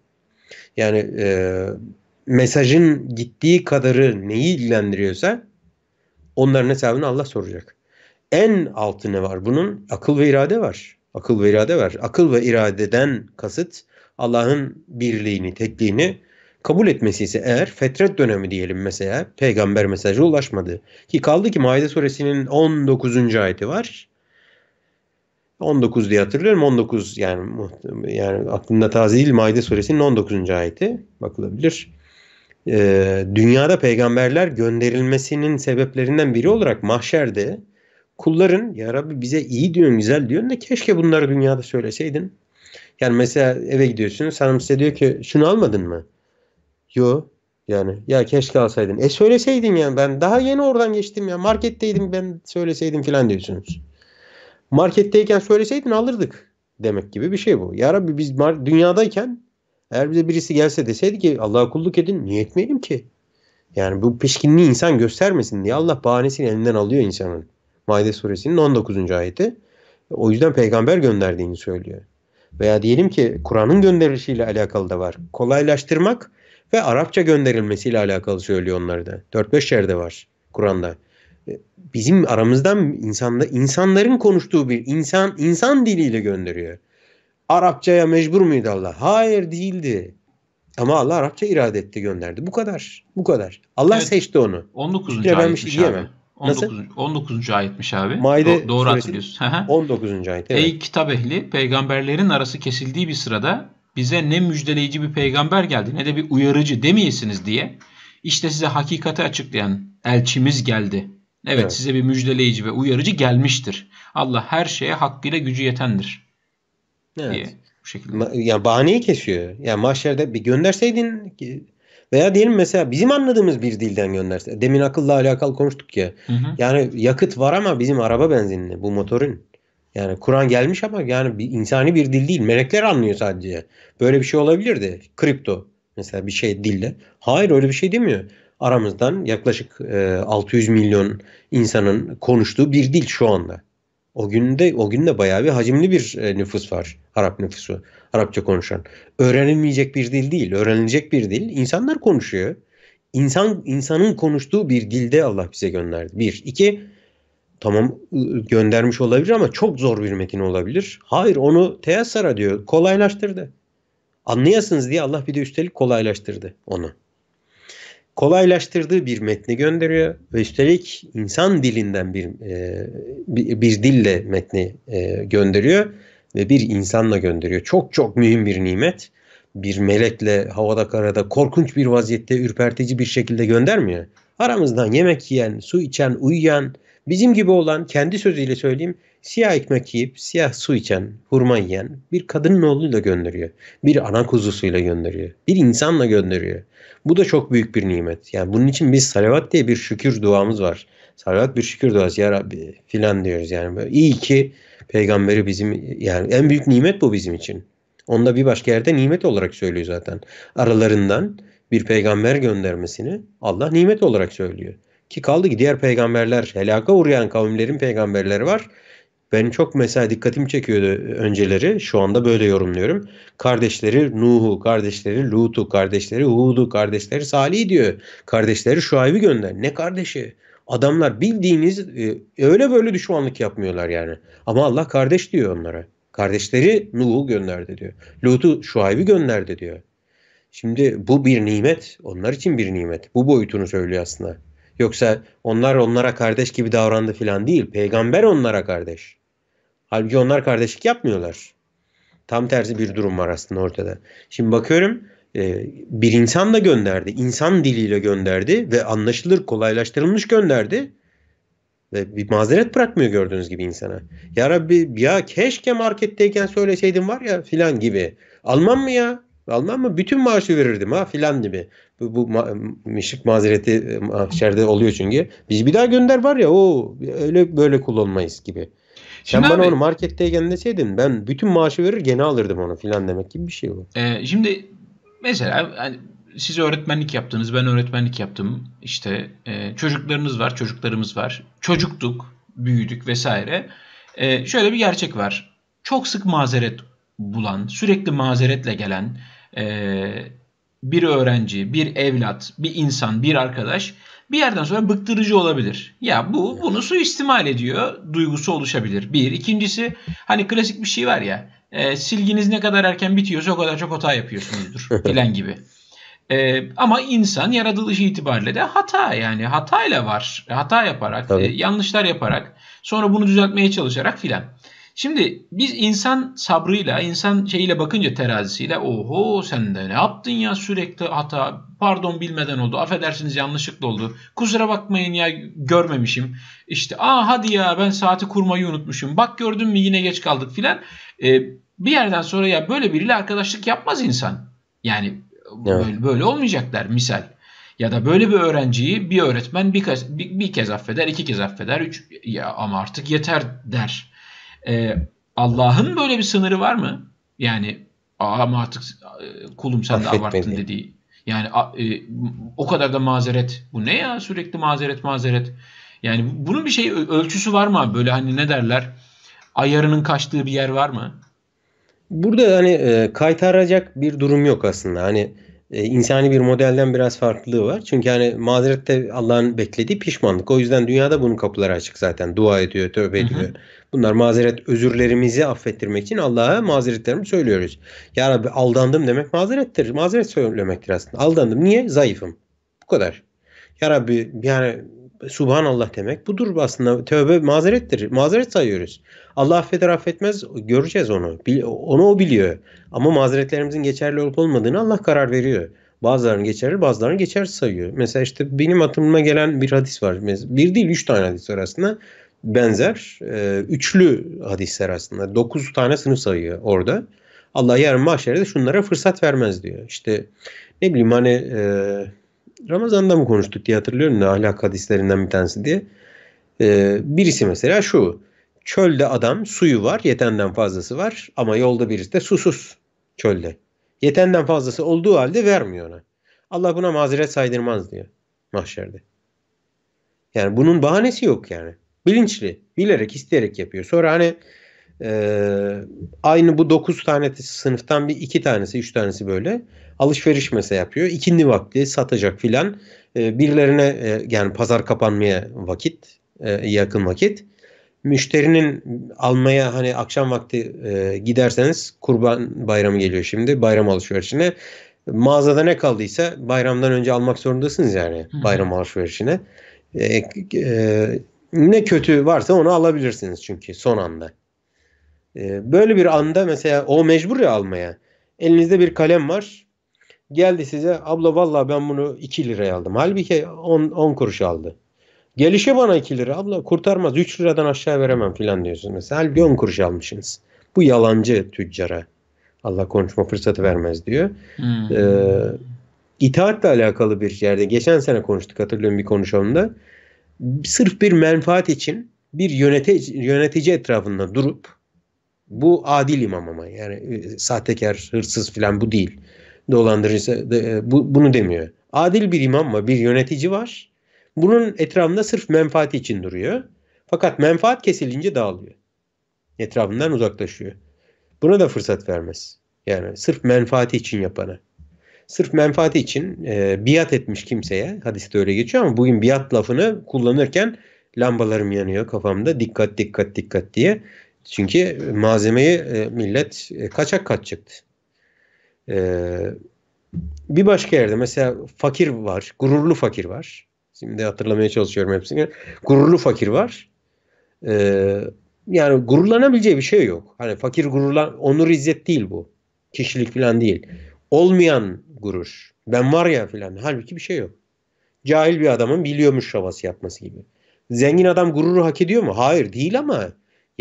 Yani e, mesajın gittiği kadarı neyi ilgilendiriyorsa onların hesabını Allah soracak. En altı ne var bunun? Akıl ve irade var. Akıl ve irade var. Akıl ve iradeden kasıt Allah'ın birliğini, tekliğini kabul etmesi ise eğer fetret dönemi diyelim mesela peygamber mesajı ulaşmadı. Ki kaldı ki Maide suresinin 19. ayeti var. 19 diye hatırlıyorum. 19 yani yani aklımda taze değil Maide suresinin 19. ayeti bakılabilir. Ee, dünyada peygamberler gönderilmesinin sebeplerinden biri olarak mahşerde kulların ya Rabbi bize iyi diyorsun güzel diyorsun da keşke bunları dünyada söyleseydin. Yani mesela eve gidiyorsunuz hanım size diyor ki şunu almadın mı? Yo yani ya keşke alsaydın. E söyleseydin yani ben daha yeni oradan geçtim ya marketteydim ben söyleseydim filan diyorsunuz. Marketteyken söyleseydin alırdık demek gibi bir şey bu. Ya Rabbi biz dünyadayken eğer bize birisi gelse deseydi ki Allah'a kulluk edin niye etmeyelim ki? Yani bu pişkinliği insan göstermesin diye Allah bahanesini elinden alıyor insanın. Maide suresinin 19. ayeti. O yüzden peygamber gönderdiğini söylüyor. Veya diyelim ki Kur'an'ın gönderilişiyle alakalı da var. Kolaylaştırmak ve Arapça gönderilmesiyle alakalı söylüyor onları da. 4-5 yerde var Kur'an'da. E, bizim aramızdan insanda insanların konuştuğu bir insan insan diliyle gönderiyor. Arapçaya mecbur muydu Allah? Hayır değildi. Ama Allah Arapça irade etti gönderdi. Bu kadar. Bu kadar. Allah evet, seçti onu. 19. İşte ben bir şey diyemem. 19. Nasıl? 19. ayetmiş abi. Maide Do- doğru hatırlıyorsun. 19. ayet. Evet. Ey kitap ehli peygamberlerin arası kesildiği bir sırada bize ne müjdeleyici bir peygamber geldi ne de bir uyarıcı demeyesiniz diye işte size hakikati açıklayan elçimiz geldi. Evet, evet size bir müjdeleyici ve uyarıcı gelmiştir. Allah her şeye hakkıyla gücü yetendir. Evet. Diye bu şekilde. Ma- yani bahaneyi kesiyor. Yani mahşerde bir gönderseydin veya diyelim mesela bizim anladığımız bir dilden gönderse. Demin akılla alakalı konuştuk ya. Hı hı. Yani yakıt var ama bizim araba benzinli bu motorun. Yani Kur'an gelmiş ama yani bir insani bir dil değil. Melekler anlıyor sadece. Böyle bir şey olabilirdi. Kripto mesela bir şey dille. Hayır öyle bir şey demiyor. Aramızdan yaklaşık e, 600 milyon insanın konuştuğu bir dil şu anda. O günde o günde bayağı bir hacimli bir e, nüfus var. Arap nüfusu. Arapça konuşan. Öğrenilmeyecek bir dil değil. Öğrenilecek bir dil. İnsanlar konuşuyor. İnsan insanın konuştuğu bir dilde Allah bize gönderdi. Bir. iki Tamam göndermiş olabilir ama çok zor bir metin olabilir. Hayır onu sara diyor kolaylaştırdı. Anlayasınız diye Allah bir de üstelik kolaylaştırdı onu. Kolaylaştırdığı bir metni gönderiyor ve üstelik insan dilinden bir e, bir, bir dille metni e, gönderiyor ve bir insanla gönderiyor. Çok çok mühim bir nimet. Bir melekle havada karada korkunç bir vaziyette ürpertici bir şekilde göndermiyor. Aramızdan yemek yiyen, su içen, uyuyan, Bizim gibi olan kendi sözüyle söyleyeyim siyah ekmek yiyip siyah su içen, hurma yiyen bir kadının oğluyla gönderiyor. Bir ana kuzusuyla gönderiyor. Bir insanla gönderiyor. Bu da çok büyük bir nimet. Yani bunun için biz salavat diye bir şükür duamız var. Salavat bir şükür duası ya Rabbi filan diyoruz yani. Böyle iyi ki peygamberi bizim yani en büyük nimet bu bizim için. Onu da bir başka yerde nimet olarak söylüyor zaten. Aralarından bir peygamber göndermesini Allah nimet olarak söylüyor. Ki kaldı ki diğer peygamberler helaka uğrayan kavimlerin peygamberleri var. Ben çok mesela dikkatimi çekiyordu önceleri. Şu anda böyle yorumluyorum. Kardeşleri Nuh'u, kardeşleri Lut'u, kardeşleri Hud'u, kardeşleri Salih diyor. Kardeşleri Şuayb'i gönder. Ne kardeşi? Adamlar bildiğiniz e, öyle böyle düşmanlık yapmıyorlar yani. Ama Allah kardeş diyor onlara. Kardeşleri Nuh'u gönderdi diyor. Lut'u Şuayb'i gönderdi diyor. Şimdi bu bir nimet. Onlar için bir nimet. Bu boyutunu söylüyor aslında. Yoksa onlar onlara kardeş gibi davrandı filan değil. Peygamber onlara kardeş. Halbuki onlar kardeşlik yapmıyorlar. Tam tersi bir durum var aslında ortada. Şimdi bakıyorum e, bir insan da gönderdi. İnsan diliyle gönderdi ve anlaşılır, kolaylaştırılmış gönderdi. Ve bir mazeret bırakmıyor gördüğünüz gibi insana. Ya Rabbi ya keşke marketteyken söyleseydin var ya filan gibi. Almam mı ya? almam mı? Bütün maaşı verirdim ha filan gibi. Bu, bu ma müşrik mazereti e, mahşerde oluyor çünkü. Biz bir daha gönder var ya o öyle böyle kullanmayız gibi. Sen bana onu marketteyken deseydin ben bütün maaşı verir gene alırdım onu filan demek gibi bir şey bu. E, şimdi mesela hani siz öğretmenlik yaptınız, ben öğretmenlik yaptım. İşte e, çocuklarınız var, çocuklarımız var. Çocuktuk, büyüdük vesaire. E, şöyle bir gerçek var. Çok sık mazeret bulan, sürekli mazeretle gelen, ee, bir öğrenci, bir evlat, bir insan, bir arkadaş bir yerden sonra bıktırıcı olabilir. Ya bu bunu suistimal ediyor duygusu oluşabilir. Bir. ikincisi hani klasik bir şey var ya e, silginiz ne kadar erken bitiyorsa o kadar çok hata yapıyorsunuzdur [laughs] filan gibi. E, ama insan yaratılışı itibariyle de hata yani hatayla var. Hata yaparak, e, yanlışlar yaparak sonra bunu düzeltmeye çalışarak filan. Şimdi biz insan sabrıyla, insan şeyiyle bakınca terazisiyle oho sen de ne yaptın ya sürekli hata, pardon bilmeden oldu, affedersiniz yanlışlıkla oldu, kusura bakmayın ya görmemişim, işte aa hadi ya ben saati kurmayı unutmuşum, bak gördün mü yine geç kaldık filan. Ee, bir yerden sonra ya böyle biriyle arkadaşlık yapmaz insan. Yani evet. böyle, böyle olmayacaklar misal. Ya da böyle bir öğrenciyi bir öğretmen bir, bir, bir kez affeder, iki kez affeder, üç ya ama artık yeter der. E, Allah'ın böyle bir sınırı var mı? Yani ama artık e, kulum sen de abarttın beni. dediği. Yani e, o kadar da mazeret. Bu ne ya sürekli mazeret mazeret. Yani bunun bir şey ölçüsü var mı Böyle hani ne derler? Ayarının kaçtığı bir yer var mı? Burada hani e, kaytaracak bir durum yok aslında. Hani e, insani bir modelden biraz farklılığı var. Çünkü hani mazerette Allah'ın beklediği pişmanlık. O yüzden dünyada bunun kapıları açık zaten. Dua ediyor, tövbe ediyor. Hı hı. Bunlar mazeret özürlerimizi affettirmek için Allah'a mazeretlerimi söylüyoruz. Ya Rabbi aldandım demek mazerettir. Mazeret söylemektir aslında. Aldandım. Niye? Zayıfım. Bu kadar. Ya Rabbi yani Subhanallah demek budur aslında. Tövbe mazerettir. Mazeret sayıyoruz. Allah affeder affetmez göreceğiz onu. Onu o biliyor. Ama mazeretlerimizin geçerli olup olmadığını Allah karar veriyor. Bazılarını geçerli, bazılarını geçer sayıyor. Mesela işte benim aklıma gelen bir hadis var. Bir değil üç tane hadis var aslında. Benzer e, üçlü hadisler aslında. Dokuz tane sınıf sayıyor orada. Allah yarın mahşerde şunlara fırsat vermez diyor. İşte ne bileyim hani eee Ramazan'da mı konuştuk diye hatırlıyorum da ahlak hadislerinden bir tanesi diye. Ee, birisi mesela şu. Çölde adam suyu var yetenden fazlası var ama yolda birisi de susuz çölde. Yetenden fazlası olduğu halde vermiyor ona. Allah buna mazeret saydırmaz diyor mahşerde. Yani bunun bahanesi yok yani. Bilinçli, bilerek, isteyerek yapıyor. Sonra hani ee, aynı bu 9 tane sınıftan bir iki tanesi, üç tanesi böyle alışveriş mesela yapıyor. İkindi vakti satacak filan. Ee, birilerine e, yani pazar kapanmaya vakit, e, yakın vakit. Müşterinin almaya hani akşam vakti e, giderseniz kurban bayramı geliyor şimdi bayram alışverişine. Mağazada ne kaldıysa bayramdan önce almak zorundasınız yani bayram alışverişine. E, e, ne kötü varsa onu alabilirsiniz çünkü son anda. Ee, böyle bir anda mesela o mecbur ya almaya. Elinizde bir kalem var. Geldi size abla vallahi ben bunu 2 liraya aldım. Halbuki 10, 10 kuruş aldı. Gelişe bana 2 lira abla kurtarmaz 3 liradan aşağı veremem filan diyorsunuz. Mesela halbuki 10 kuruş almışsınız. Bu yalancı tüccara. Allah konuşma fırsatı vermez diyor. Hmm. Ee, itaatle alakalı bir yerde geçen sene konuştuk hatırlıyorum bir konuşmamda. Sırf bir menfaat için bir yönetici, yönetici etrafında durup bu adil imam ama yani e, sahtekar, hırsız filan bu değil. Dolandırıcı e, bu, bunu demiyor. Adil bir imam var, bir yönetici var. Bunun etrafında sırf menfaati için duruyor. Fakat menfaat kesilince dağılıyor. Etrafından uzaklaşıyor. Buna da fırsat vermez. Yani sırf menfaati için yapana. Sırf menfaati için e, biat etmiş kimseye, hadiste öyle geçiyor ama bugün biat lafını kullanırken lambalarım yanıyor kafamda dikkat dikkat dikkat diye çünkü malzemeyi e, millet e, kaçak kaçacaktı. çıktı. E, bir başka yerde mesela fakir var, gururlu fakir var. Şimdi hatırlamaya çalışıyorum hepsini. Gururlu fakir var. yani gururlanabileceği bir şey yok. Hani fakir gururlan, onur izzet değil bu. Kişilik falan değil. Olmayan gurur. Ben var ya falan. Halbuki bir şey yok. Cahil bir adamın biliyormuş havası yapması gibi. Zengin adam gururu hak ediyor mu? Hayır değil ama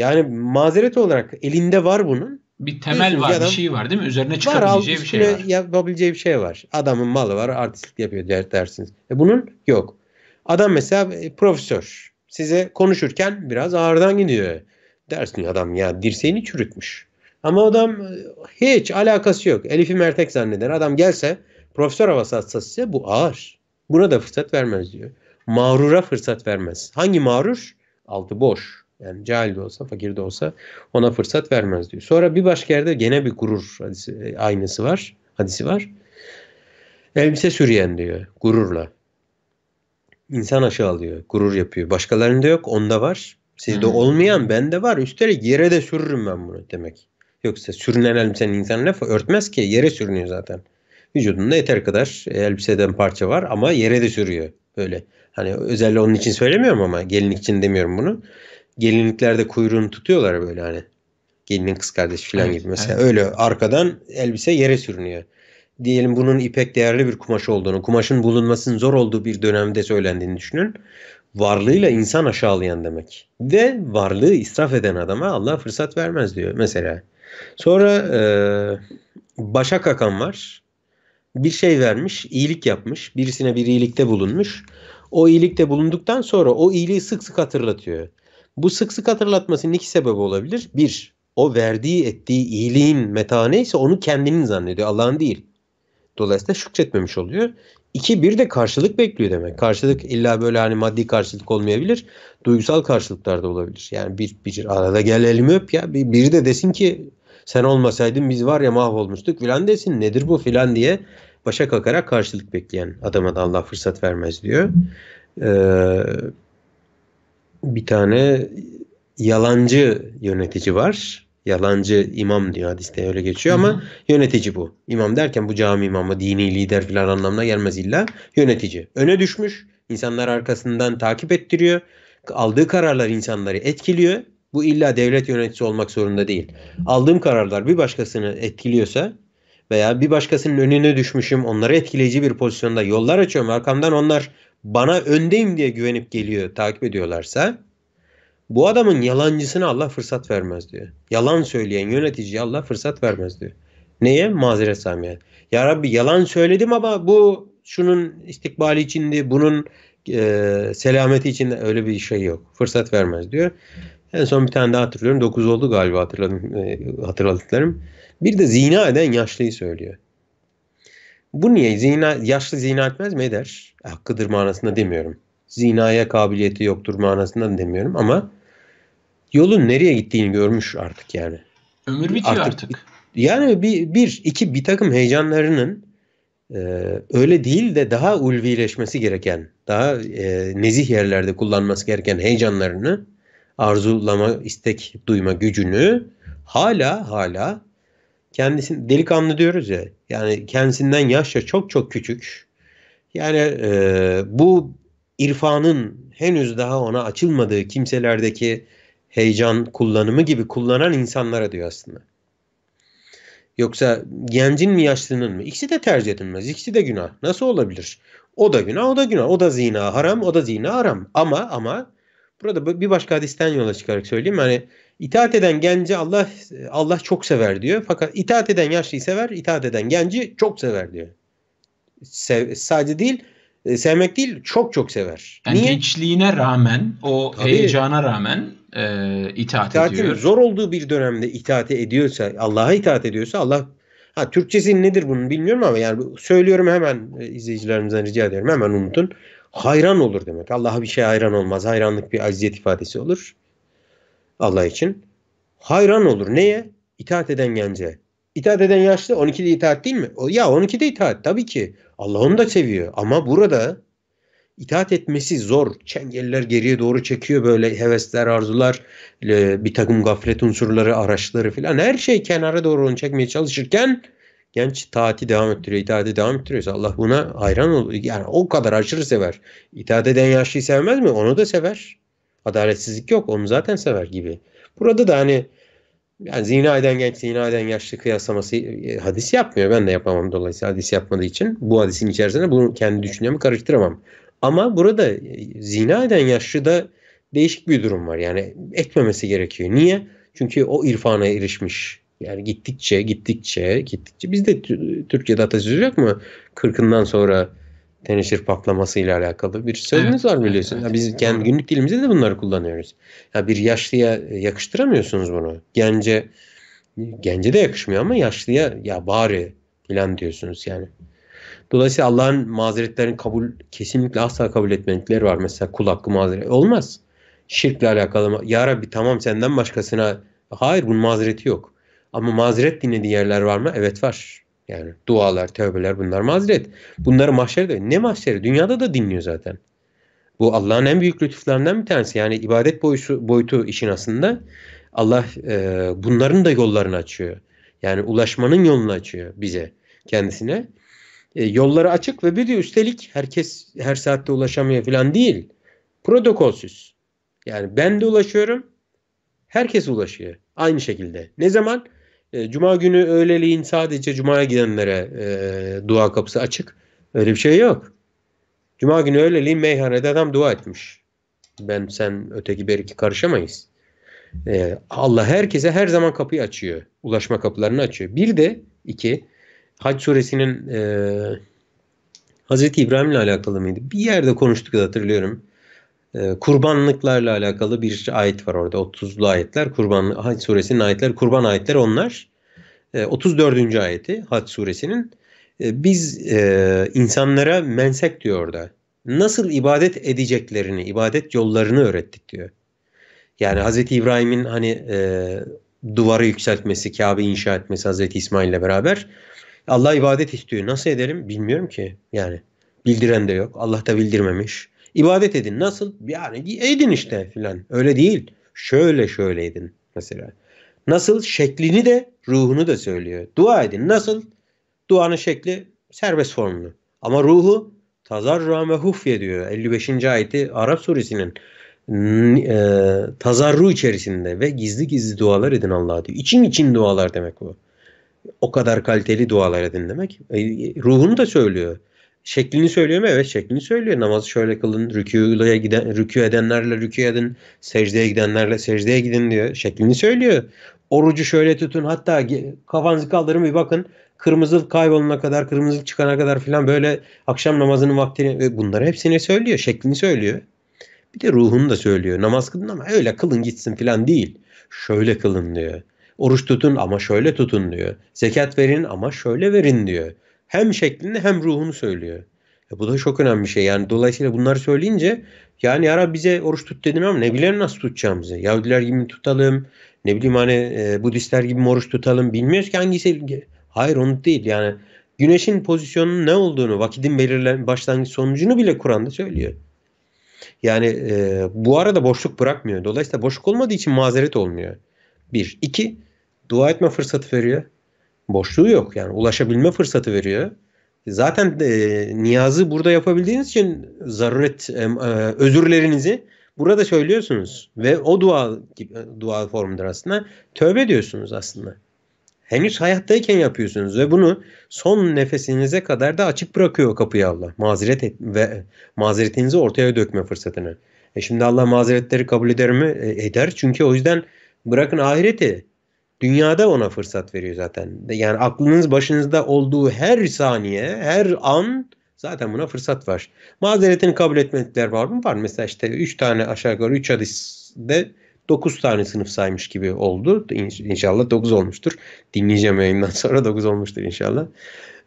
yani mazeret olarak elinde var bunun. Bir temel var, adam, bir şey var değil mi? Üzerine çıkabileceği var, bir şey var. Yapabileceği bir şey var. Adamın malı var, artistlik yapıyor der, dersiniz. E bunun yok. Adam mesela e, profesör. Size konuşurken biraz ağırdan gidiyor. Dersin adam ya dirseğini çürütmüş. Ama adam e, hiç alakası yok. Elif'i mertek zanneder. Adam gelse profesör havası atsa size bu ağır. Buna da fırsat vermez diyor. Mağrura fırsat vermez. Hangi mağrur? Altı boş. Yani cahil de olsa, fakir de olsa ona fırsat vermez diyor. Sonra bir başka yerde gene bir gurur hadisi, e, aynısı var, hadisi var. Elbise sürüyen diyor gururla. İnsan aşağılıyor, gurur yapıyor. Başkalarında yok, onda var. Sizde hmm. olmayan bende var. Üstelik yere de sürürüm ben bunu demek. Yoksa sürünen elbisenin insan ne? örtmez ki yere sürünüyor zaten. Vücudunda yeter kadar elbiseden parça var ama yere de sürüyor. Böyle hani özellikle onun için söylemiyorum ama gelinlik için demiyorum bunu gelinliklerde kuyruğunu tutuyorlar böyle hani. Gelinin kız kardeşi falan evet, gibi mesela. Evet. Öyle arkadan elbise yere sürünüyor. Diyelim bunun ipek değerli bir kumaş olduğunu, kumaşın bulunmasının zor olduğu bir dönemde söylendiğini düşünün. Varlığıyla insan aşağılayan demek. Ve varlığı israf eden adama Allah fırsat vermez diyor mesela. Sonra e, başa kakan var. Bir şey vermiş, iyilik yapmış. Birisine bir iyilikte bulunmuş. O iyilikte bulunduktan sonra o iyiliği sık sık hatırlatıyor. Bu sık sık hatırlatmasının iki sebebi olabilir. Bir, o verdiği ettiği iyiliğin meta neyse onu kendinin zannediyor. Allah'ın değil. Dolayısıyla şükretmemiş oluyor. İki, bir de karşılık bekliyor demek. Karşılık illa böyle hani maddi karşılık olmayabilir. Duygusal karşılıklar da olabilir. Yani bir, bir arada gel elimi öp ya. Bir, biri de desin ki sen olmasaydın biz var ya mahvolmuştuk filan desin. Nedir bu filan diye başa kakarak karşılık bekleyen adama da Allah fırsat vermez diyor. Ee, bir tane yalancı yönetici var. Yalancı imam diyor hadiste öyle geçiyor Hı-hı. ama yönetici bu. İmam derken bu cami imamı, dini lider filan anlamına gelmez illa yönetici. Öne düşmüş, insanlar arkasından takip ettiriyor. Aldığı kararlar insanları etkiliyor. Bu illa devlet yöneticisi olmak zorunda değil. Aldığım kararlar bir başkasını etkiliyorsa veya bir başkasının önüne düşmüşüm, onları etkileyici bir pozisyonda yollar açıyorum. Arkamdan onlar bana öndeyim diye güvenip geliyor, takip ediyorlarsa bu adamın yalancısına Allah fırsat vermez diyor. Yalan söyleyen yöneticiye Allah fırsat vermez diyor. Neye? Mazeret samiye. Ya Rabbi yalan söyledim ama bu şunun istikbali içindi, bunun e, selameti için öyle bir şey yok. Fırsat vermez diyor. En son bir tane daha hatırlıyorum. 9 oldu galiba hatırladım, e, hatırladıklarım. Bir de zina eden yaşlıyı söylüyor. Bu niye? Zina, yaşlı zina etmez mi eder? Hakkıdır manasında demiyorum. Zinaya kabiliyeti yoktur manasında demiyorum ama yolun nereye gittiğini görmüş artık yani. Ömür bitiyor artık. artık. Yani bir, bir, iki bir takım heyecanlarının e, öyle değil de daha ulvileşmesi gereken, daha e, nezih yerlerde kullanması gereken heyecanlarını, arzulama, istek duyma gücünü hala hala kendisini delikanlı diyoruz ya. Yani kendisinden yaşça çok çok küçük. Yani e, bu irfanın henüz daha ona açılmadığı kimselerdeki heyecan kullanımı gibi kullanan insanlara diyor aslında. Yoksa gencin mi yaşlının mı? İkisi de tercih edilmez. İkisi de günah. Nasıl olabilir? O da günah, o da günah. O da zina haram, o da zina haram. Ama ama burada bir başka hadisten yola çıkarak söyleyeyim. Hani İtaat eden genci Allah Allah çok sever diyor. Fakat itaat eden yaşlıyı sever, itaat eden genci çok sever diyor. Sev, sadece değil, e, sevmek değil, çok çok sever. Yani Niye? Gençliğine rağmen, o Tabii, heyecana rağmen e, itaat itaatin ediyor. Zor olduğu bir dönemde itaat ediyorsa, Allah'a itaat ediyorsa Allah Ha Türkçesi nedir bunun bilmiyorum ama yani söylüyorum hemen e, izleyicilerimizden rica ediyorum hemen unutun. Hayran olur demek. Allah'a bir şey hayran olmaz. Hayranlık bir aziyet ifadesi olur. Allah için hayran olur. Neye? İtaat eden gence. İtaat eden yaşlı 12'de itaat değil mi? Ya 12'de itaat tabii ki. Allah onu da seviyor. Ama burada itaat etmesi zor. Çengeller geriye doğru çekiyor böyle hevesler, arzular, bir takım gaflet unsurları, araçları filan. Her şey kenara doğru onu çekmeye çalışırken genç taati devam ettiriyor, itaati devam ettiriyorsa Allah buna hayran olur. Yani o kadar aşırı sever. İtaat eden yaşlıyı sevmez mi? Onu da sever. Adaletsizlik yok. Onu zaten sever gibi. Burada da hani yani zina eden genç, zina eden yaşlı kıyaslaması e, hadis yapmıyor. Ben de yapamam dolayısıyla hadis yapmadığı için. Bu hadisin içerisinde bunu kendi düşüncemi karıştıramam. Ama burada e, zina eden yaşlı da değişik bir durum var. Yani etmemesi gerekiyor. Niye? Çünkü o irfana erişmiş. Yani gittikçe, gittikçe, gittikçe. Bizde Türkiye'de atasözü yok mu? Kırkından sonra teneşir ile alakalı bir sözümüz var biliyorsun. Evet, biz kendi günlük dilimizde de bunları kullanıyoruz. Ya bir yaşlıya e, yakıştıramıyorsunuz bunu. Gence gence de yakışmıyor ama yaşlıya ya bari filan diyorsunuz yani. Dolayısıyla Allah'ın mazeretlerini kabul kesinlikle asla kabul etmedikleri var. Mesela kul hakkı mazeret olmaz. Şirkle alakalı ya Rabbi tamam senden başkasına hayır bunun mazereti yok. Ama mazeret dinlediği yerler var mı? Evet var. Yani dualar, tövbeler bunlar mazeret. Bunları mahşerde ne mahşeri? Dünyada da dinliyor zaten. Bu Allah'ın en büyük lütuflarından bir tanesi. Yani ibadet boyutu, boyutu işin aslında Allah e, bunların da yollarını açıyor. Yani ulaşmanın yolunu açıyor bize, kendisine. E, yolları açık ve bir de üstelik herkes her saatte ulaşamıyor falan değil. Protokolsüz. Yani ben de ulaşıyorum, herkes ulaşıyor aynı şekilde. Ne zaman? E, cuma günü öğleleyin sadece Cuma'ya gidenlere e, dua kapısı açık. Öyle bir şey yok. Cuma günü öğleleyin meyhanede adam dua etmiş. Ben, sen, öteki bir iki karışamayız. E, Allah herkese her zaman kapıyı açıyor. Ulaşma kapılarını açıyor. Bir de iki, Hac suresinin e, Hazreti ile alakalı mıydı? Bir yerde konuştuk da hatırlıyorum. Ee, kurbanlıklarla alakalı bir ayet var orada. 30'lu ayetler, kurban Hac suresinin ayetleri, kurban ayetleri onlar. 34. Ee, ayeti Hac suresinin. Ee, biz e, insanlara mensek diyor orada. Nasıl ibadet edeceklerini, ibadet yollarını öğrettik diyor. Yani Hz. İbrahim'in hani e, duvarı yükseltmesi, Kabe inşa etmesi Hz. İsmail ile beraber Allah ibadet istiyor. Nasıl ederim Bilmiyorum ki yani. Bildiren de yok. Allah da bildirmemiş ibadet edin. Nasıl? Yani edin işte filan. Öyle değil. Şöyle şöyle edin mesela. Nasıl? Şeklini de ruhunu da söylüyor. Dua edin. Nasıl? Duanın şekli serbest formlu. Ama ruhu tazarru'a ve hufye diyor. 55. ayeti Arap suresinin e, tazarru içerisinde ve gizli gizli dualar edin Allah'a diyor. İçin için dualar demek bu. O kadar kaliteli dualar edin demek. E, e ruhunu da söylüyor şeklini söylüyor mu? Evet şeklini söylüyor. Namazı şöyle kılın, rükûya giden, rükû edenlerle rükü edin, secdeye gidenlerle secdeye gidin diyor. Şeklini söylüyor. Orucu şöyle tutun hatta kafanızı kaldırın bir bakın. Kırmızı kaybolana kadar, kırmızı çıkana kadar filan böyle akşam namazının vaktini ve bunları hepsini söylüyor. Şeklini söylüyor. Bir de ruhunu da söylüyor. Namaz kılın ama öyle kılın gitsin filan değil. Şöyle kılın diyor. Oruç tutun ama şöyle tutun diyor. Zekat verin ama şöyle verin diyor hem şeklini hem ruhunu söylüyor. E bu da çok önemli bir şey. Yani dolayısıyla bunları söyleyince yani ya bize oruç tut dedim ama ne bilir nasıl tutacağımızı. Yahudiler gibi mi tutalım? Ne bileyim hani e, Budistler gibi mi oruç tutalım? Bilmiyoruz ki hangisi. Hayır onu değil yani. Güneşin pozisyonunun ne olduğunu, vakidin belirlen başlangıç sonucunu bile Kur'an'da söylüyor. Yani e, bu arada boşluk bırakmıyor. Dolayısıyla boşluk olmadığı için mazeret olmuyor. Bir. iki Dua etme fırsatı veriyor boşluğu yok. Yani ulaşabilme fırsatı veriyor. Zaten e, niyazı burada yapabildiğiniz için zaruret e, e, özürlerinizi burada söylüyorsunuz ve o dua dua formudur aslında. Tövbe diyorsunuz aslında. Henüz hayattayken yapıyorsunuz ve bunu son nefesinize kadar da açık bırakıyor kapıyı Allah. Mazeret et, ve mazeretinizi ortaya dökme fırsatını. E şimdi Allah mazeretleri kabul eder mi? E, eder. Çünkü o yüzden bırakın ahireti Dünyada ona fırsat veriyor zaten. Yani aklınız başınızda olduğu her saniye, her an zaten buna fırsat var. Mazeretini kabul etmedikler var mı? Var. Mesela işte 3 tane aşağı yukarı 3 hadiste 9 tane sınıf saymış gibi oldu. İnşallah 9 olmuştur. Dinleyeceğim yayından sonra 9 [laughs] olmuştur inşallah.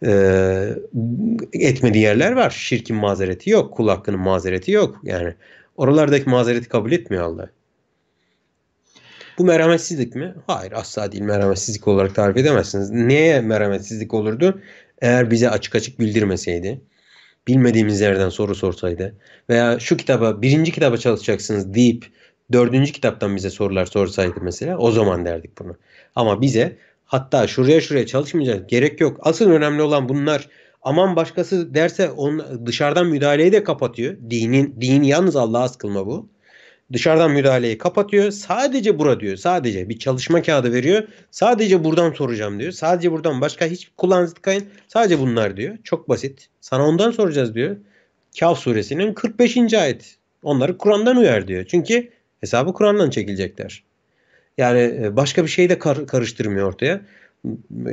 Ee, etmediği yerler var. Şirkin mazereti yok. Kul hakkının mazereti yok. Yani oralardaki mazereti kabul etmiyor Allah. Bu merhametsizlik mi? Hayır asla değil merhametsizlik olarak tarif edemezsiniz. Neye merhametsizlik olurdu? Eğer bize açık açık bildirmeseydi, bilmediğimiz yerden soru sorsaydı veya şu kitaba birinci kitaba çalışacaksınız deyip dördüncü kitaptan bize sorular sorsaydı mesela o zaman derdik bunu. Ama bize hatta şuraya şuraya çalışmayacak gerek yok. Asıl önemli olan bunlar aman başkası derse on, dışarıdan müdahaleyi de kapatıyor. Dinin, din yalnız Allah'a az bu dışarıdan müdahaleyi kapatıyor. Sadece bura diyor. Sadece bir çalışma kağıdı veriyor. Sadece buradan soracağım diyor. Sadece buradan başka hiç kullanıcı kayın. Sadece bunlar diyor. Çok basit. Sana ondan soracağız diyor. Kaf suresinin 45. ayet. Onları Kur'an'dan uyar diyor. Çünkü hesabı Kur'an'dan çekilecekler. Yani e, başka bir şey de kar- karıştırmıyor ortaya.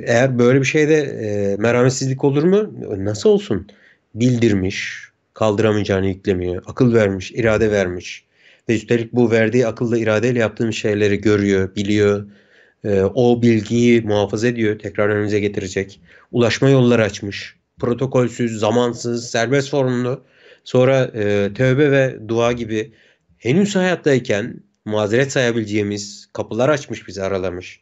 Eğer böyle bir şeyde e, merhametsizlik olur mu? Nasıl olsun? Bildirmiş, kaldıramayacağını yüklemiyor. Akıl vermiş, irade vermiş ve üstelik bu verdiği akılla iradeyle yaptığım şeyleri görüyor, biliyor. E, o bilgiyi muhafaza ediyor, tekrar önümüze getirecek. Ulaşma yolları açmış. Protokolsüz, zamansız, serbest formlu. Sonra e, tövbe ve dua gibi henüz hayattayken mazeret sayabileceğimiz kapılar açmış bizi aralamış.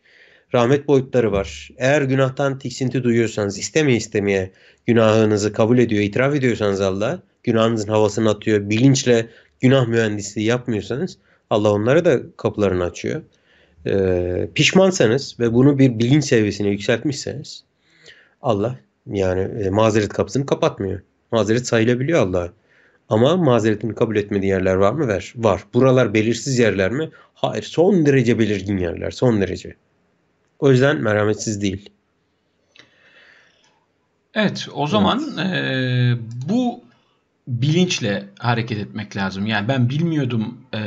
Rahmet boyutları var. Eğer günahtan tiksinti duyuyorsanız istemeye istemeye günahınızı kabul ediyor, itiraf ediyorsanız Allah günahınızın havasını atıyor. Bilinçle günah mühendisliği yapmıyorsanız Allah onlara da kapılarını açıyor. Ee, pişmansanız ve bunu bir bilinç seviyesine yükseltmişseniz Allah yani e, mazeret kapısını kapatmıyor. Mazeret sayılabiliyor Allah'a. Ama mazeretini kabul etmediği yerler var mı? Ver. Var. Buralar belirsiz yerler mi? Hayır. Son derece belirgin yerler. Son derece. O yüzden merhametsiz değil. Evet. O zaman evet. E, bu bilinçle hareket etmek lazım. Yani ben bilmiyordum, e,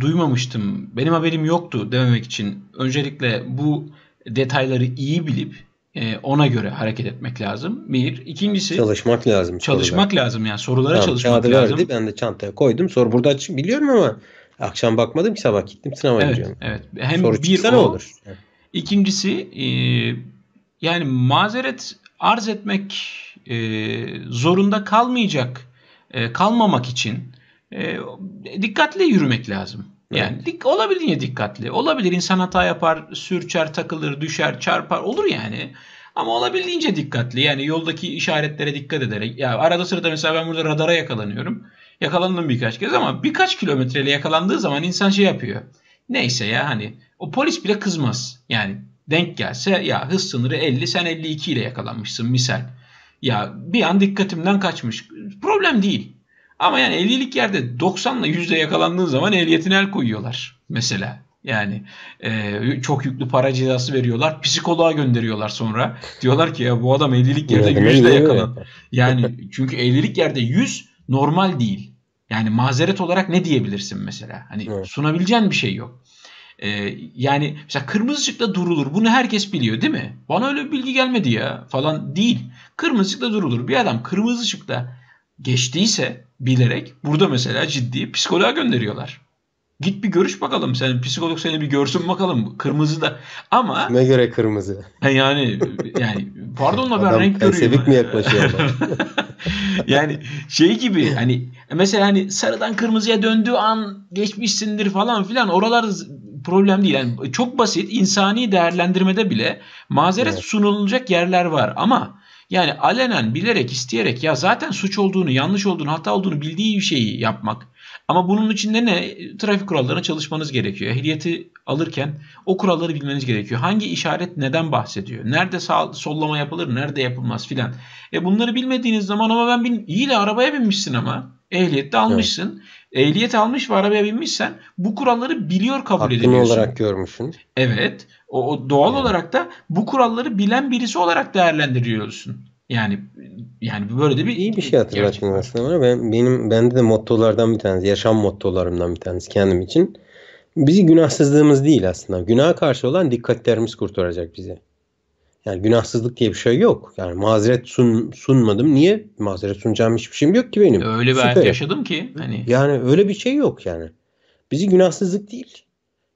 duymamıştım, benim haberim yoktu dememek için öncelikle bu detayları iyi bilip e, ona göre hareket etmek lazım. Bir. ikincisi çalışmak lazım. Çalışmak sorular. lazım yani sorulara tamam, çalışmak kağıdı lazım. Verdi, ben de çantaya koydum. Soru burada biliyorum ama akşam bakmadım ki sabah gittim sınava evet, giriyorum. Evet. Hem Soru bir o, olur. İkincisi e, yani mazeret arz etmek e, zorunda kalmayacak, e, kalmamak için e, dikkatli yürümek lazım. Yani evet. dik olabildiğince dikkatli. Olabilir insan hata yapar, sürçer, takılır, düşer, çarpar olur yani. Ama olabildiğince dikkatli. Yani yoldaki işaretlere dikkat ederek. Ya arada sırada mesela ben burada radara yakalanıyorum. Yakalandım birkaç kez ama birkaç kilometreyle yakalandığı zaman insan şey yapıyor. Neyse ya hani o polis bile kızmaz. Yani denk gelse ya hız sınırı 50 sen 52 ile yakalanmışsın misal. Ya bir an dikkatimden kaçmış. Problem değil. Ama yani 50'lik yerde 90 ile %100'de yakalandığın zaman ehliyetine el koyuyorlar mesela. Yani e, çok yüklü para cezası veriyorlar. Psikoloğa gönderiyorlar sonra. Diyorlar ki ya bu adam 50'lik yerde 100'de yakalan. Yani çünkü 50'lik yerde 100 normal değil. Yani mazeret olarak ne diyebilirsin mesela? Hani evet. sunabileceğin bir şey yok. Ee, yani mesela kırmızı ışıkta durulur. Bunu herkes biliyor değil mi? Bana öyle bir bilgi gelmedi ya falan değil. Kırmızı ışıkta durulur. Bir adam kırmızı ışıkta geçtiyse bilerek burada mesela ciddi psikoloğa gönderiyorlar. Git bir görüş bakalım sen psikolog seni bir görsün bakalım kırmızı da ama ne göre kırmızı? E, yani yani pardon da ben renk görüyorum. Sevik mi yaklaşıyor? [laughs] yani şey gibi hani mesela hani sarıdan kırmızıya döndüğü an geçmişsindir falan filan oralar problem değil. Yani çok basit insani değerlendirmede bile mazeret evet. sunulacak yerler var ama yani alenen bilerek isteyerek ya zaten suç olduğunu, yanlış olduğunu, hata olduğunu bildiği bir şeyi yapmak. Ama bunun içinde ne? Trafik kurallarına çalışmanız gerekiyor. Ehliyeti alırken o kuralları bilmeniz gerekiyor. Hangi işaret neden bahsediyor? Nerede sağ, sollama yapılır, nerede yapılmaz filan. E bunları bilmediğiniz zaman ama ben bin, iyi de arabaya binmişsin ama ehliyette almışsın. Evet ehliyet almış ve arabaya binmişsen bu kuralları biliyor kabul Hakkını ediliyorsun. olarak görmüşsün. Evet. O, o doğal evet. olarak da bu kuralları bilen birisi olarak değerlendiriyorsun. Yani yani böyle de bir iyi bir şey hatırlattın aslında bana. Ben benim bende de mottolardan bir tanesi, yaşam mottolarımdan bir tanesi kendim için. Bizi günahsızlığımız değil aslında. Günaha karşı olan dikkatlerimiz kurtaracak bizi. Yani günahsızlık diye bir şey yok. Yani mazeret sun, sunmadım. Niye? Mazeret sunacağım hiçbir şeyim yok ki benim. Öyle bir hayat yaşadım ki. Hani... Yani öyle bir şey yok yani. Bizi günahsızlık değil.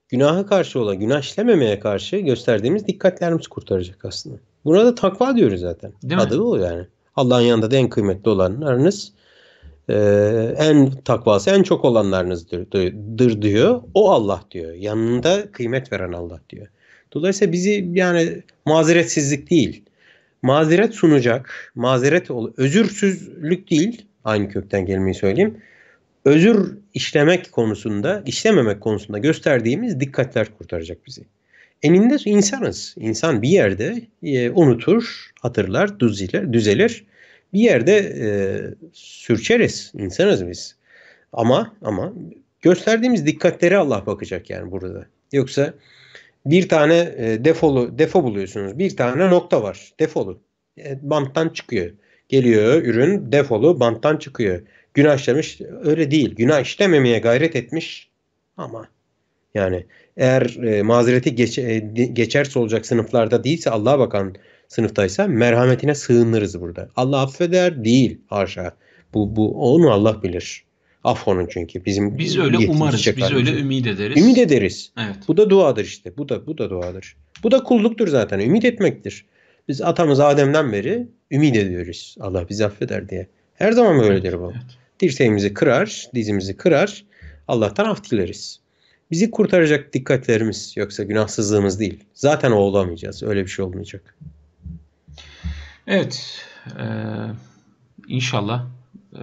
Günaha karşı olan, günah işlememeye karşı gösterdiğimiz dikkatlerimiz kurtaracak aslında. Buna da takva diyoruz zaten. Değil Adı mi? o yani. Allah'ın yanında da en kıymetli olanlarınız e, en takvası en çok olanlarınızdır diyor. O Allah diyor. Yanında kıymet veren Allah diyor. Dolayısıyla bizi yani mazeretsizlik değil, mazeret sunacak, mazeret ol, özürsüzlük değil, aynı kökten gelmeyi söyleyeyim. Özür işlemek konusunda, işlememek konusunda gösterdiğimiz dikkatler kurtaracak bizi. Eninde insanız. İnsan bir yerde e, unutur, hatırlar, düzelir, düzelir. Bir yerde e, sürçeriz. İnsanız biz. Ama ama gösterdiğimiz dikkatleri Allah bakacak yani burada. Yoksa bir tane e, defolu defo buluyorsunuz. Bir tane nokta var. Defolu. E, banttan çıkıyor. Geliyor ürün defolu banttan çıkıyor. Günah işlemiş öyle değil. Günah işlememeye gayret etmiş ama yani eğer e, mazereti geç, e, geçerse olacak sınıflarda değilse Allah'a bakan sınıftaysa merhametine sığınırız burada. Allah affeder değil haşa. Bu, bu onu Allah bilir. Afonun çünkü bizim biz öyle umarız, biz öyle ümit ederiz. Ümit ederiz. Evet. Bu da duadır işte. Bu da bu da duadır. Bu da kulluktur zaten. Ümit etmektir. Biz atamız Adem'den beri ümit ediyoruz. Allah bizi affeder diye. Her zaman böyledir bu. Evet. Dirseğimizi kırar, dizimizi kırar. Allah'tan af dileriz. Bizi kurtaracak dikkatlerimiz yoksa günahsızlığımız değil. Zaten o olamayacağız. Öyle bir şey olmayacak. Evet. Ee, inşallah ee,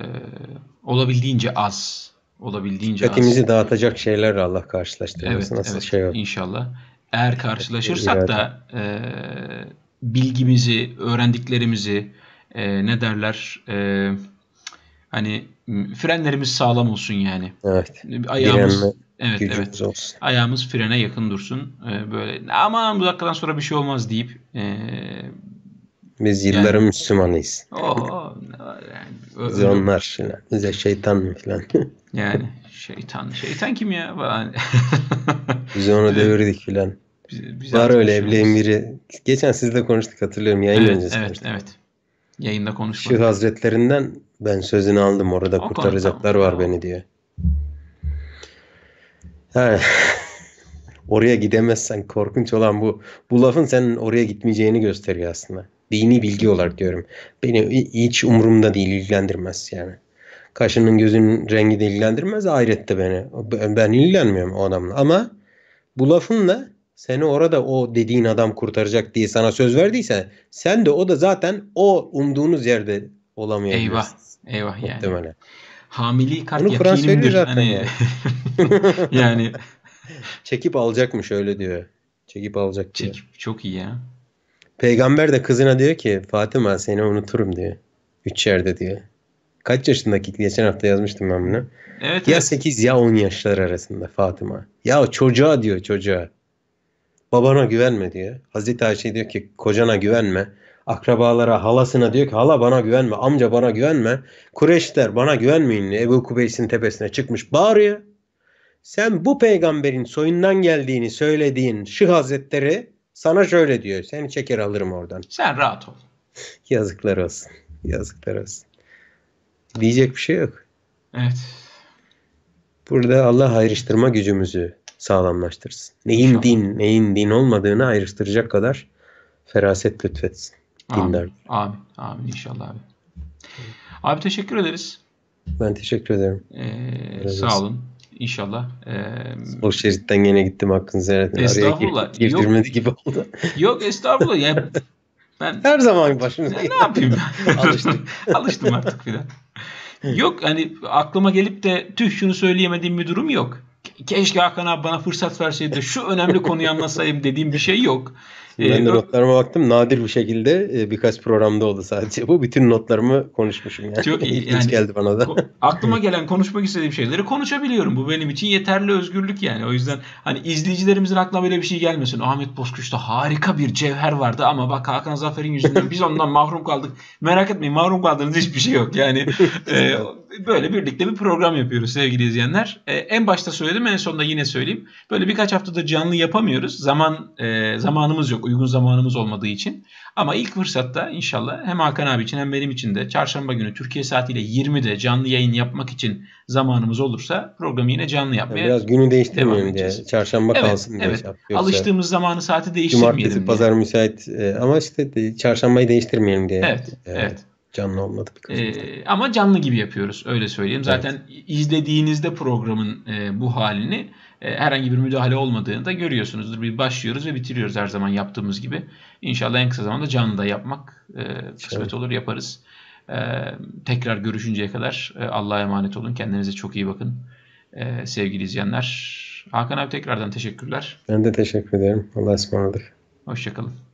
olabildiğince az. Olabildiğince Dikkatimizi az. dağıtacak şeyler Allah karşılaştırmasın. Evet, Nasıl evet, şey yok. İnşallah. Eğer karşılaşırsak da e, bilgimizi, öğrendiklerimizi e, ne derler e, hani frenlerimiz sağlam olsun yani. Evet. Ayağımız Direnme, evet evet. Olsun. Ayağımız frene yakın dursun. Ee, böyle aman bu dakikadan sonra bir şey olmaz deyip e, biz yılların yani, Müslümanıyız. O, bize onlar filan. Bize şeytan mı filan. [laughs] yani şeytan. Şeytan kim ya falan. [laughs] Biz onu devirdik filan. Biz, Var öyle evleyin biri. Geçen sizle konuştuk hatırlıyorum yayın evet, öncesi. Evet konuştuk. evet. Yayında konuşmadık. Şu hazretlerinden ben sözünü aldım orada o kurtaracaklar konu, var tamam. beni diye. Yani, [laughs] oraya gidemezsen korkunç olan bu. Bu lafın senin oraya gitmeyeceğini gösteriyor aslında dini bilgi olarak diyorum. Beni hiç umurumda değil, ilgilendirmez yani. Kaşının gözünün rengi de ilgilendirmez ahirette beni. Ben ilgilenmiyorum o adamla. Ama bu lafınla seni orada o dediğin adam kurtaracak diye sana söz verdiyse sen de o da zaten o umduğunuz yerde olamıyor. Eyvah. Eyvah yani. Muhtemelen. Hamili kart Bunu Kur'an söylüyor zaten. Hani... [laughs] yani. Çekip alacakmış öyle diyor. Çekip alacak diyor. Çekip çok iyi ya. Peygamber de kızına diyor ki Fatıma seni unuturum diyor. Üç yerde diyor. Kaç yaşındaki geçen hafta yazmıştım ben bunu. Evet, ya evet. 8 ya 10 yaşlar arasında Fatıma. Ya çocuğa diyor çocuğa. Babana güvenme diyor. Hazreti Ayşe diyor ki kocana güvenme. Akrabalara, halasına diyor ki hala bana güvenme, amca bana güvenme. Kureyşler bana güvenmeyin diye Ebu Kubeys'in tepesine çıkmış bağırıyor. Sen bu peygamberin soyundan geldiğini söylediğin şu hazretleri sana şöyle diyor. Seni çeker alırım oradan. Sen rahat ol. Yazıklar olsun. Yazıklar olsun. Diyecek bir şey yok. Evet. Burada Allah ayrıştırma gücümüzü sağlamlaştırsın. Neyin İnşallah. din, neyin din olmadığını ayrıştıracak kadar feraset lütfetsin. Amin. Dinler. Amin. Amin. İnşallah abi. Abi teşekkür ederiz. Ben teşekkür ederim. Ee, sağ olun. İnşallah. Ee, o şeritten yine gittim hakkınızı herhalde. Estağfurullah. Araya girdirmedi yok, gibi oldu. Yok estağfurullah. Yani ben, [laughs] Her zaman başımıza Ne, ne yapayım ben? [laughs] Alıştım. Alıştım artık filan. Yok hani aklıma gelip de tüh şunu söyleyemediğim bir durum yok. Keşke Hakan abi bana fırsat verseydi de şu önemli konuyu anlasayım dediğim bir şey yok. Ee, ben de notlarıma baktım. Nadir bir şekilde e, birkaç programda oldu sadece bu. Bütün notlarımı konuşmuşum yani. Çok iyi. İlginç yani, geldi bana da. aklıma gelen konuşmak istediğim şeyleri konuşabiliyorum. Bu benim için yeterli özgürlük yani. O yüzden hani izleyicilerimizin aklına böyle bir şey gelmesin. Ahmet Bozkuş'ta harika bir cevher vardı ama bak Hakan Zafer'in yüzünden biz ondan [laughs] mahrum kaldık. Merak etmeyin mahrum kaldığınız hiçbir şey yok. Yani [laughs] e, böyle birlikte bir program yapıyoruz sevgili izleyenler. E, en başta söyledim en sonunda yine söyleyeyim. Böyle birkaç haftada canlı yapamıyoruz. Zaman e, zamanımız yok. Uygun zamanımız olmadığı için. Ama ilk fırsatta inşallah hem Hakan abi için hem benim için de çarşamba günü Türkiye saatiyle 20'de canlı yayın yapmak için zamanımız olursa programı yine canlı yapmaya Biraz günü değiştirmeyelim diye. Çarşamba evet, kalsın diye. Evet. Şey Alıştığımız zamanı saati değiştirmeyelim. Cumartesi, diye. pazar müsait e, ama işte çarşambayı değiştirmeyelim diye. Evet. evet. evet. Canlı olmadı. Ee, ama canlı gibi yapıyoruz öyle söyleyeyim. Zaten evet. izlediğinizde programın e, bu halini e, herhangi bir müdahale olmadığını da görüyorsunuzdur. Bir başlıyoruz ve bitiriyoruz her zaman yaptığımız gibi. İnşallah en kısa zamanda canlı da yapmak e, kısmet olur yaparız. E, tekrar görüşünceye kadar e, Allah'a emanet olun. Kendinize çok iyi bakın. E, sevgili izleyenler. Hakan abi tekrardan teşekkürler. Ben de teşekkür ederim. Allah'a ısmarladık. Hoşçakalın.